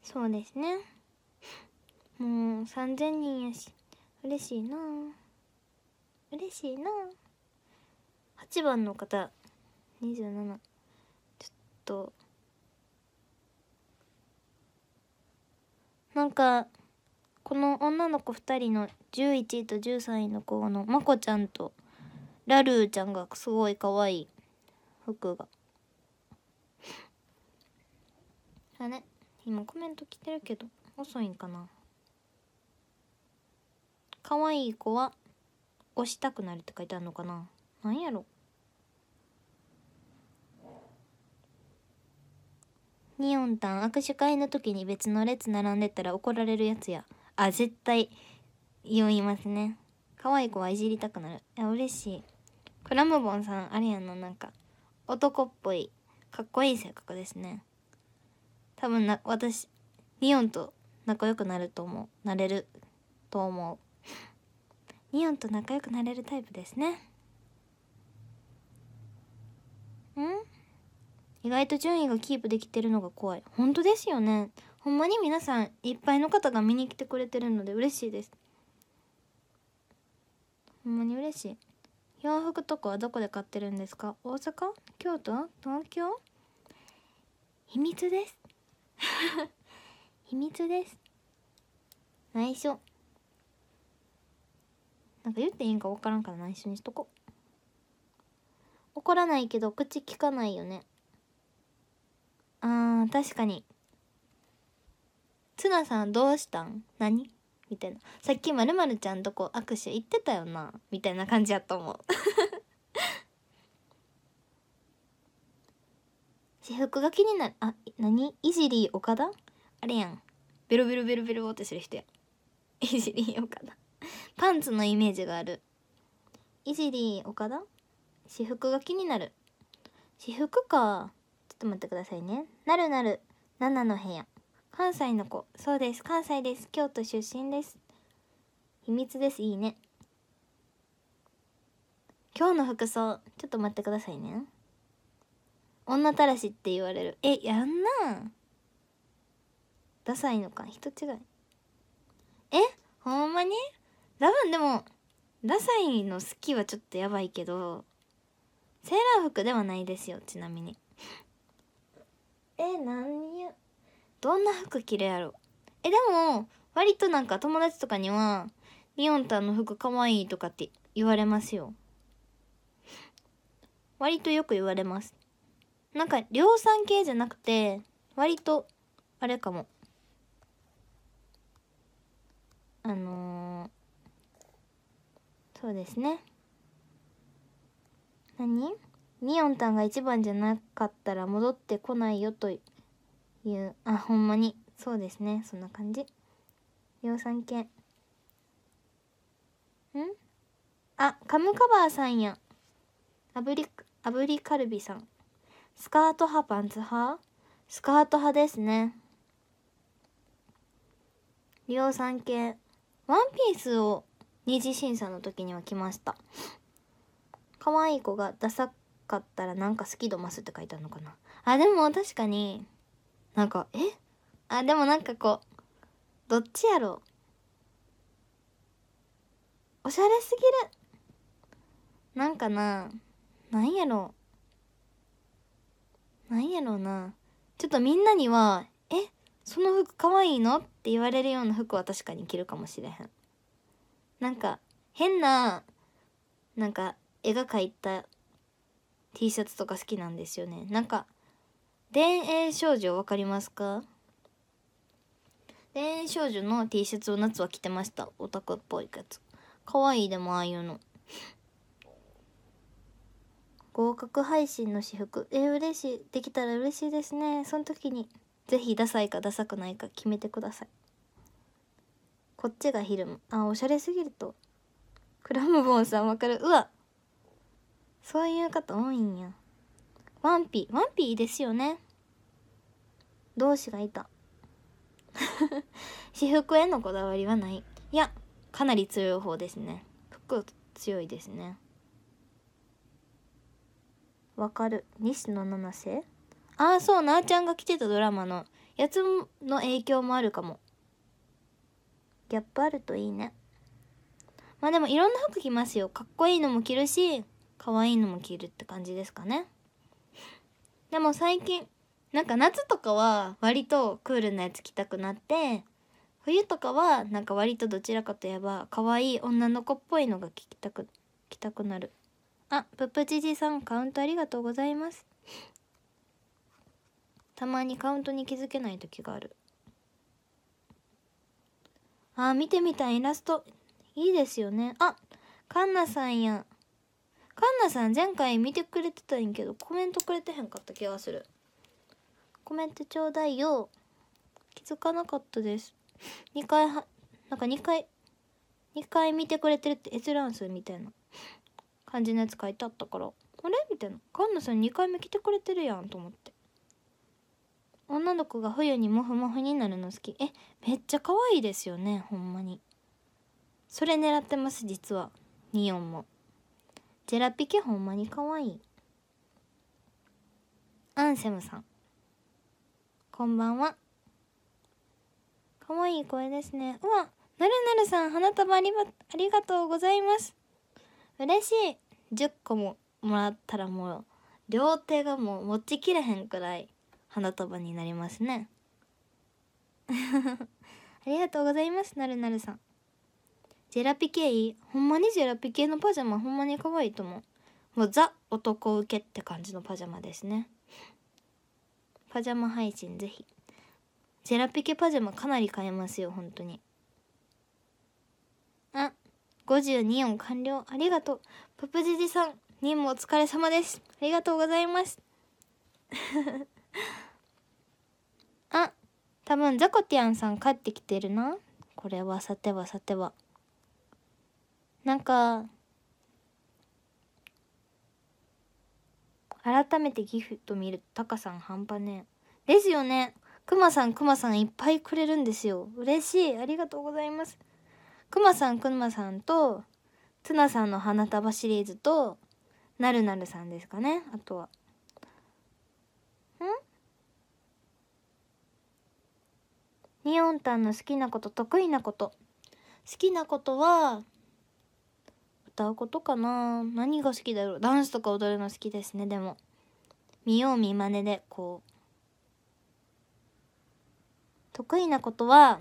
[SPEAKER 1] そうですね。もう3000人やし、嬉しいな嬉しいな8番の方、27。ちょっと、なんかこの女の子2人の11位と13位の子のまこちゃんとラルーちゃんがすごい可愛い服が。あれ今コメント来てるけど遅いんかな可愛い子は押したくなるって書いてあるのかななんやろニオンタン握手会の時に別の列並んでたら怒られるやつやあ絶対言いますね可愛い子はいじりたくなるいや嬉しいクラムボンさんあれやななんか男っぽいかっこいい性格ですね多分な私ニオンと仲良くなると思うなれると思うニオンと仲良くなれるタイプですねうん意外と順位がキープできてるのが怖い本当ですよねほんまに皆さんいっぱいの方が見に来てくれてるので嬉しいですほんまに嬉しい洋服とかはどこで買ってるんですか大阪京都東京秘密です 秘密です内緒なんか言っていいんか分からんから内緒にしとこ怒らないけど口聞かないよねあー確かにツナさんどうしたん何みたいなさっきまるまるちゃんとこ握手行ってたよなみたいな感じやと思う 私服が気になるあ何いじり岡田あれやんベロベロベロベロってする人やいじり岡田パンツのイメージがあるいじり岡田私服が気になる私服かと待ってくださいね。なるなる、7の部屋。関西の子。そうです。関西です。京都出身です。秘密です。いいね。今日の服装、ちょっと待ってくださいね。女たらしって言われる。え、やんなダサいのか。人違い。えほんまに多分でも、ダサいの好きはちょっとやばいけど、セーラー服ではないですよ、ちなみに。え何やどんな服着るやろえでも割となんか友達とかにはリオンタンの服かわいいとかって言われますよ割とよく言われますなんか量産系じゃなくて割とあれかもあのー、そうですね何みおんたんが一番じゃなかったら戻ってこないよというあほんまにそうですねそんな感じ量産系んあカムカバーさんやアブリアブリカルビさんスカート派パンツ派スカート派ですね量産系ワンピースを二次審査の時には来ました可愛い子がダサかったらなんか好きどますって書いてあるのかなあでも確かになんかえあでもなんかこうどっちやろうおしゃれすぎるなんかななんやろなんやろうなちょっとみんなには「えその服かわいいの?」って言われるような服は確かに着るかもしれへんなんか変ななんか絵が描いた T シャツとか好きなんですよねなんか「田園少女」わかりますか田園少女の T シャツを夏は着てましたオタクっぽいやつ可愛いでもああいうの合格配信の私服えー、嬉しいできたら嬉しいですねその時にぜひダサいかダサくないか決めてくださいこっちが昼間あおしゃれすぎるとクラムボンさんわかるうわそういう方多いんやワンピワンピいいですよね同志がいた 私服へのこだわりはないいやかなり強い方ですね服強いですねわかる西野七瀬ああそうなあちゃんが来てたドラマのやつの影響もあるかもギャップあるといいねまあでもいろんな服着ますよかっこいいのも着るし可愛いのも着るって感じですかねでも最近なんか夏とかは割とクールなやつ着たくなって冬とかはなんか割とどちらかといえば可愛い女の子っぽいのが着たく着たくなるあプップチジさんカウントありがとうございますたまにカウントに気づけない時があるあ見てみたいイラストいいですよねあカンナさんやカンナさん前回見てくれてたんやけどコメントくれてへんかった気がするコメントちょうだいよ気づかなかったです2回はなんか2回2回見てくれてるって閲覧数みたいな感じのやつ書いてあったからあれみたいなカンナさん2回目来てくれてるやんと思って女の子が冬にモフモフになるの好きえめっちゃ可愛いですよねほんまにそれ狙ってます実はニオンも。ジェラピケほんまにかわいいアンセムさんこんばんはかわいい声ですねうわなるなるさん花束ありありがとうございます嬉しい10個ももらったらもう両手がもう持ちきれへんくらい花束になりますね ありがとうございますなるなるさんジェラピケほんまにジェラピケのパジャマほんまに可愛いと思うもうザ男受けって感じのパジャマですねパジャマ配信ぜひジェラピケパジャマかなり買えますよ本当にあ52音完了ありがとうパプジジさん任務お疲れ様ですありがとうございます あ多分ザコティアンさん帰ってきてるなこれはさてはさてはなんか改めてギフト見るとタカさん半端ねですよねくまさんくまさんいっぱいくれるんですよ嬉しいありがとうございますくまさんくまさんとツナさんの花束シリーズとなるなるさんですかねあとはんにおんたんの好きなこと得意なこと好きなことは歌うことかな何が好きだろうダンスとか踊るの好きですねでも見よう見まねでこう得意なことは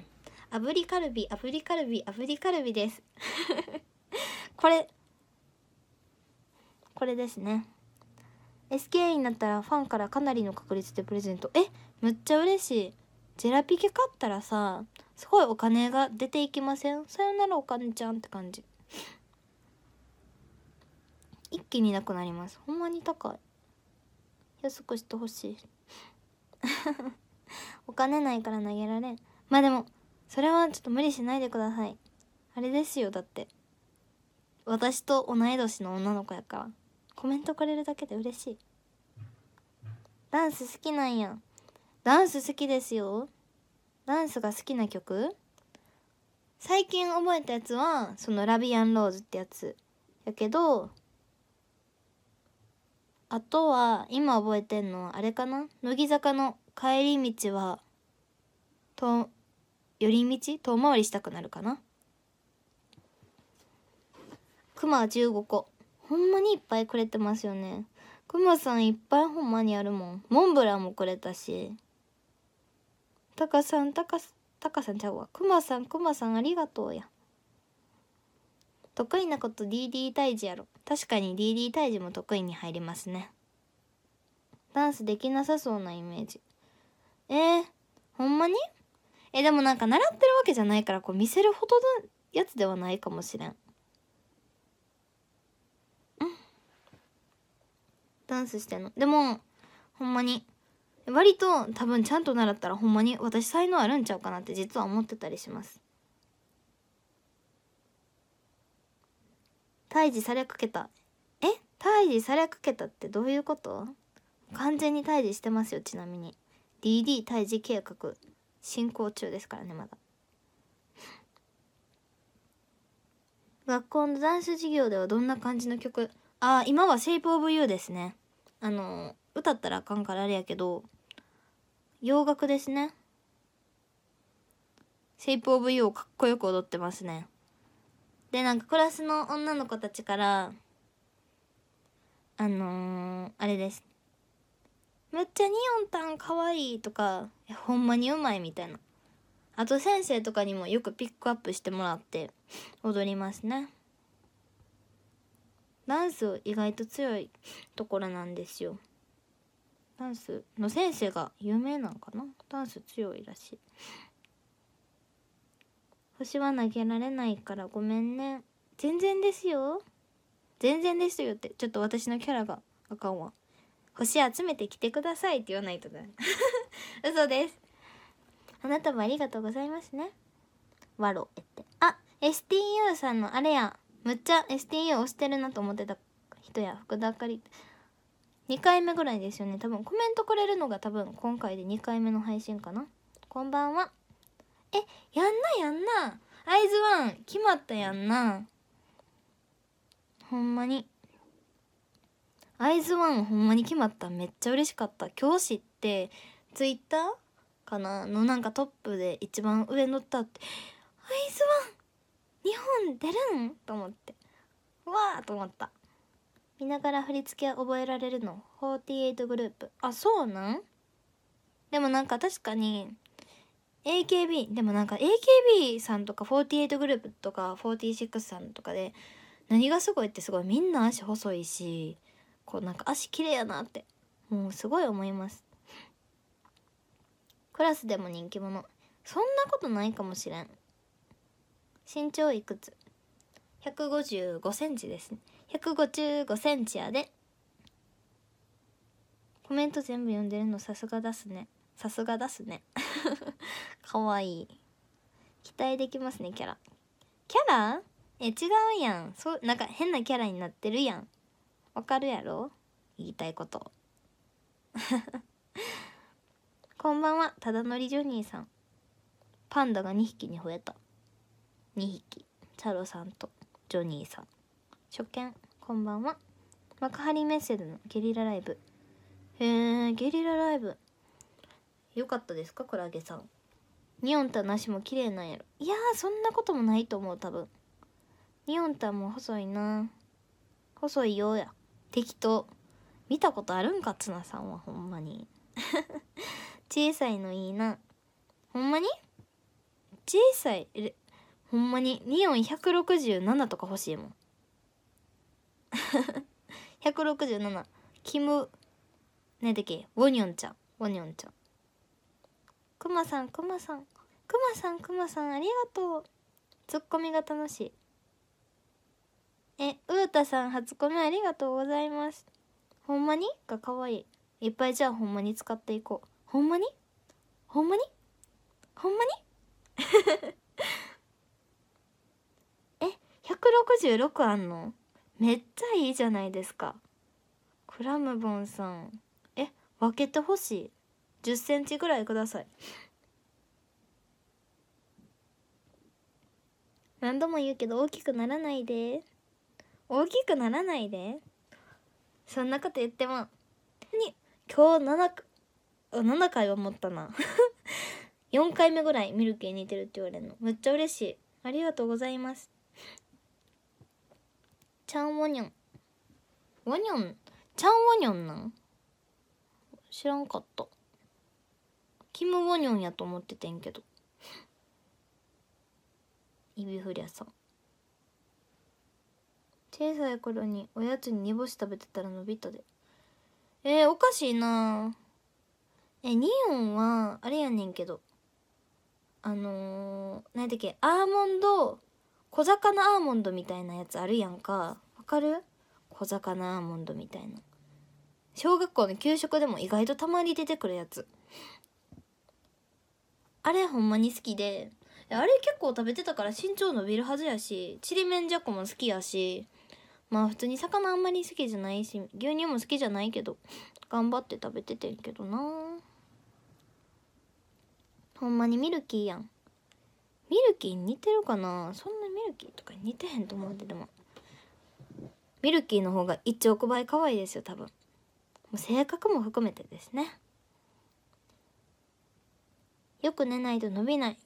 [SPEAKER 1] 炙りカルビ炙りカルビ炙りカルビです これこれですね SKA になったらファンからかなりの確率でプレゼントえむっちゃ嬉しいジェラピケ買ったらさすごいお金が出ていきませんさよならお金ちゃんって感じ一気になくなりますほんまに高い安くしてほしい お金ないから投げられんまあでもそれはちょっと無理しないでくださいあれですよだって私と同い年の女の子やからコメントくれるだけで嬉しいダンス好きなんやダンス好きですよダンスが好きな曲最近覚えたやつはその「ラビアンローズ」ってやつやけどあとは今覚えてんのあれかな乃木坂の帰り道はと寄り道遠回りしたくなるかな熊15個ほんまにいっぱいくれてますよね熊さんいっぱいほんまにあるもんモンブランもくれたしタカさんタカタカさんちゃうわ熊さん熊さんありがとうや得意なこと DD 退治やろ確かに DD 退治も得意に入りますねダンスできなさそうなイメージえー、ほんまにえでもなんか習ってるわけじゃないからこう見せるほどのやつではないかもしれんうんダンスしてんのでもほんまに割と多分ちゃんと習ったらほんまに私才能あるんちゃうかなって実は思ってたりします退治されかけたえ退治されかけたってどういうこと完全に退治してますよちなみに DD 退治計画進行中ですからねまだ 学校のダンス授業ではどんな感じの曲あ今は「a p イプオブユーですねあの歌ったらあかんからあれやけど洋楽ですね「シェイプオブユーをかっこよく踊ってますねでなんかクラスの女の子たちからあのー、あれです「むっちゃニオンタンかわいい」とか「ほんまにうまい」みたいなあと先生とかにもよくピックアップしてもらって踊りますねダンス意外と強いところなんですよダンスの先生が有名なんかなダンス強いらしい星は投げられないからごめんね全然ですよ全然ですよってちょっと私のキャラがあかんわ星集めてきてくださいって言わないとだね 嘘ですあなたもありがとうございますねわろえってあ STU さんのあれやむっちゃ STU 押してるなと思ってた人や福田あかり2回目ぐらいですよね多分コメントくれるのが多分今回で2回目の配信かなこんばんはえやんなやんなアイズワン決まったやんなほんまにアイズワンほんまに決まっためっちゃ嬉しかった教師ってツイッターかなのなんかトップで一番上乗ったってアイズワン日本出るんと思ってわーと思った見ながら振り付け覚えられるの48グループあそうなんでもなんか確かに AKB でもなんか AKB さんとか48グループとか46さんとかで何がすごいってすごいみんな足細いしこうなんか足綺麗やなってもうすごい思いますクラスでも人気者そんなことないかもしれん身長いくつ155センチですね155センチやでコメント全部読んでるのさすがだすねさすがだすね かわいい期待できますねキャラキャラえ違うやんそうなんか変なキャラになってるやんわかるやろ言いたいこと こんばんはただのりジョニーさんパンダが2匹に増えた2匹チャロさんとジョニーさん初見こんばんは幕張メッセでのゲリラライブへえゲリラライブよかったですかクラゲさんニオンタなしも綺麗なんやろいやそんなこともないと思う多分ニオンタも細いな細いようや適当見たことあるんかツナさんはほんまに 小さいのいいなほんまに小さいほんまにニオン167とか欲しいもん167 キム何だっけウォニョンちゃんウォニョンちゃんくまさんくまさんくまさんくまさんありがとうツッコミが楽しいえうーたさん初コメありがとうございますほんまにがかわいいいっぱいじゃあほんまに使っていこうほんまにほんまにほんまに え166あんのめっちゃいいじゃないですかクラムボンさんえ分けてほしい1 0ンチぐらいください何度も言うけど大きくならないで大きくならないでそんなこと言ってもに今日 7, 7回は持ったな4 回目ぐらいミルキー似てるって言われるのめっちゃ嬉しいありがとうございますちゃんわにょんわにょんちゃんわにょんなん知らんかったキム・ボニョンやと思っててんけどイビフリアさん小さい頃におやつに煮干し食べてたら伸びたでえー、おかしいなえニオンはあれやねんけどあのー、何だっっけアーモンド小魚アーモンドみたいなやつあるやんかわかる小魚アーモンドみたいな小学校の給食でも意外とたまに出てくるやつあれほんまに好きであれ結構食べてたから身長伸びるはずやしちりめんじゃこも好きやしまあ普通に魚あんまり好きじゃないし牛乳も好きじゃないけど頑張って食べててんけどなほんまにミルキーやんミルキー似てるかなそんなミルキーとか似てへんと思うてでもミルキーの方が1億倍可愛いですよ多分もう性格も含めてですねよく寝ないと伸びない。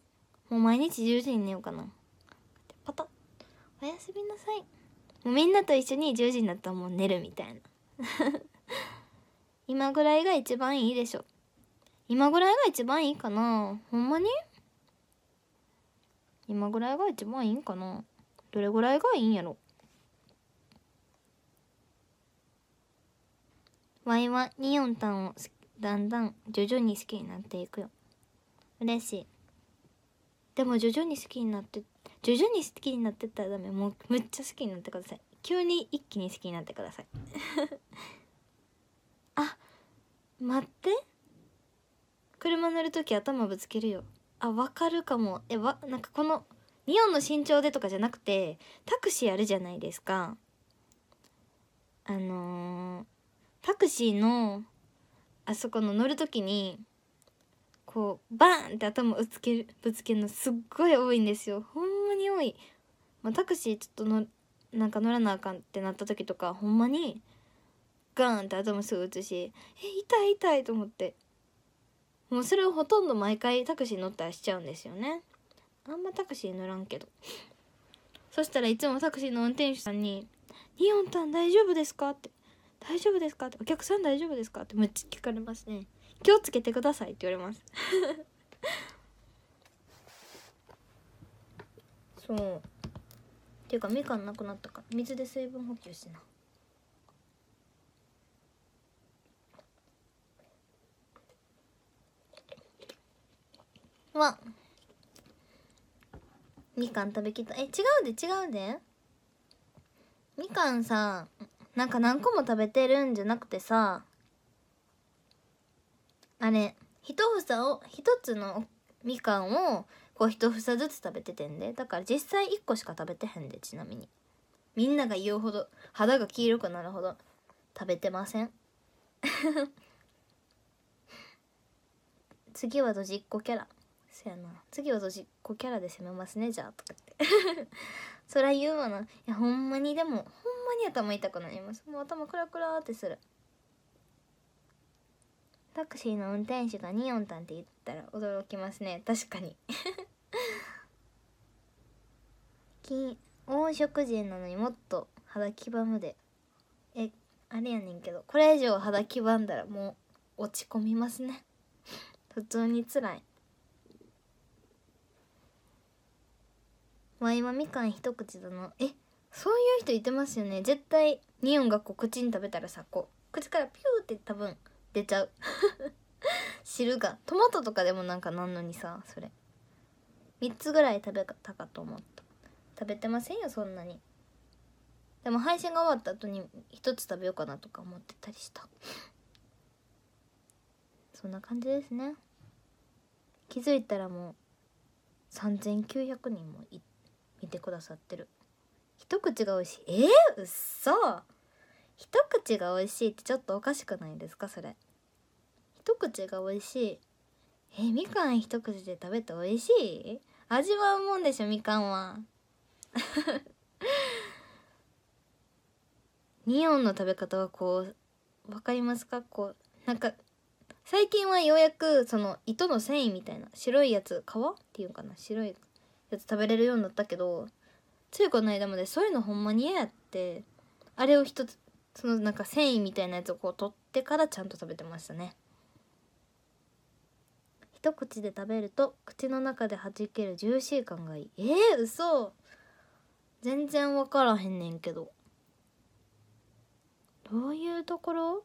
[SPEAKER 1] もう毎日10時に寝ようかな。パタッ。おやすみなさい。もうみんなと一緒に10時になったらもう寝るみたいな。今ぐらいが一番いいでしょ。今ぐらいが一番いいかなほんまに今ぐらいが一番いいんかなどれぐらいがいいんやろワイはニオンタンをだんだん徐々に好きになっていくよ嬉しいでも徐々に好きになって徐々に好きになってったらダメもうむっちゃ好きになってください急に一気に好きになってください あ待って車乗る時頭ぶつけるよあわかるかもえわなんかこのニオンの身長でとかじゃなくてタクシーあるじゃないですかあのー、タクシーのあそこの乗る時にこうバーンって頭ぶつけるぶつけるのすっごい多いんですよほんまに多い、まあ、タクシーちょっとのなんか乗らなあかんってなった時とかほんまにガーンって頭すぐ打つしえ痛い痛いと思ってもうそれをほとんど毎回タクシー乗ったらしちゃうんですよねあんまタクシー乗らんけどそしたらいつもタクシーの運転手さんに「ニオンタン大丈夫ですか?」って「大丈夫ですか?」って「お客さん大丈夫ですか?」ってめっちゃ聞かれますね気をつけてくださいって言われます そうっていうかみかんなくなったから水で水分補給しなわみかん食べきったえ違うで違うでみかんさなんか何個も食べてるんじゃなくてさあれ一房を一つのみかんをこう一房ずつ食べててんでだから実際1個しか食べてへんでちなみにみんなが言うほど肌が黄色くなるほど食べてません 次はドジっ子キャラせやな次はドジっ子キャラで攻めますねじゃあとかって そゃ言うわないやほんまにでもほんまに頭痛くなりますもう頭クラクラってするタクシーの運転手がニオンタンって言ったら驚きますね確かに 金黄色人なのにもっと肌黄ばむでえあれやねんけどこれ以上肌黄ばんだらもう落ち込みますね普通につらいわ今みかん一口だのえそういう人いてますよね絶対ニオンがこう口に食べたらさこう口からピューって多分出ちゃう汁 がトマトとかでもなんかなんのにさそれ3つぐらい食べたかと思った食べてませんよそんなにでも配信が終わった後に1つ食べようかなとか思ってたりしたそんな感じですね気づいたらもう3900人も見てくださってる一口が美味しいえー、うっそ一口が美味しいってちょっとおかしくないですかそれ一口が美味しいえみかん一口で食べて美味しい味わうもんでしょみかんはニオンの食べ方はこうわかりますかこうなんか最近はようやくその糸の繊維みたいな白いやつ皮っていうかな白いやつ食べれるようになったけどついこの間までそういうのほんまに嫌やってあれを一つそのなんか繊維みたいなやつをこう取ってからちゃんと食べてましたね一口で食べると口の中で弾けるジューシー感がいいえー、嘘全然分からへんねんけどどういうところ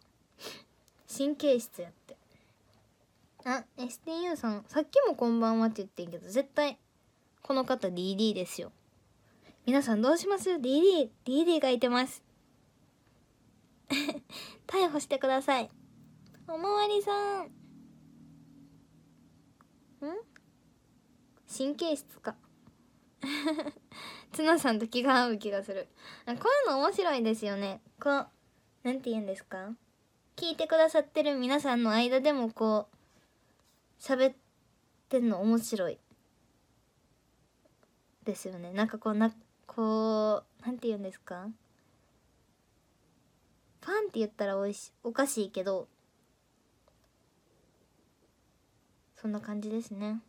[SPEAKER 1] 神経質やってあ STU さんさっきも「こんばんは」って言ってんけど絶対この方 DD ですよ皆さんどうします ?DD、DD がいてます。逮捕してくださいおまわりさんん神経質か角 さんと気が合う気がするこういうの面白いですよねこう何て言うんですか聞いてくださってる皆さんの間でもこう喋ってんの面白いですよねなんかこうなこう何て言うんですかパンって言ったらおいしおかしいけどそんな感じですね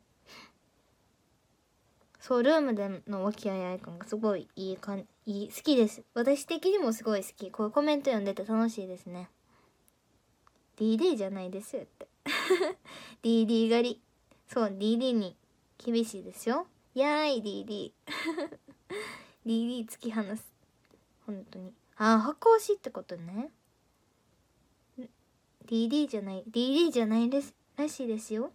[SPEAKER 1] そうルームでの和気あいあい感がすごいいいかんいい好きです私的にもすごい好きこういうコメント読んでて楽しいですね DD じゃないですよって DD 狩りそう DD に厳しいですよやーい DDDD 突き放す本当にあ箱推しってことね DD じゃない DD じゃないですらしいですよ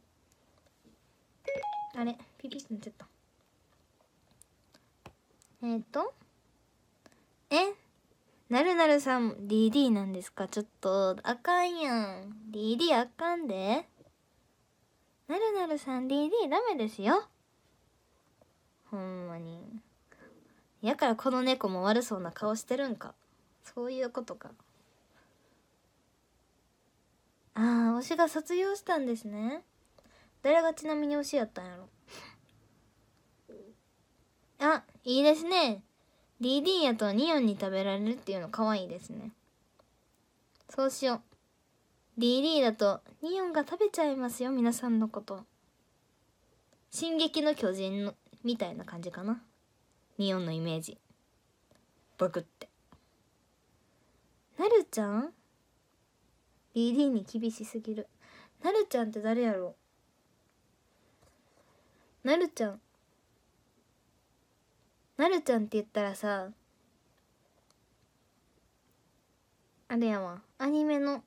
[SPEAKER 1] あれピピってなっちゃったえっ、ー、とえなるなるさん DD なんですかちょっとあかんやん DD あかんでなるなるさん DD ダメですよほんまにやからこの猫も悪そうな顔してるんかそういうことかああ推しが卒業したんですね誰がちなみに推しやったんやろあいいですね DD やとニオンに食べられるっていうの可愛いですねそうしよう DD だとニオンが食べちゃいますよ皆さんのこと「進撃の巨人の」みたいな感じかなニオンのイメージバクってなるちゃん ?BD に厳しすぎる。なるちゃんって誰やろなるちゃん。なるちゃんって言ったらさ、あれやわ。アニメの。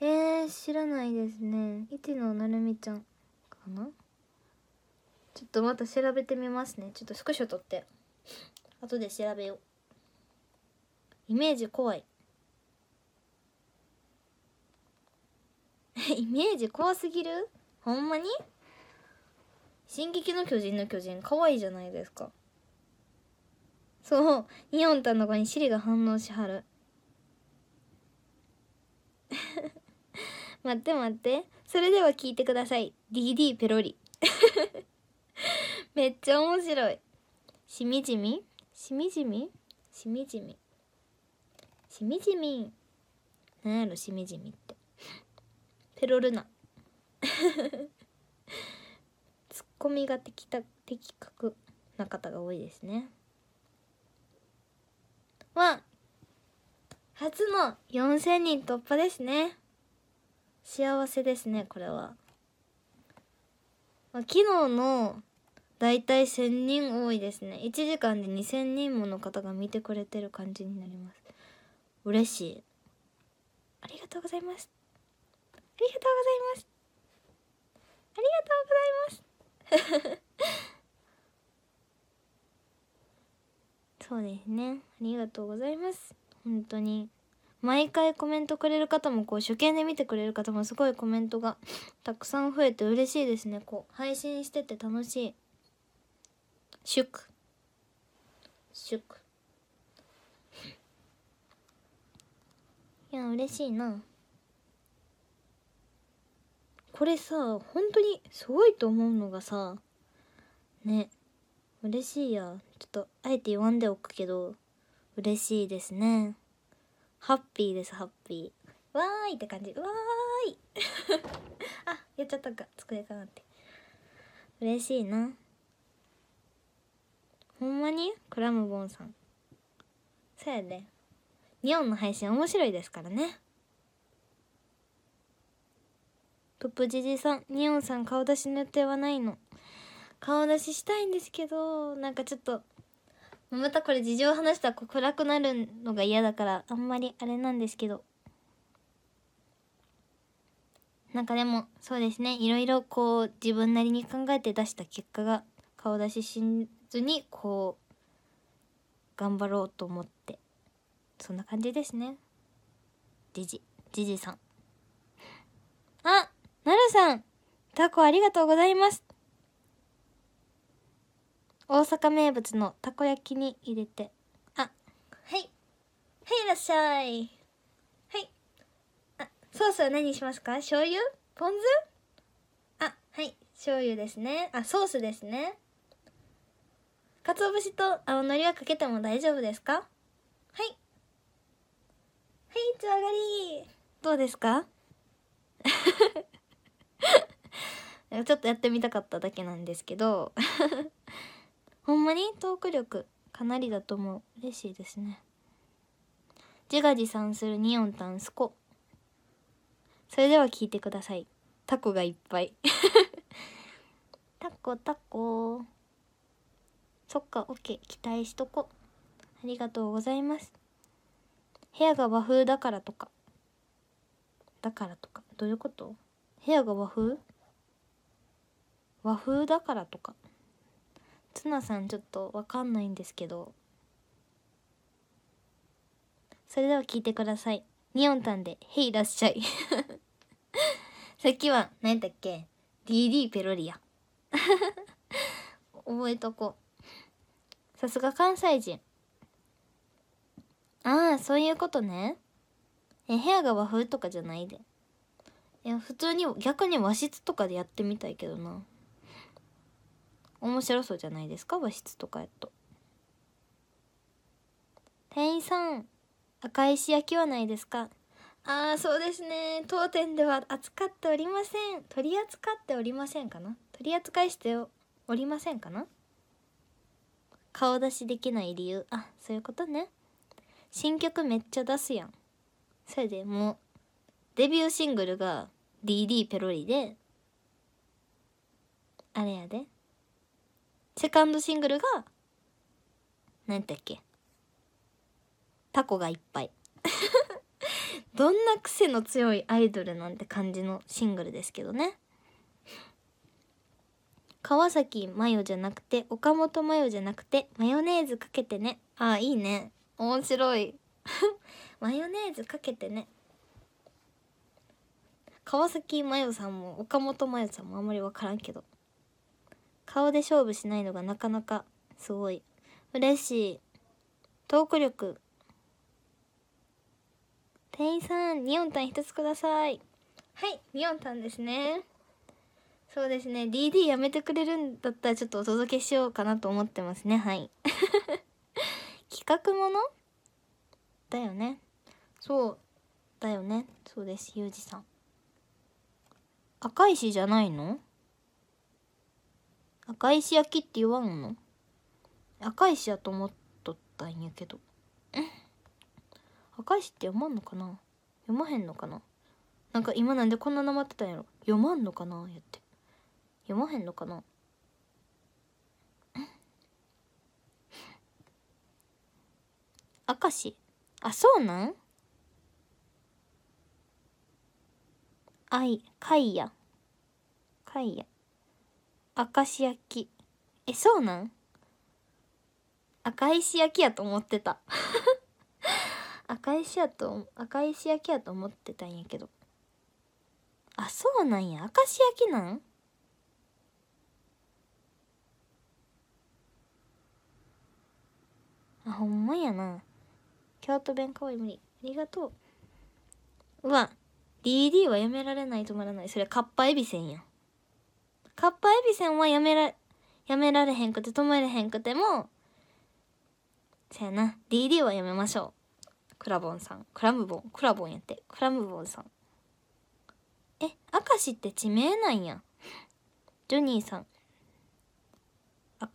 [SPEAKER 1] えー、知らないですね。いちのなるみちゃんかなちょっとまた調べてみますね。ちょっとスクショ撮って。後で調べよう。イメージ怖い イメージ怖すぎるほんまに進撃の巨人の巨人可愛いじゃないですかそうイオンタの子にシリが反応しはる 待って待ってそれでは聞いてください DD ペロリ めっちゃ面白いしみじみしみじみしみじみしみじみなんやろしみじみってペロルナ ツッコミが的た的確な方が多いですねは初の4000人突破ですね幸せですねこれは、まあ、昨日のだいたい1000人多いですね1時間で2000人もの方が見てくれてる感じになります嬉しいありがとうございますありがとうございますありがとうございます そうですねありがとうございます本当に毎回コメントくれる方もこう初見で見てくれる方もすごいコメントが たくさん増えて嬉しいですねこう配信してて楽しい祝祝や嬉しいなこれさ本当にすごいと思うのがさね嬉しいやちょっとあえて言わんでおくけど嬉しいですねハッピーですハッピーわーいって感じわーい あやっちゃったか机かなって嬉しいなほんまにクラムボンさんそうやで、ね、ニオンの配信面白いですからね。トップジジさん、ニオンさん顔出しの予定はないの。顔出ししたいんですけど、なんかちょっと、またこれ事情を話したら暗くなるのが嫌だから、あんまりあれなんですけど。なんかでも、そうですね、いろいろこう、自分なりに考えて出した結果が、顔出ししずに、こう、頑張ろうと思ってそんな感じですねじじじじさんあなるさんタコありがとうございます大阪名物のたこ焼きに入れてあはいはいいらっしゃいはいあソースは何にしますか醤油ポン酢あはい醤油ですねあソースですねかつお節と青のりはかけても大丈夫ですかはいいつ上がりどうですか ちょっとやってみたかっただけなんですけど ほんまにトーク力かなりだと思う嬉しいですね自画自賛するニオンタンスコそれでは聞いてくださいタコがいっぱい タコタコそっかオッケー期待しとこありがとうございます部屋が和風だからとかだからとかどういうこと部屋が和風和風だからとかツナさんちょっとわかんないんですけどそれでは聞いてくださいニオンタンで「へいらっしゃい」さっきは何だっけ DD ペロリア 覚えとこうさすが関西人ああそういうことねえ部屋が和風とかじゃないでいや普通に逆に和室とかでやってみたいけどな面白そうじゃないですか和室とかやと店員さん赤石焼きはないですかああそうですね当店では扱っておりません取り扱っておりませんかな取り扱いしておりませんかな顔出しできない理由あそういうことね新曲めっちゃ出すやんそれでもうデビューシングルが DD ペロリであれやでセカンドシングルが何だっけタコがいっぱい どんな癖の強いアイドルなんて感じのシングルですけどね川崎マヨじゃなくて岡本マヨじゃなくてマヨネーズかけてねああいいね面白い マヨネーズかけてね川崎麻世さんも岡本麻世さんもあんまり分からんけど顔で勝負しないのがなかなかすごい嬉しいトーク力店員さんニオンタン一つくださいはいニオンタンですねそうですね DD やめてくれるんだったらちょっとお届けしようかなと思ってますねはい企画ものだよねそうだよねそうですゆうじさん赤石じゃないの赤石焼きって言わんの赤石やと思っとったんやけど赤石って読まんのかな読まへんのかななんか今なんでこんななまってたんやろ読まんのかなやって読まへんのかな明石あそうなんあいかいやかいや明石焼きえそうなん赤石焼きやと思ってた赤 石やと赤石焼きやと思ってたんやけどあそうなんや明石焼きなんあほんまやな京都弁かわいい無理ありがとううわ DD はやめられない止まらないそれカッパエビせんやかカッパエビせんはやめらやめられへんくて止まれへんくてもそやな DD はやめましょうクラボンさんクラムボンクラボンやってクラムボンさんえ明石って地名なんやジョニーさん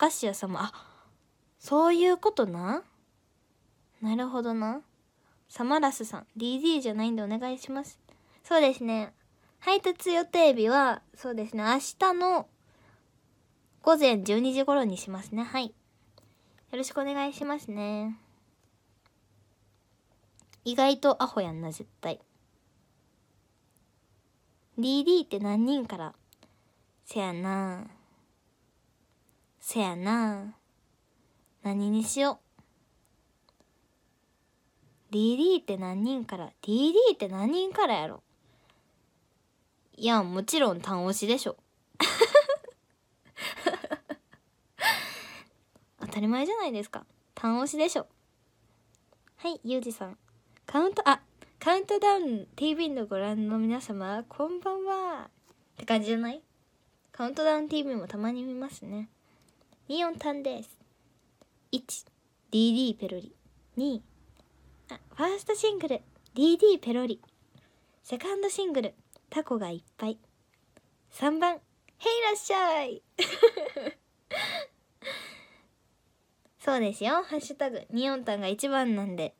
[SPEAKER 1] 明石家様あそういうことななるほどな。サマラスさん、DD じゃないんでお願いします。そうですね。配達予定日は、そうですね、明日の午前12時頃にしますね。はい。よろしくお願いしますね。意外とアホやんな、絶対。DD って何人からせやなせやな何にしよう。DD って何人から ?DD って何人からやろいや、もちろん単押しでしょ。当たり前じゃないですか。単押しでしょ。はい、ゆうじさん。カウント、あ、カウントダウン TV のご覧の皆様、こんばんは。って感じじゃないカウントダウン TV もたまに見ますね。ミオンタンです。1、DD ペロリ。2、ファーストシングル DD ペロリセカンドシングルタコがいっぱい3番へいらっしゃいそうですよハッシュタグニオンタンが一番なんで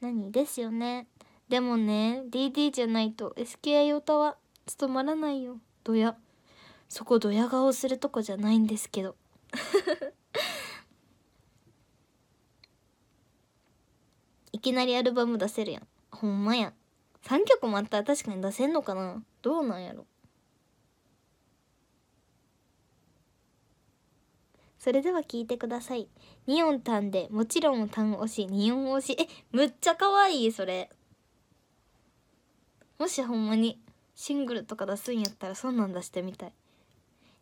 [SPEAKER 1] 何ですよねでもね DD じゃないと SKI 歌は務まらないよドヤそこドヤ顔するとこじゃないんですけど いきなりアルバム出せるやんほんまやん3曲もあったら確かに出せんのかなどうなんやろそれでは聞いてくださいニオンタンでもちろんタンしニオンしえむっちゃ可愛いそれもしほんまにシングルとか出すんやったらそんなん出してみたい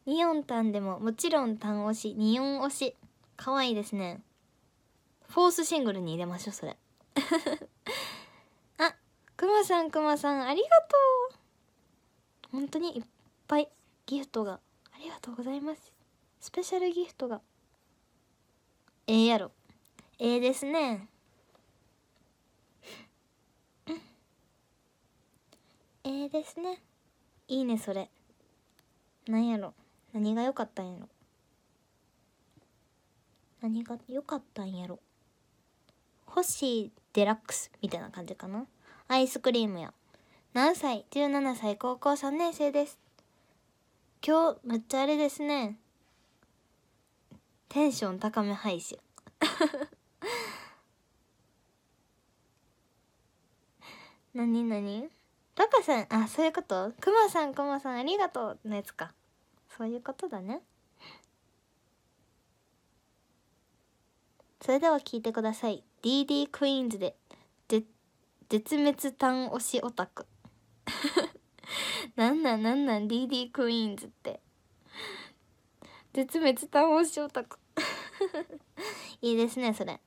[SPEAKER 1] イオンタンでももちろんタン推しニオン推し可愛いですねフォースシングルに入れましょうそれ あくまさんくまさんありがとう本当にいっぱいギフトがありがとうございますスペシャルギフトがええー、やろええー、ですねええですね いいねそれなんやろ何が良かったんやろ何が良かったんやろいデラックスみたいな感じかなアイスクリームや何歳 ?17 歳高校3年生です今日むっちゃあれですねテンション高め配信 何何タカさんあそういうことくまさんくまさんありがとうのやつかそういうことだねそれでは聞いてください DD クイーンズで絶滅単推しオタク なんなんなんなん DD クイーンズって絶滅単推しオタク いいですねそれ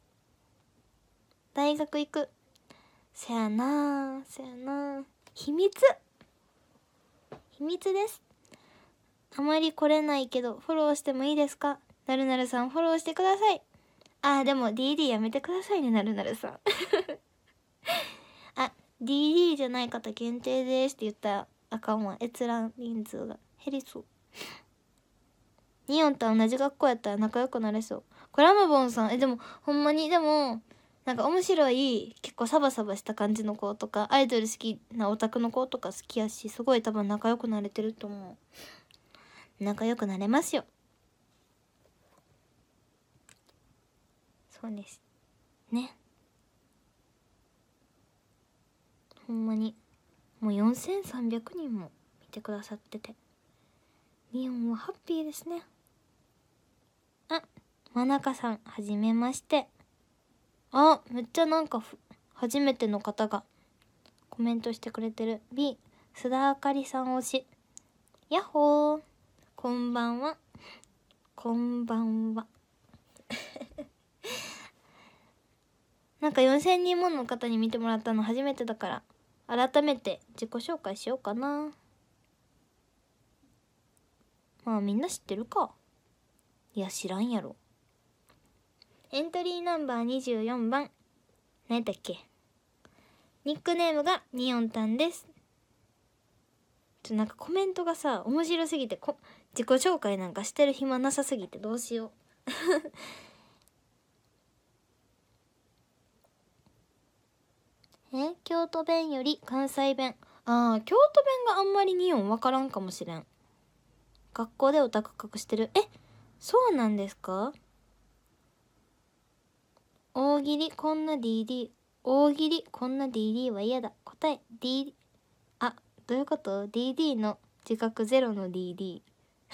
[SPEAKER 1] 大学行くせやなせやな秘密秘密ですあまり来れないけど、フォローしてもいいですかなるなるさんフォローしてください。あでも DD やめてくださいね、なるなるさん。あ、DD じゃない方限定ですって言ったらあかんわ。閲覧人数が減りそう。ニオンと同じ学校やったら仲良くなれそう。これはマボンさん。え、でも、ほんまに、でも、なんか面白い、結構サバサバした感じの子とか、アイドル好きなオタクの子とか好きやし、すごい多分仲良くなれてると思う。仲良くなれますよそうですねほんまにもう4300人も見てくださっててミオンはハッピーですねあ真中さんはじめましてあめっちゃなんか初めての方がコメントしてくれてる B 須田あかりさん推しやっほーこんばんは。こんばんは。なんか4,000人もの方に見てもらったの初めてだから、改めて自己紹介しようかな。まあみんな知ってるか。いや知らんやろ。エントリーナンバー24番。何やったっけニックネームがニオンタンです。ちょ、なんかコメントがさ、面白すぎてこ、自己紹介なんかしてる暇なさすぎてどうしよう え京都弁より関西弁ああ京都弁があんまり2音分からんかもしれん学校でオタク隠してるえそうなんですか大喜利こんな DD 大喜利こんな DD は嫌だ答え D あどういうこと DD の自覚ゼロの DD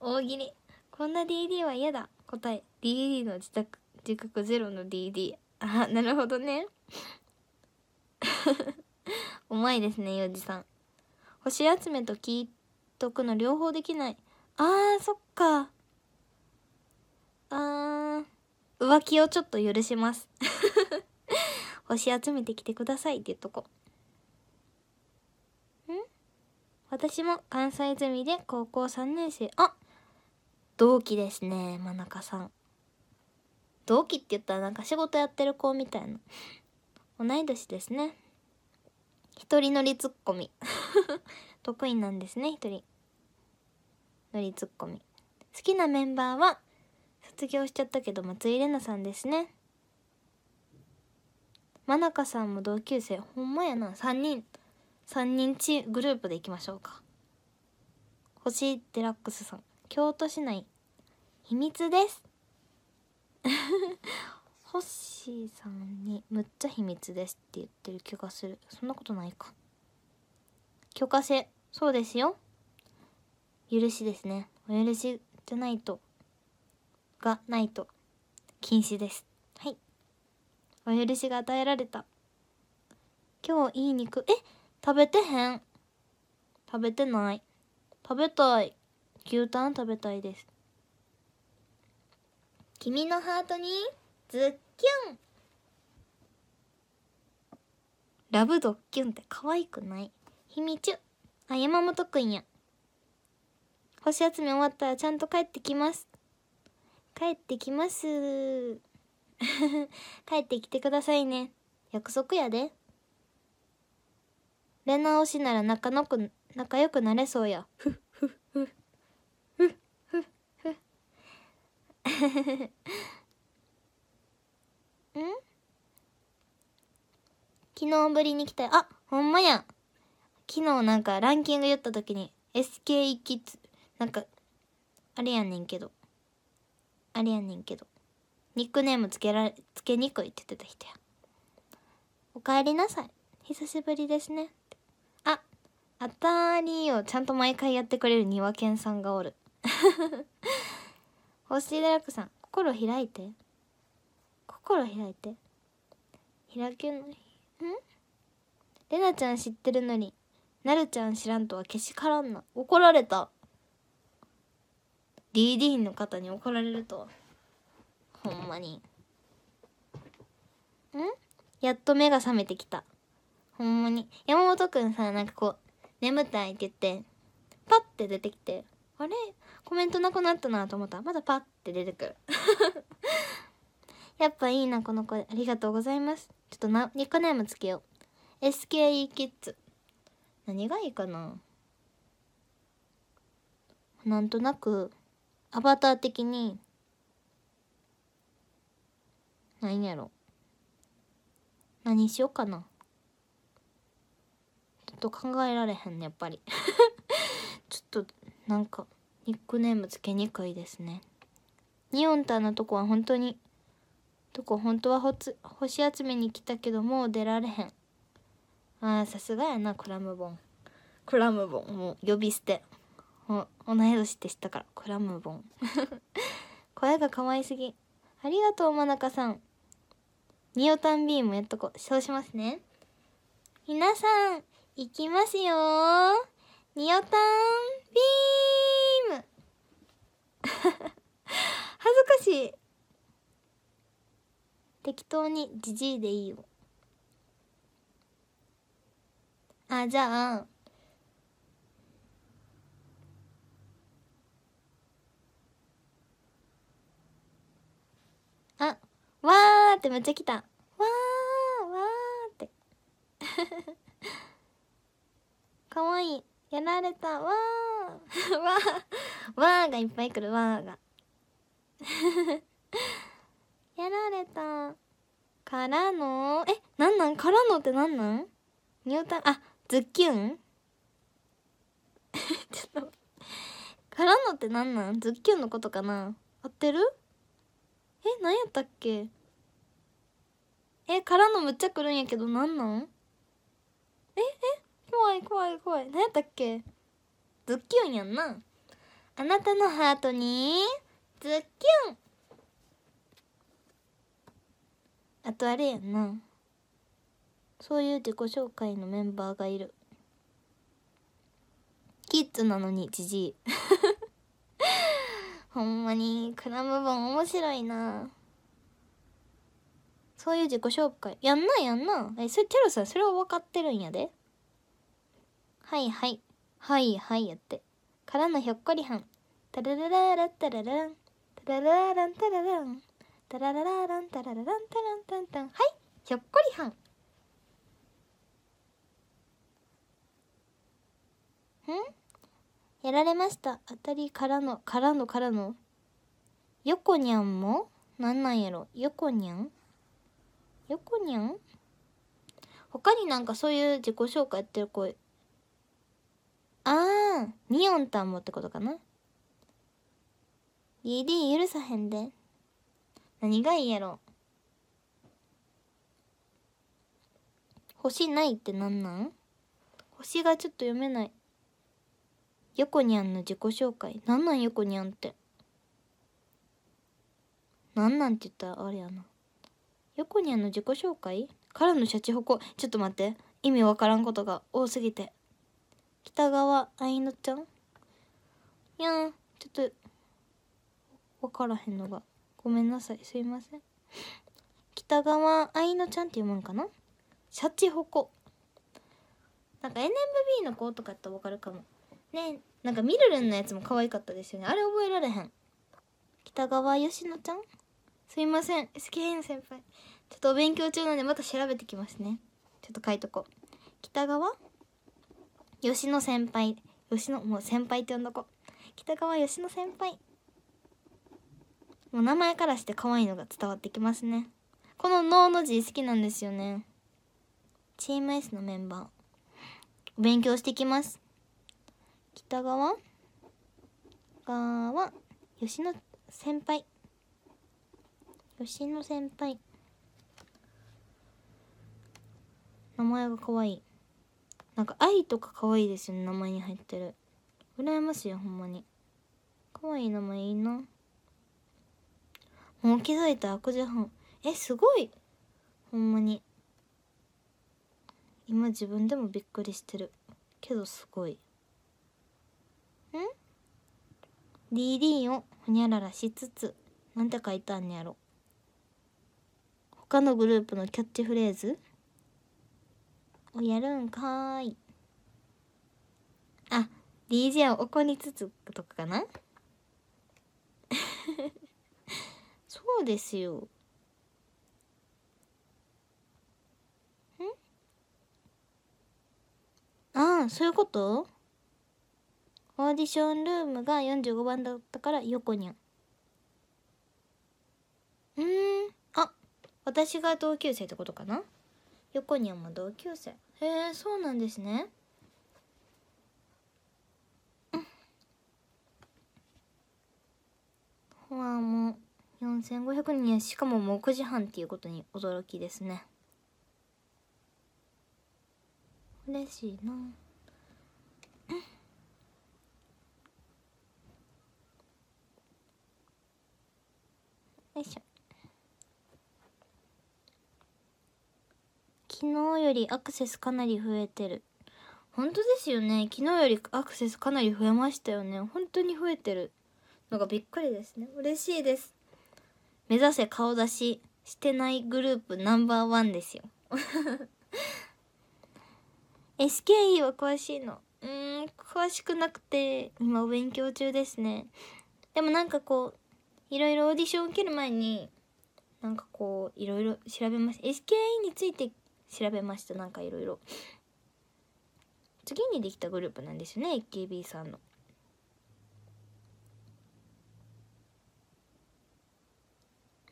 [SPEAKER 1] 大喜利こんな DD は嫌だ答え DD の自宅自覚ゼロの DD あなるほどねうまいですねユうじさん星集めと聞いとくの両方できないあーそっかあー浮気をちょっと許します 星集めてきてくださいって言っとこう私も関西済みで高校3年生あ同期ですね真中さん同期って言ったらなんか仕事やってる子みたいな同い年ですね一人乗りツッコミ 得意なんですね一人乗りツッコミ好きなメンバーは卒業しちゃったけど松井玲奈さんですね真中さんも同級生ほんまやな3人3人チグループでいきましょうか星デラックスさん京都市内秘密です 星さんにむっちゃ秘密ですって言ってる気がするそんなことないか許可制そうですよ許しですねお許しじゃないとがないと禁止ですはいお許しが与えられた今日いい肉え食べてへん。食べてない。食べたい。牛タン食べたいです。君のハートにズッキュンラブドッキュンって可愛くない秘密あ、山本くんや。星集め終わったらちゃんと帰ってきます。帰ってきます。帰ってきてくださいね。約束やで。れ直しなら仲のく仲良くなれそうやふっふっふっふっふっ ん昨日ぶりに来たあほんまや昨日なんかランキング言った時に SK キッズなんかあれやねんけどあれやねんけどニックネームつけられつけにくいって言ってた人やおかえりなさい久しぶりですねあたりをちゃんと毎回やってくれる庭犬さんがおる 星デラックさん心開いて心開いて開けんんレナちゃん知ってるのになるちゃん知らんとはけしからんな怒られた DD 員の方に怒られるとはほんまにんやっと目が覚めてきたほんまに山本くんさなんかこう眠たいって言って、パッて出てきて、あれコメントなくなったなと思ったまだパッて出てくる。やっぱいいな、この子。ありがとうございます。ちょっとな、ニックネームつけよう。SKE キッズ。何がいいかななんとなく、アバター的に、何やろ。何しようかな。と考えられへんねやっぱり ちょっとなんかニックネームつけにくいですねニオンタンのとこは本当にとこ本当はほつ星集めに来たけどもう出られへんあさすがやなクラムボンクラムボンもう呼び捨て同い年って知ったからクラムボン 声が可愛すぎありがとうなかさんニオタンビームやっとこそうしますね皆さんいきますよニオタンビーム 恥ずかしい。適当にじじいでいいよ。あ、じゃあ、あ、わーってめっちゃ来た。わー、わーって。かわいいやられたわー わーわーがいっぱい来るわーが やられたからのえなんなんからのってなんなんニュータあズッキュン ちょっとからのってなんなんズッキュンのことかな合ってるえなんやったっけえからのむっちゃくるんやけどなんなんええ怖い怖い怖い何やったっけズッキュンやんなあなたのハートにズッキュンあとあれやんなそういう自己紹介のメンバーがいるキッズなのにじじい ほんまにクラムボン面白いなそういう自己紹介やんなやんなえそれテロさんそれは分かってるんやではいはい。はいはいやって。からのひょっこりはん。タララララタララン。タララランタララン。タラララランタララランタランタンタン。はい、ひょっこりはん。んやられました。当たりからの、からの、からの。よこにゃんもなんなんやろよこにゃんよこにゃん他になんかそういう自己紹介やってる子ああニオンタンもってことかな DD 許さへんで何がいいやろ星ないってなんなん星がちょっと読めない横にゃんの自己紹介なんなん横にゃんってなんなんって言ったらあれやな横にゃんの自己紹介からのシャチホコちょっと待って意味わからんことが多すぎて北川愛乃ちゃんいやちょっと分からへんのがごめんなさいすいません北川愛乃ちゃんって読むんかなシャチホコなんか NMB の子とかやったら分かるかもねなんかみるるんのやつも可愛かったですよねあれ覚えられへん北川佳乃ちゃんすいません SKN 先輩ちょっとお勉強中なんでまた調べてきますねちょっと書いとこう北川吉野先輩吉野もう先輩って呼んどこ北川吉野先輩もう名前からして可愛いのが伝わってきますねこの「能」の字好きなんですよねチーム S のメンバー勉強してきます北川川吉野先輩吉野先輩名前が可愛いなんか愛とか可愛いですよね名前に入ってる羨ましいよほんまに可愛い名前いいなもう気づいた悪コジャハンえすごいほんまに今自分でもびっくりしてるけどすごいん d ーーをほにゃららしつつなんて書いてあんねやろ他のグループのキャッチフレーズをやるんかいあ DJ を怒りつつとかかな そうですよああそういうことオーディションルームが45番だったから横にゃんうんあ私が同級生ってことかな横にゃんも同級生へえそうなんですねフォもう4500人しかももう9時半っていうことに驚きですね嬉しいなよいしょ昨日よりアクセスかなり増えてる。本当ですよね。昨日よりアクセスかなり増えましたよね。本当に増えてるのがびっくりですね。嬉しいです。目指せ顔出ししてないグループナンバーワンですよ。SKE は詳しいの。うーん、詳しくなくて、今お勉強中ですね。でもなんかこう、いろいろオーディション受ける前に、なんかこう、いろいろ調べました。SKE について調べましたなんかいろいろ次にできたグループなんですよね AKB さんの。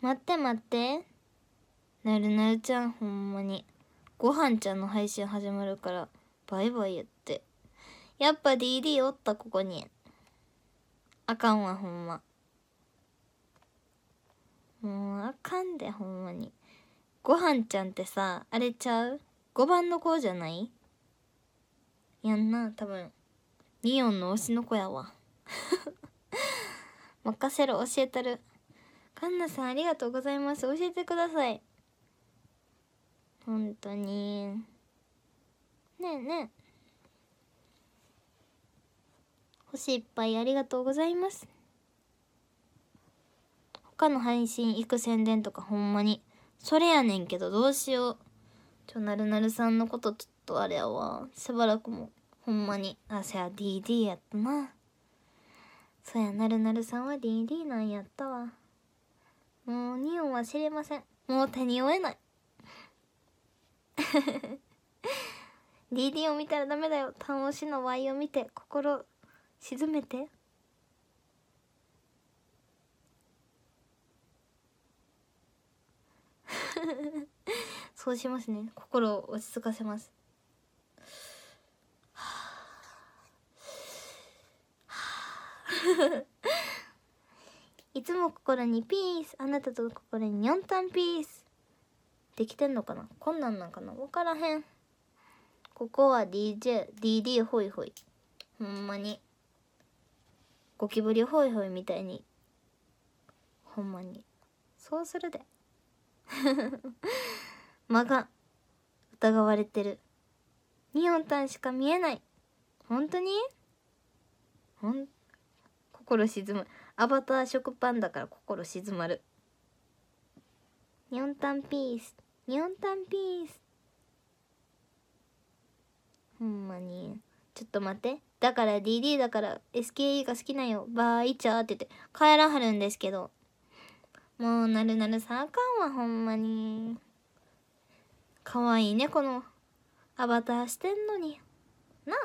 [SPEAKER 1] 待って待ってなるなるちゃんほんまにごはんちゃんの配信始まるからバイバイやってやっぱ DD おったここにあかんわほんまもうあかんでほんまにごはんちゃんってさあれちゃう5番の子じゃないやんな多分リオンの推しの子やわ 任せる教えたるカンナさんありがとうございます教えてください本当にねえねえ星いっぱいありがとうございます他の配信行く宣伝とかほんまにそれやねんけどどうしようちょなるなるさんのことちょっとあれやわしばらくもほんまにあせや DD やったなそやなるなるさんは DD なんやったわもうニオンは知れませんもう手に負えない DD を見たらダメだよ単押しの Y を見て心沈めて そうしますね心を落ち着かせますはあ いつも心にピースあなたと心にンタンピースできてんのかなこんなんなんかな分からへんここは DJDD ホイホイほんまにゴキブリホイホイみたいにほんまにそうするで。間が疑われてるニオンタンしか見えない本当にほん心沈むアバター食パンだから心静まるニオンタンピースニオンタンピースほんまにちょっと待ってだから DD だから SKE が好きなんよバーイチャーって言って帰らはるんですけどもうなるなるさあかんわほんまにかわいいねこのアバターしてんのにな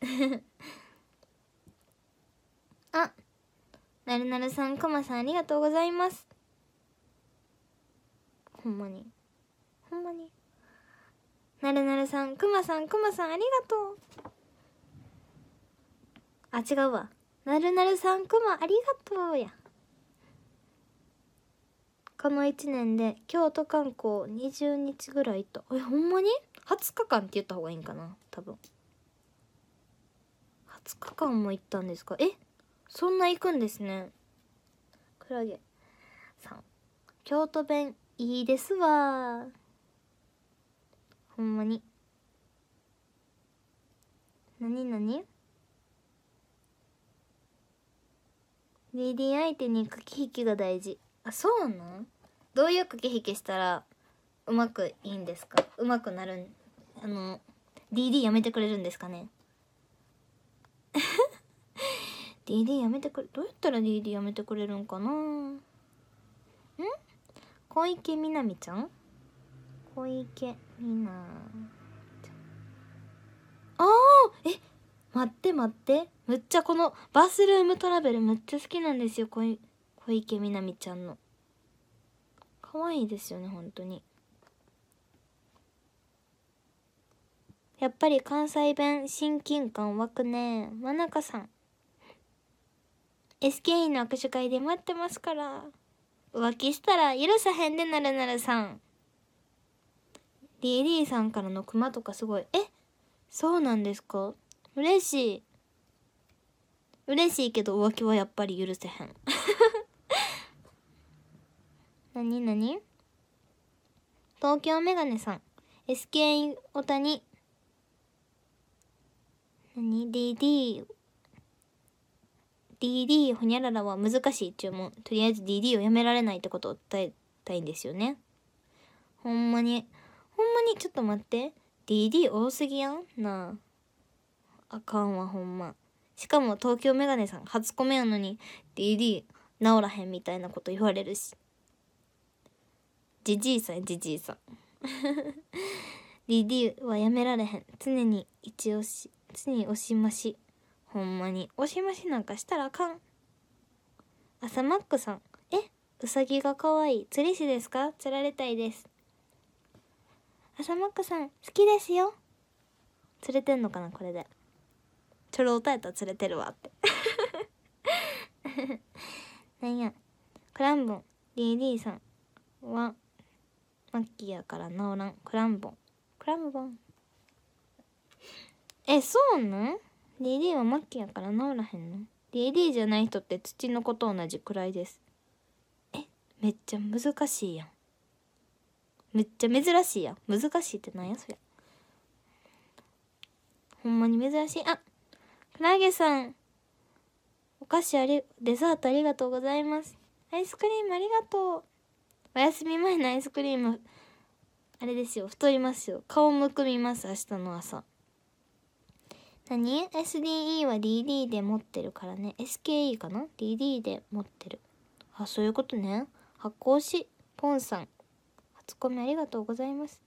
[SPEAKER 1] ああなるなるさんくまさんありがとうございますほんまにほんまになるなるさんくまさんくまさんありがとうあ違うわなるなるさんくまありがとうやこの1年で京都観光20日ぐらいとっえほんまに ?20 日間って言った方がいいんかな多分20日間も行ったんですかえそんな行くんですねクラゲさん京都弁いいですわほんまに何何ィ d 相手に駆け引きが大事あそうなんどういう駆け引きしたらうまくいいんですかうまくなるあの DD やめてくれるんですかね DD やめてくれどうやったら DD やめてくれるんかなん小池みなみちゃん小池みなああえ待って待ってむっちゃこのバスルームトラベルむっちゃ好きなんですよ小小池みなみちゃんの可愛いですよね本当にやっぱり関西弁親近感湧くね真中さん SKE の握手会で待ってますから浮気したら許さへんでなるなるさんリリーさんからのクマとかすごいえそうなんですか嬉しい嬉しいけど浮気はやっぱり許せへんなになに東京メガネさん SK おたに何 ?DD DD ほにゃららは難しい注文とりあえず DD をやめられないってことを訴えたいんですよねほんまにほんまにちょっと待って DD 多すぎやんなああかんわほんましかも東京メガネさん初コメやのに DD 治らへんみたいなこと言われるしじじいさんじじいさんィ ーはやめられへん常に一押し常に押し増しほんまに押し増しなんかしたらあかん朝マックさんえうさぎが可愛い釣り師ですか釣られたいです朝マックさん好きですよ釣れてんのかなこれでちょろおたえたら釣れてるわって なんやクランボン DD さんはマッキーやから治らん。クランボン。クランボン。え、そうなん ?DD はマッキーやから治らへんの ?DD じゃない人って土の子と同じくらいです。え、めっちゃ難しいやん。めっちゃ珍しいやん。難しいってなんやそりゃ。ほんまに珍しい。あ、クラゲさん。お菓子あり、デザートありがとうございます。アイスクリームありがとう。お休み前のアイスクリームあれですよ太りますよ顔むくみます明日の朝何 ?SDE は DD で持ってるからね SKE かな ?DD で持ってるあそういうことね発行しポンさん初コメありがとうございます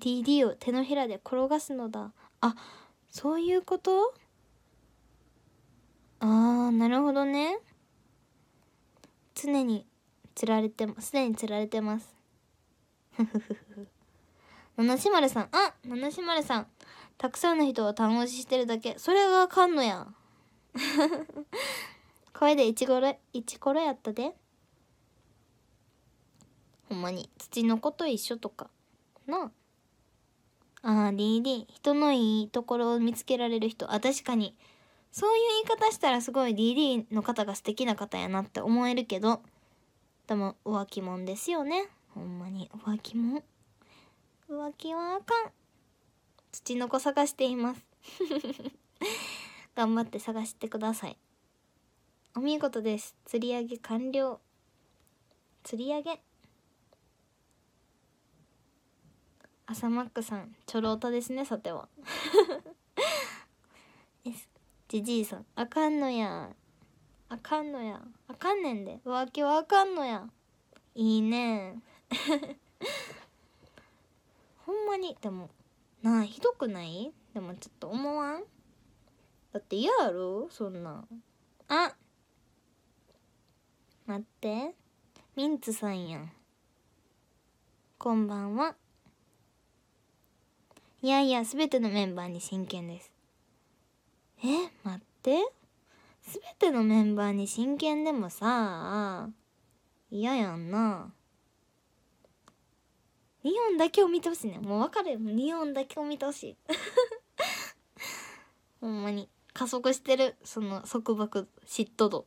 [SPEAKER 1] DD を手のひらで転がすのだあそういうことあーなるほどね常に釣られてすでに釣られてます 七島丸さんあ七島丸さんたくさんの人を単押ししてるだけそれがかんのや声 でいちごろいちころやったでほんまに土の子と一緒とかなああ DD 人のいいところを見つけられる人あ確かにそういう言い方したらすごい DD の方が素敵な方やなって思えるけどでも浮気もんですよねほんまに浮気もん浮気はあかん土の子探しています 頑張って探してくださいお見事です釣り上げ完了釣り上げ朝マックさんちょろおたですねさてはじじいさんあかんのやあかんのやあかんねんで浮気はあかんのやいいね ほんまにでもなあひどくないでもちょっと思わんだって嫌やろそんなあ待ってミンツさんやんこんばんはいやいやすべてのメンバーに真剣ですえ待って全てのメンバーに真剣でもさ嫌やんなリオンだけを見てほしいねもう分かるよリオンだけを見てほしい ほんまに加速してるその束縛嫉妬度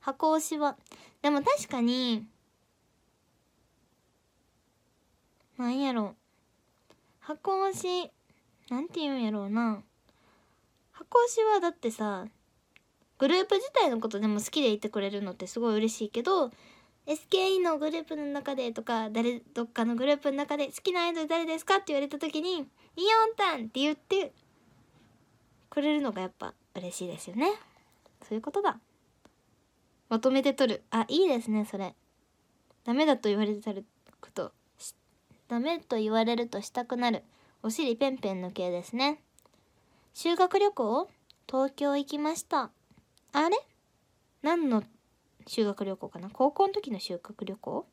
[SPEAKER 1] 箱押しはでも確かになんやろ箱押しなんて言うんやろうな箱押しはだってさグループ自体のことでも好きでいてくれるのってすごい嬉しいけど SKE のグループの中でとか誰どっかのグループの中で好きなアイドル誰ですかって言われた時に「イオンタン!」って言ってくれるのがやっぱ嬉しいですよねそういうことだまとめて取るあいいですねそれダメだと言われてたることダメと言われるとしたくなるお尻ペンペンの系ですね修学旅行東京行きましたあれ何の修学旅行かな高校の時の修学旅行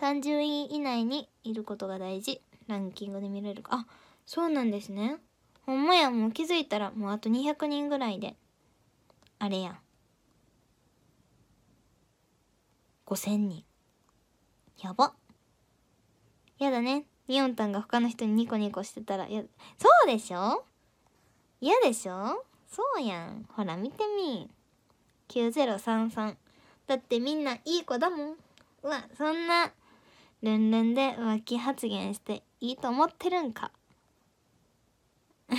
[SPEAKER 1] 30位以内にいることが大事ランキングで見れるかあそうなんですねほんまやもう気づいたらもうあと200人ぐらいであれやん5,000人やばやだねミおんたんが他の人にニコニコしてたらやそうでしょ嫌でしょそうやんほら見てみ9033だってみんないい子だもんうわそんなルンルンで浮気発言していいと思ってるんか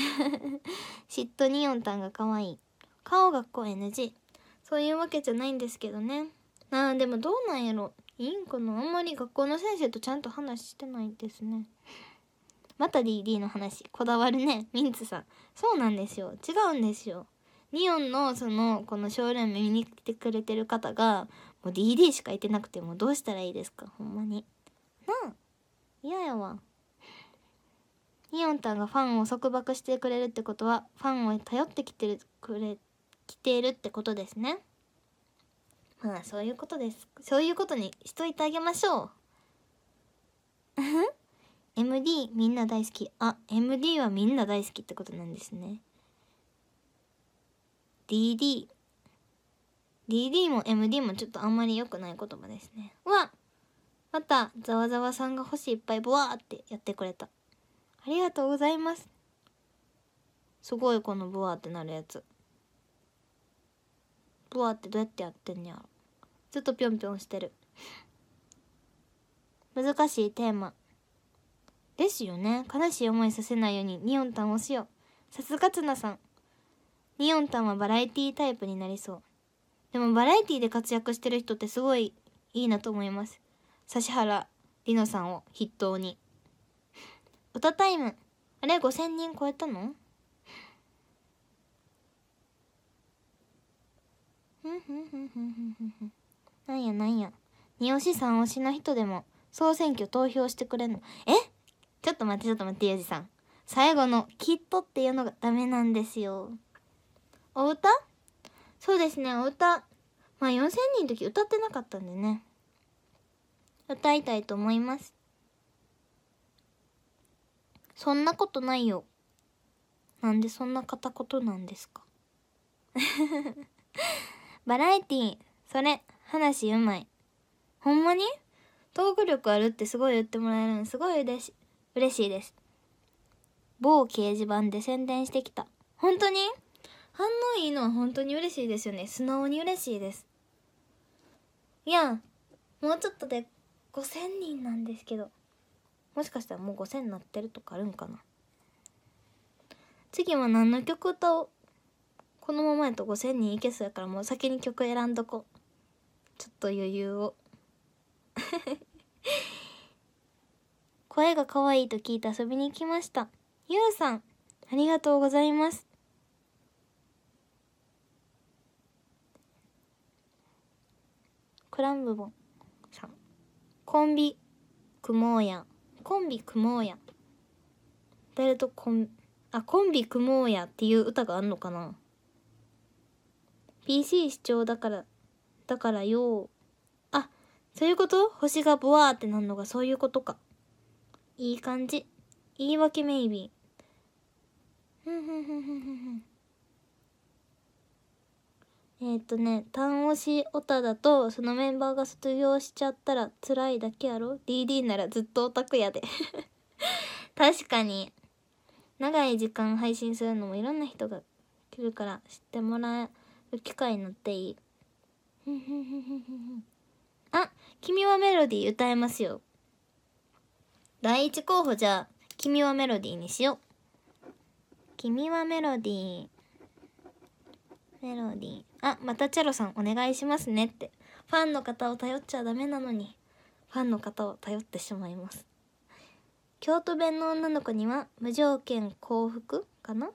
[SPEAKER 1] 嫉妬にオンタンが可愛い顔学校 NG そういうわけじゃないんですけどねあーでもどうなんやろいいんかなあんまり学校の先生とちゃんと話してないですねまた DD の話こだわるねミンツさんそうなんですよ違うんですよニオンのそのこのショールーム見に来てくれてる方がもう DD しかいてなくてもうどうしたらいいですかほんまになあ嫌やわニオンたんがファンを束縛してくれるってことはファンを頼ってきてるくれきているってことですねまあそういうことですそういうことにしといてあげましょう MD みんな大好きあ MD はみんな大好きってことなんですね DDDD DD も MD もちょっとあんまり良くない言葉ですねわまたざわざわさんが星いっぱいボワーってやってくれたありがとうございますすごいこのボワーってなるやつボワーってどうやってやってんねやろずっとぴょんぴょんしてる難しいテーマですよね悲しい思いさせないようにニオンタンをしようさすが綱さんニオンタンはバラエティタイプになりそうでもバラエティで活躍してる人ってすごいいいなと思います指原莉乃さんを筆頭に歌タイムあれ5000人超えたのなんやなんや二押し三押しの人でも総選挙投票してくれんのえちょっと待ってちょっと待ってゆうじさん最後の「きっと」っていうのがダメなんですよお歌そうですねお歌まあ4,000人の時歌ってなかったんでね歌いたいと思いますそんなことないよなんでそんな片言なんですか バラエティーそれ話うまいほんまにトーク力あるってすごい言ってもらえるのすごい嬉しい。嬉しいです某掲示板で宣伝してきた本当に反応いいのは本当に嬉しいですよね素直に嬉しいですいやもうちょっとで5000人なんですけどもしかしたらもう5000になってるとかあるんかな次は何の曲歌おうこのままやと5000人いけそうやからもう先に曲選んどこちょっと余裕を声が可愛いと聞いて遊びに来ました。ゆうさん、ありがとうございます。クランブボンさん。コンビ、雲もや。コンビくもやコンビくもや誰とコン、あ、コンビくもやっていう歌があんのかな ?PC 視聴だから、だからよう。あ、そういうこと星がボワーってなるのがそういうことか。いい感じ。言い訳メイビー。えっ、とね、単押しオタだと、そのメンバーが卒業しちゃったら辛いだけやろ ?DD ならずっとオタクやで 確かに。長い時間配信するのもいろんな人が来るから知ってもらう機会になっていい。あ、君はメロディー歌えますよ。第一候補じゃあ「君はメロディー」にしよう「君はメロディー」メロディーあまたチェロさんお願いしますねってファンの方を頼っちゃダメなのにファンの方を頼ってしまいます京都弁の女の子には無条件幸福かな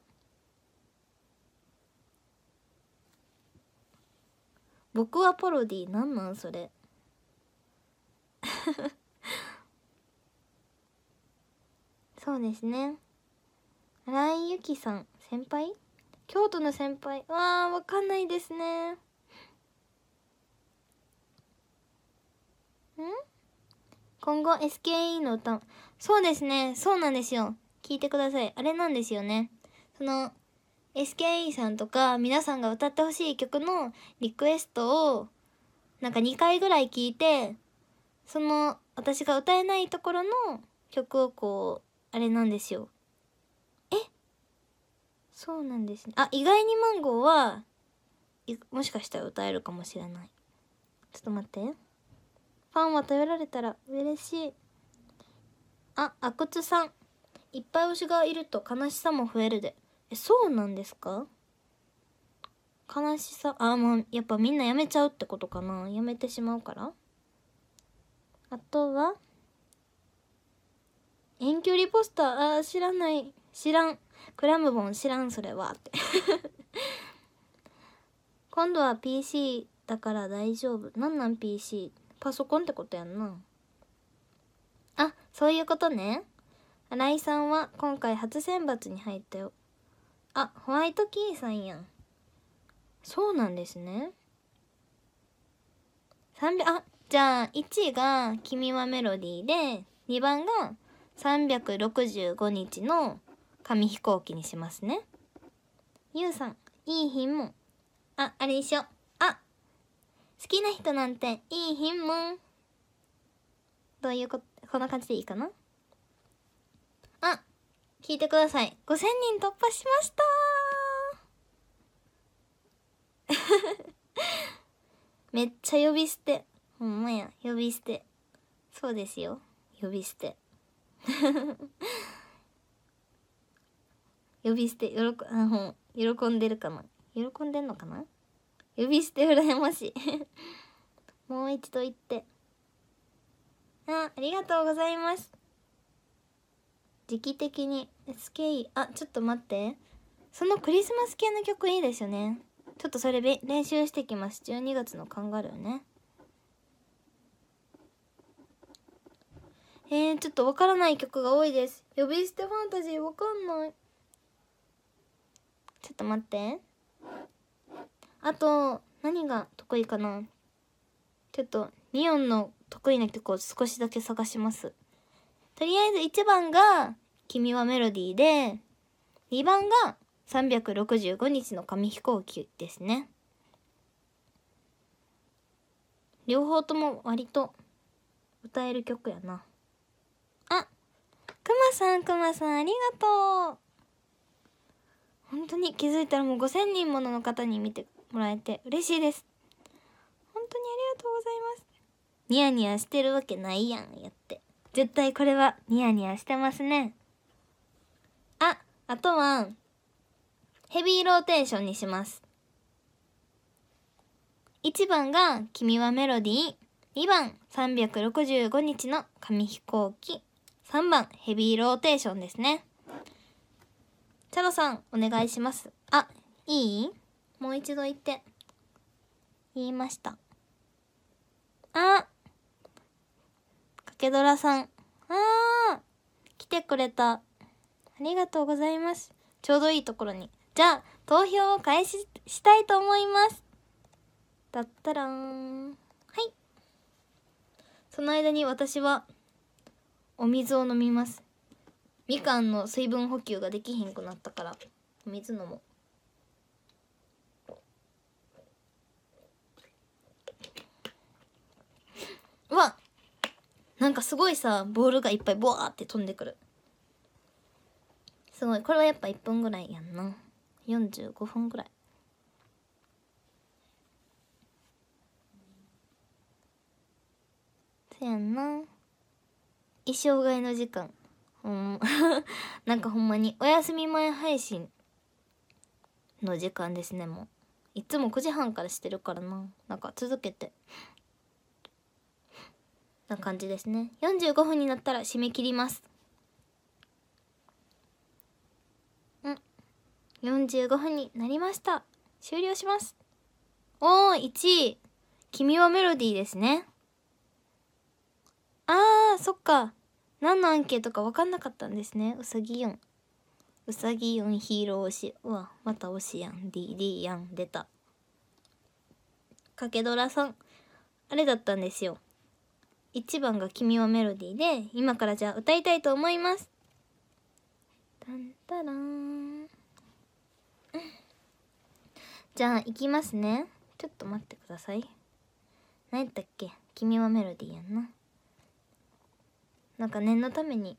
[SPEAKER 1] 僕はポロディなんなんそれ そうですね新井由紀さん先輩京都の先輩わあ分かんないですねん今後 SKE の歌そうですねそうなんですよ聞いてくださいあれなんですよねその SKE さんとか皆さんが歌ってほしい曲のリクエストをなんか2回ぐらい聞いてその私が歌えないところの曲をこうあれなんですよ。えそうなんですね。あ、意外にマンゴーは、もしかしたら歌えるかもしれない。ちょっと待って。パンは食べられたら嬉しい。あ、阿久津さん。いっぱい推しがいると悲しさも増えるで。え、そうなんですか悲しさ、あ、まあ、やっぱみんなやめちゃうってことかな。やめてしまうから。あとは遠距離ポスターあー知らない知らんクラムボン知らんそれはって 今度は PC だから大丈夫なんなん PC パソコンってことやんなあそういうことね新井さんは今回初選抜に入ったよあホワイトキーさんやんそうなんですね3秒あじゃあ1位が「君はメロディーで」で2番が365日の紙飛行機にしますね。ゆうさん、いいひんもあ、あれ一緒。あ、好きな人なんていいひんもどういうこ、こんな感じでいいかなあ、聞いてください。5000人突破しました めっちゃ呼び捨て。ほんまや、呼び捨て。そうですよ。呼び捨て。呼び捨て喜あの喜んでるかな喜んでんのかな呼び捨て羨ましい もう一度言ってあありがとうございます時期的に s k あちょっと待ってそのクリスマス系の曲いいですよねちょっとそれ練習してきます12月のカンガルーねえー、ちょっとわからない曲が多いです。呼び捨てファンタジーわかんない。ちょっと待って。あと、何が得意かなちょっと、ニオンの得意な曲を少しだけ探します。とりあえず1番が、君はメロディーで、2番が、365日の紙飛行機ですね。両方とも割と歌える曲やな。くまさん、くまさん、ありがとう。本当に気づいたらもう5000人ものの方に見てもらえて嬉しいです。本当にありがとうございます。ニヤニヤしてるわけないやん、やって。絶対これはニヤニヤしてますね。あ、あとは、ヘビーローテーションにします。1番が君はメロディー、2番365日の紙飛行機、3番、ヘビーローテーションですね。チャロさん、お願いします。あ、いいもう一度言って。言いました。あかけどらさん。あ来てくれた。ありがとうございます。ちょうどいいところに。じゃあ、投票を開始したいと思います。だったらん。はい。その間に私は、お水を飲みますみかんの水分補給ができひんくなったからお水飲もうわなんかすごいさボールがいっぱいボワーって飛んでくるすごいこれはやっぱ1分ぐらいやんな45分ぐらいせやんな一生涯の時間。うん、なんかほんまに、お休み前配信の時間ですね、もう。いつも9時半からしてるからな。なんか続けて。な感じですね。45分になったら締め切ります。うん。45分になりました。終了します。おお1位。君はメロディーですね。あーそっか何のアンケートか分かんなかったんですねうさぎ4うさぎ4ヒーロー推しうわまた推しやん DD やん出たかけドラさんあれだったんですよ1番が「君はメロディーで」で今からじゃあ歌いたいと思いますタンタラン じゃあいきますねちょっと待ってください何やったっけ「君はメロディー」やんななんか念のために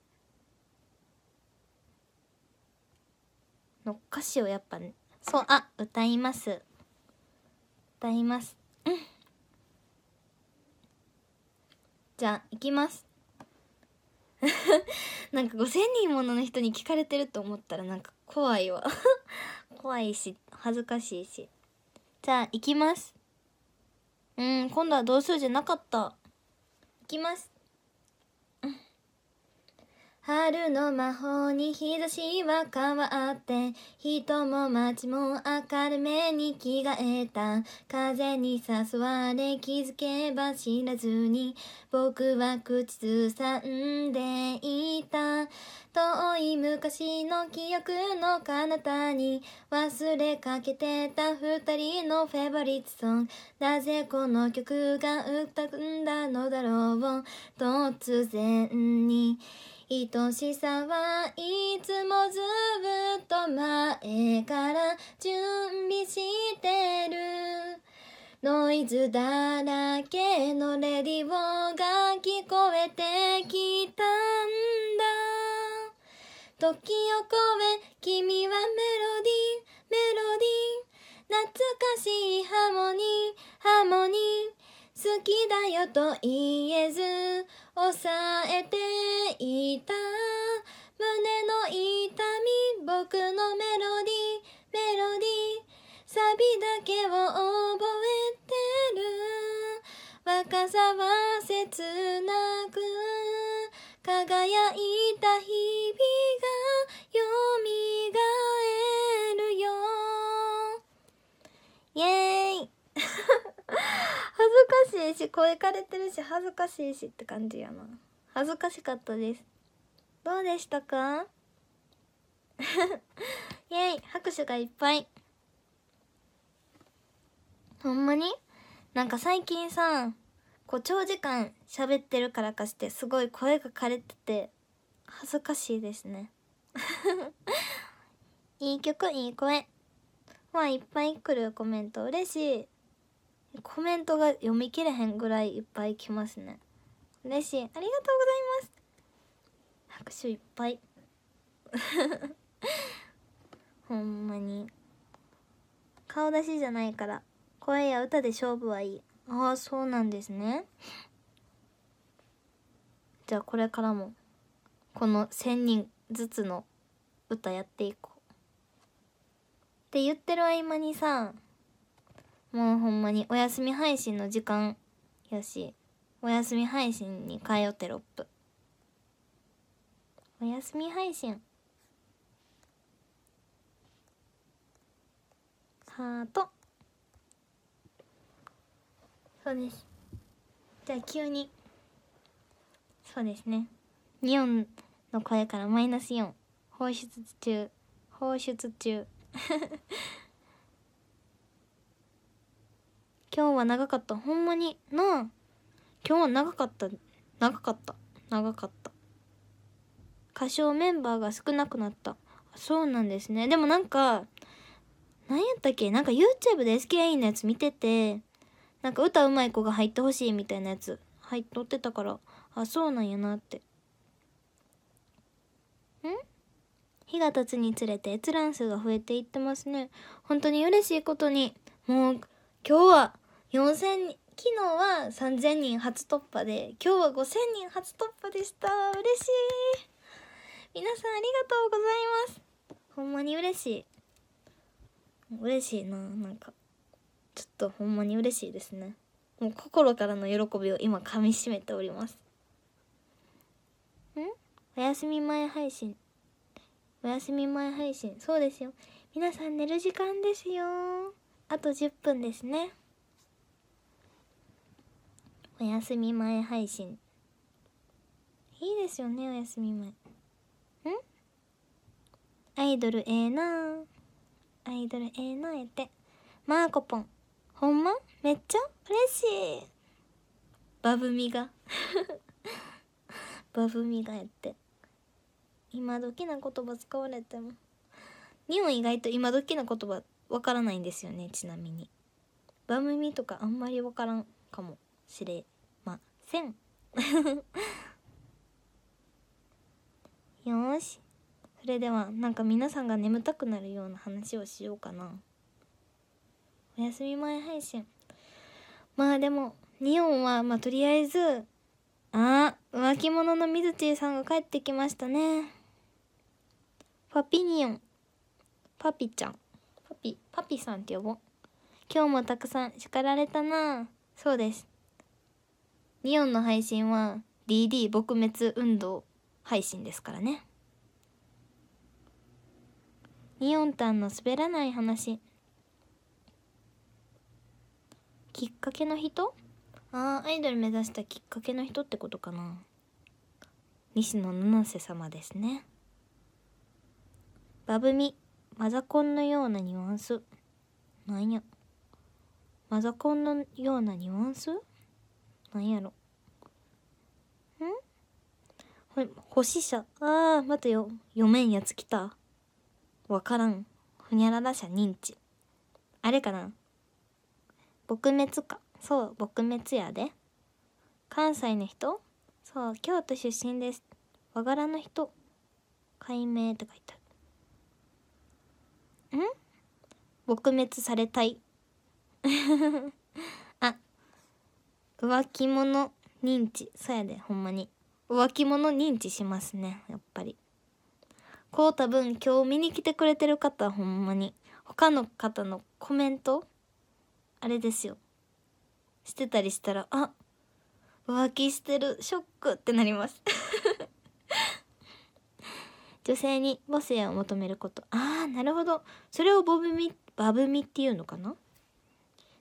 [SPEAKER 1] の歌詞をやっぱねそうあ歌います歌います、うん、じゃあいきます なんか5,000人ものの人に聞かれてると思ったらなんか怖いわ 怖いし恥ずかしいしじゃあいきますうん今度は同数じゃなかったいきます春の魔法に日差しは変わって人も街も明るめに着替えた風に誘われ気づけば知らずに僕は口ずさんでいた遠い昔の記憶の彼方に忘れかけてた二人のフェバリッツソングなぜこの曲が歌うんだのだろう突然に愛しさはいつもずっと前から準備してるノイズだらけのレディオが聞こえてきたんだ時を超え君はメロディーメロディー懐かしいハーモニーハーモニー好きだよと言えず抑えていた胸の痛み僕のメロディメロディサビだけを覚えてる若さは切なく輝いた日々が蘇るよイェーイ 恥ずかしいし声かれてるし恥ずかしいしって感じやな恥ずかしかったですどうでしたか イい、イ拍手がいっぱいほんまになんか最近さこう長時間喋ってるからかしてすごい声が枯れてて恥ずかしいですね いい曲いい声わいっぱい来るコメント嬉しいコメントが読み切れへんぐらいいっぱい来ますね嬉しいありがとうございます拍手いっぱい ほんまに顔出しじゃないから声や歌で勝負はいいああそうなんですねじゃあこれからもこの1,000人ずつの歌やっていこうって言ってる合間にさもうほんまにお休み配信の時間やしお休み配信に変えよテロップお休み配信ハートそうですじゃあ急にそうですね4の声からマイナス4放出中放出中今日は長かったほんまになあ今日は長かった長かった長かった歌唱メンバーが少なくなったそうなんですねでもなんか何やったっけなんか YouTube で SKE のやつ見ててなんか歌うまい子が入ってほしいみたいなやつ入っとってたからあそうなんやなってん日が経つにつれて閲覧数が増えていってますね本当に嬉しいことにもう今日は4000人昨日は3000人初突破で今日は5000人初突破でした嬉しい皆さんありがとうございますほんまに嬉しい嬉しいななんかちょっとほんまに嬉しいですねもう心からの喜びを今かみしめておりますんおやすみ前配信おやすみ前配信そうですよ皆さん寝る時間ですよあと10分ですねお休み前配信いいですよねお休み前んアイドルええなアイドルええなえってマーコポンほんまめっちゃ嬉しいバブミが バブミがやって今どきな言葉使われても日本意外と今どきな言葉わからないんですよねちなみにバブミとかあんまりわからんかもしれません よしそれではなんか皆さんが眠たくなるような話をしようかなお休み前配信まあでもニオンはまあとりあえずあ浮気者の水ずちーさんが帰ってきましたねパピニオンパピちゃんパピパピさんって呼ぼう今日もたくさん叱られたなそうですリオンの配信は DD 撲滅運動配信ですからねリオンタンの滑らない話きっかけの人ああアイドル目指したきっかけの人ってことかな西野七瀬様ですねバブミマザコンのようなニュアンスなんやマザコンのようなニュアンスなんやろ星者。ああ、待てよ。読めんやつ来た。わからん。ほにゃらら者認知。あれかな撲滅か。そう、撲滅やで。関西の人そう、京都出身です。和柄の人。解明って書いてある。ん撲滅されたい。あ、浮気者認知。そうやで、ほんまに。浮気者認知しますねやっぱりこうたぶん今日見に来てくれてる方ほんまに他の方のコメントあれですよしてたりしたらあ浮気してるショックってなります 女性に母性を求めることああなるほどそれをボブミバブミっていうのかな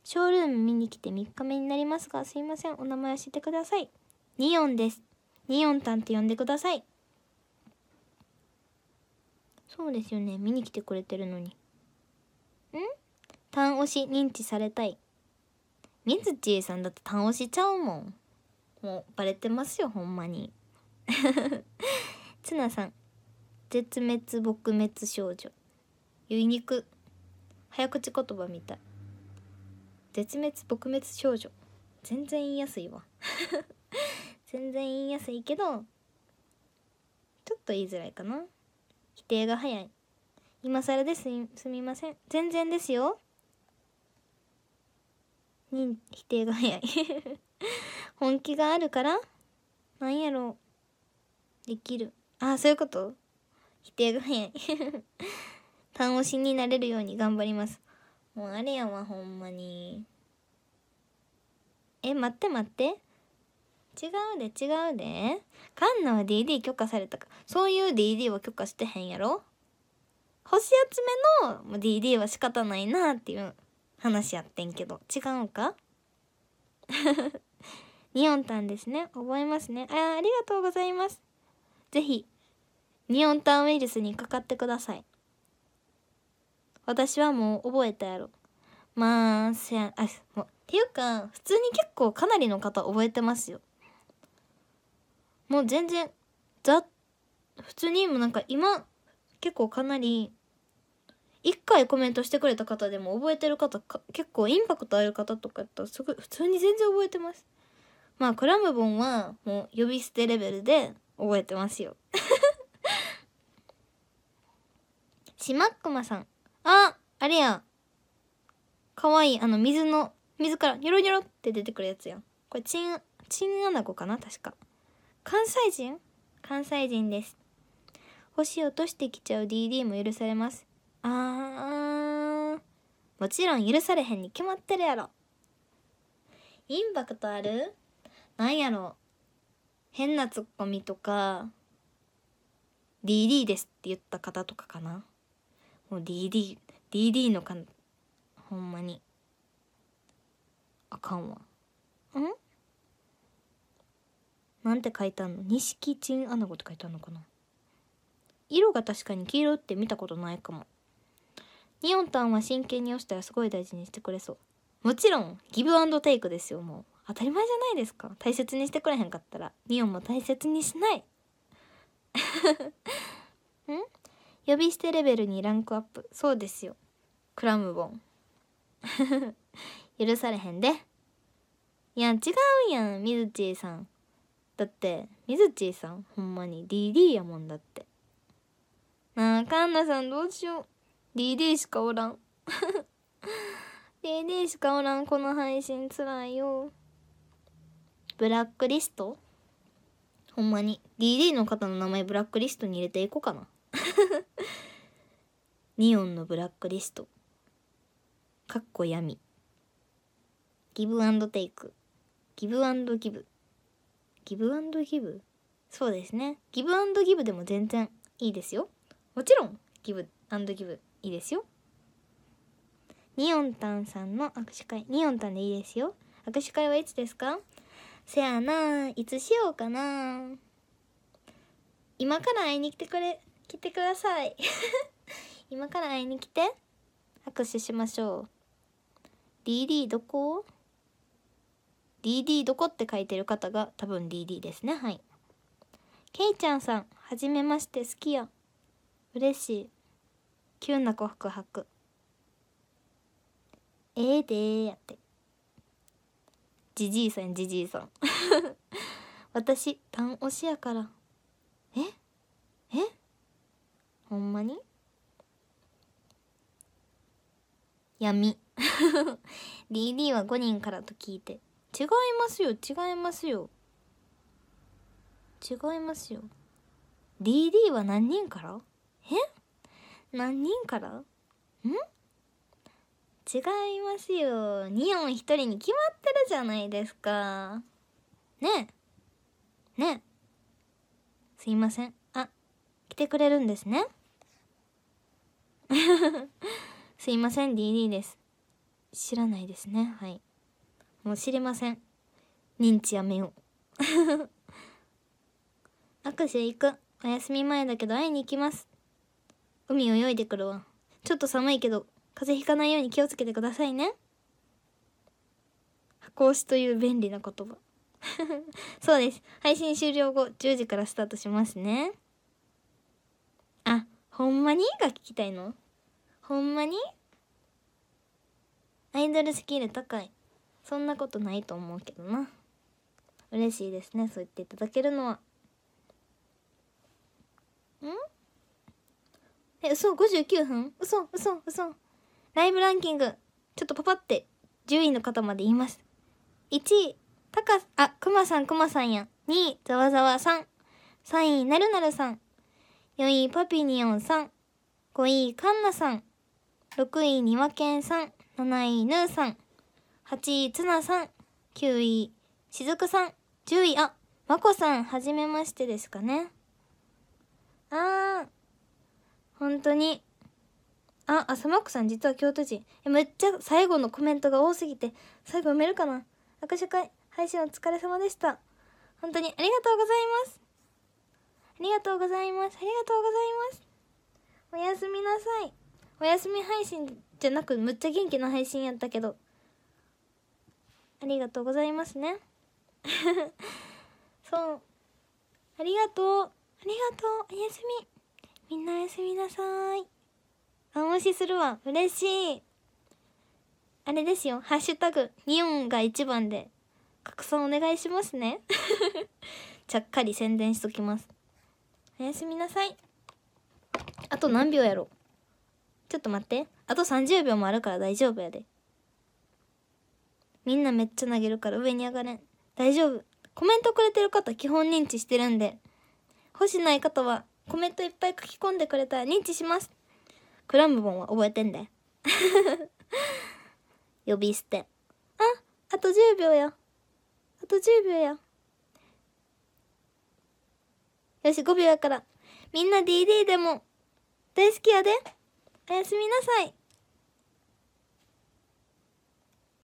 [SPEAKER 1] ショールーム見に来て3日目になりますがすいませんお名前教えてくださいニオンですニオンタンって呼んでくださいそうですよね見に来てくれてるのにんタン推し認知されたいみずちえさんだってタン推しちゃうもんもうバレてますよほんまに ツナさん絶滅撲滅少女言いにく早口言葉みたい絶滅撲滅少女全然言いやすいわ全然言いやすいけどちょっと言いづらいかな否定が早い今更ですすみません全然ですよに否定が早い 本気があるからなんやろうできるあそういうこと否定が早い単押 しになれるように頑張りますもうあれやわほんまにえ待って待って違うで違うでカンナは DD 許可されたかそういう DD は許可してへんやろ星集めの DD は仕方ないなっていう話やってんけど違うんかニオンタンですね覚えますねあありがとうございますぜひニオンタンウイルスにかかってください私はもう覚えたやろまあせやあもうっていうか普通に結構かなりの方覚えてますよもう全然ざ普通にもなんか今結構かなり1回コメントしてくれた方でも覚えてる方結構インパクトある方とかやったらすごい普通に全然覚えてますまあクラムボンはもう呼び捨てレベルで覚えてますよ しまっくまさんああれやかわいいあの水の水からニョロニョロって出てくるやつやんこれチンチンアナゴかな確か関西人関西人です。星落としてきちゃう DD も許されます。あー、もちろん許されへんに決まってるやろ。インパクトあるなんやろ。変なツッコミとか、DD ですって言った方とかかな。もう DD、DD のか、ほんまに。あかんわ。んなんて書いてあの錦チンアナゴって書いてあんのかな色が確かに黄色って見たことないかもニオンタンは真剣に押したらすごい大事にしてくれそうもちろんギブアンドテイクですよもう当たり前じゃないですか大切にしてくれへんかったらニオンも大切にしない ん呼び捨てレベルにランクアップそうですよクラムボン 許されへんでいや違うやんみずちーさんだって水ちさんほんまに DD やもんだってなあカンナさんどうしよう DD しかおらん DD しかおらんこの配信つらいよブラックリストほんまに DD の方の名前ブラックリストに入れていこうかな ニオンのブラックリストかっこ闇ギブアンドテイクギブアンドギブギブアンドギブそうですねギブアンドギブでも全然いいですよもちろんギブアンドギブいいですよニオンタンさんの握手会ニオンタンでいいですよ握手会はいつですかせやないつしようかな今から会いに来てくれ来てください 今から会いに来て握手しましょう DD どこ DD どこって書いてる方が多分 DD ですねはいけいちゃんさんはじめまして好きや嬉しい急な告白ええー、でーやってじじいさんじじいさん 私単押しやからええほんまに闇 DD は5人からと聞いて違いますよ違いますよ違いますよ DD は何人からえ何人からん違いますよニオン一人に決まってるじゃないですかねえねえすいませんあ来てくれるんですね すいません DD です知らないですねはいもう知りません認知やめよう握手行くお休み前だけど会いに行きます海泳いでくるわちょっと寒いけど風邪ひかないように気をつけてくださいね箱押しという便利な言葉 そうです配信終了後10時からスタートしますねあほんまにが聞きたいのほんまにアイドルスキル高いそんなことないと思うけどな嬉しいですねそう言っていただけるのはんえ嘘59分嘘嘘嘘ライブランキングちょっとパパって10位の方まで言います1位たかあくまさんくまさんや2位ざわざわさん3位なるなるさん4位パピニオンさん5位カンナさん6位にわけんさん7位ヌーさん8位、つなさん。9位、しずくさん。10位、あ、まこさん、はじめましてですかね。あー、本当に。あ、あ、さまこさん、実は京都人。え、めっちゃ最後のコメントが多すぎて、最後埋めるかな握手会、配信お疲れ様でした。本当にありがとうございます。ありがとうございます。ありがとうございます。おやすみなさい。おやすみ配信じゃなく、むっちゃ元気な配信やったけど。ありがとうございますね そうありがとうありがとうおやすみみんなおやすみなさいあもしするわ嬉しいあれですよハッシュタグニオンが一番で拡散お願いしますね ちゃっかり宣伝しときますおやすみなさいあと何秒やろちょっと待ってあと30秒もあるから大丈夫やでみんなめっちゃ投げるから上に上がれん。大丈夫。コメントくれてる方基本認知してるんで。欲しない方はコメントいっぱい書き込んでくれたら認知します。クラブボンは覚えてんで。呼び捨て。あ、あと10秒や。あと10秒や。よし、5秒やから。みんな DD でも大好きやで。おやすみなさい。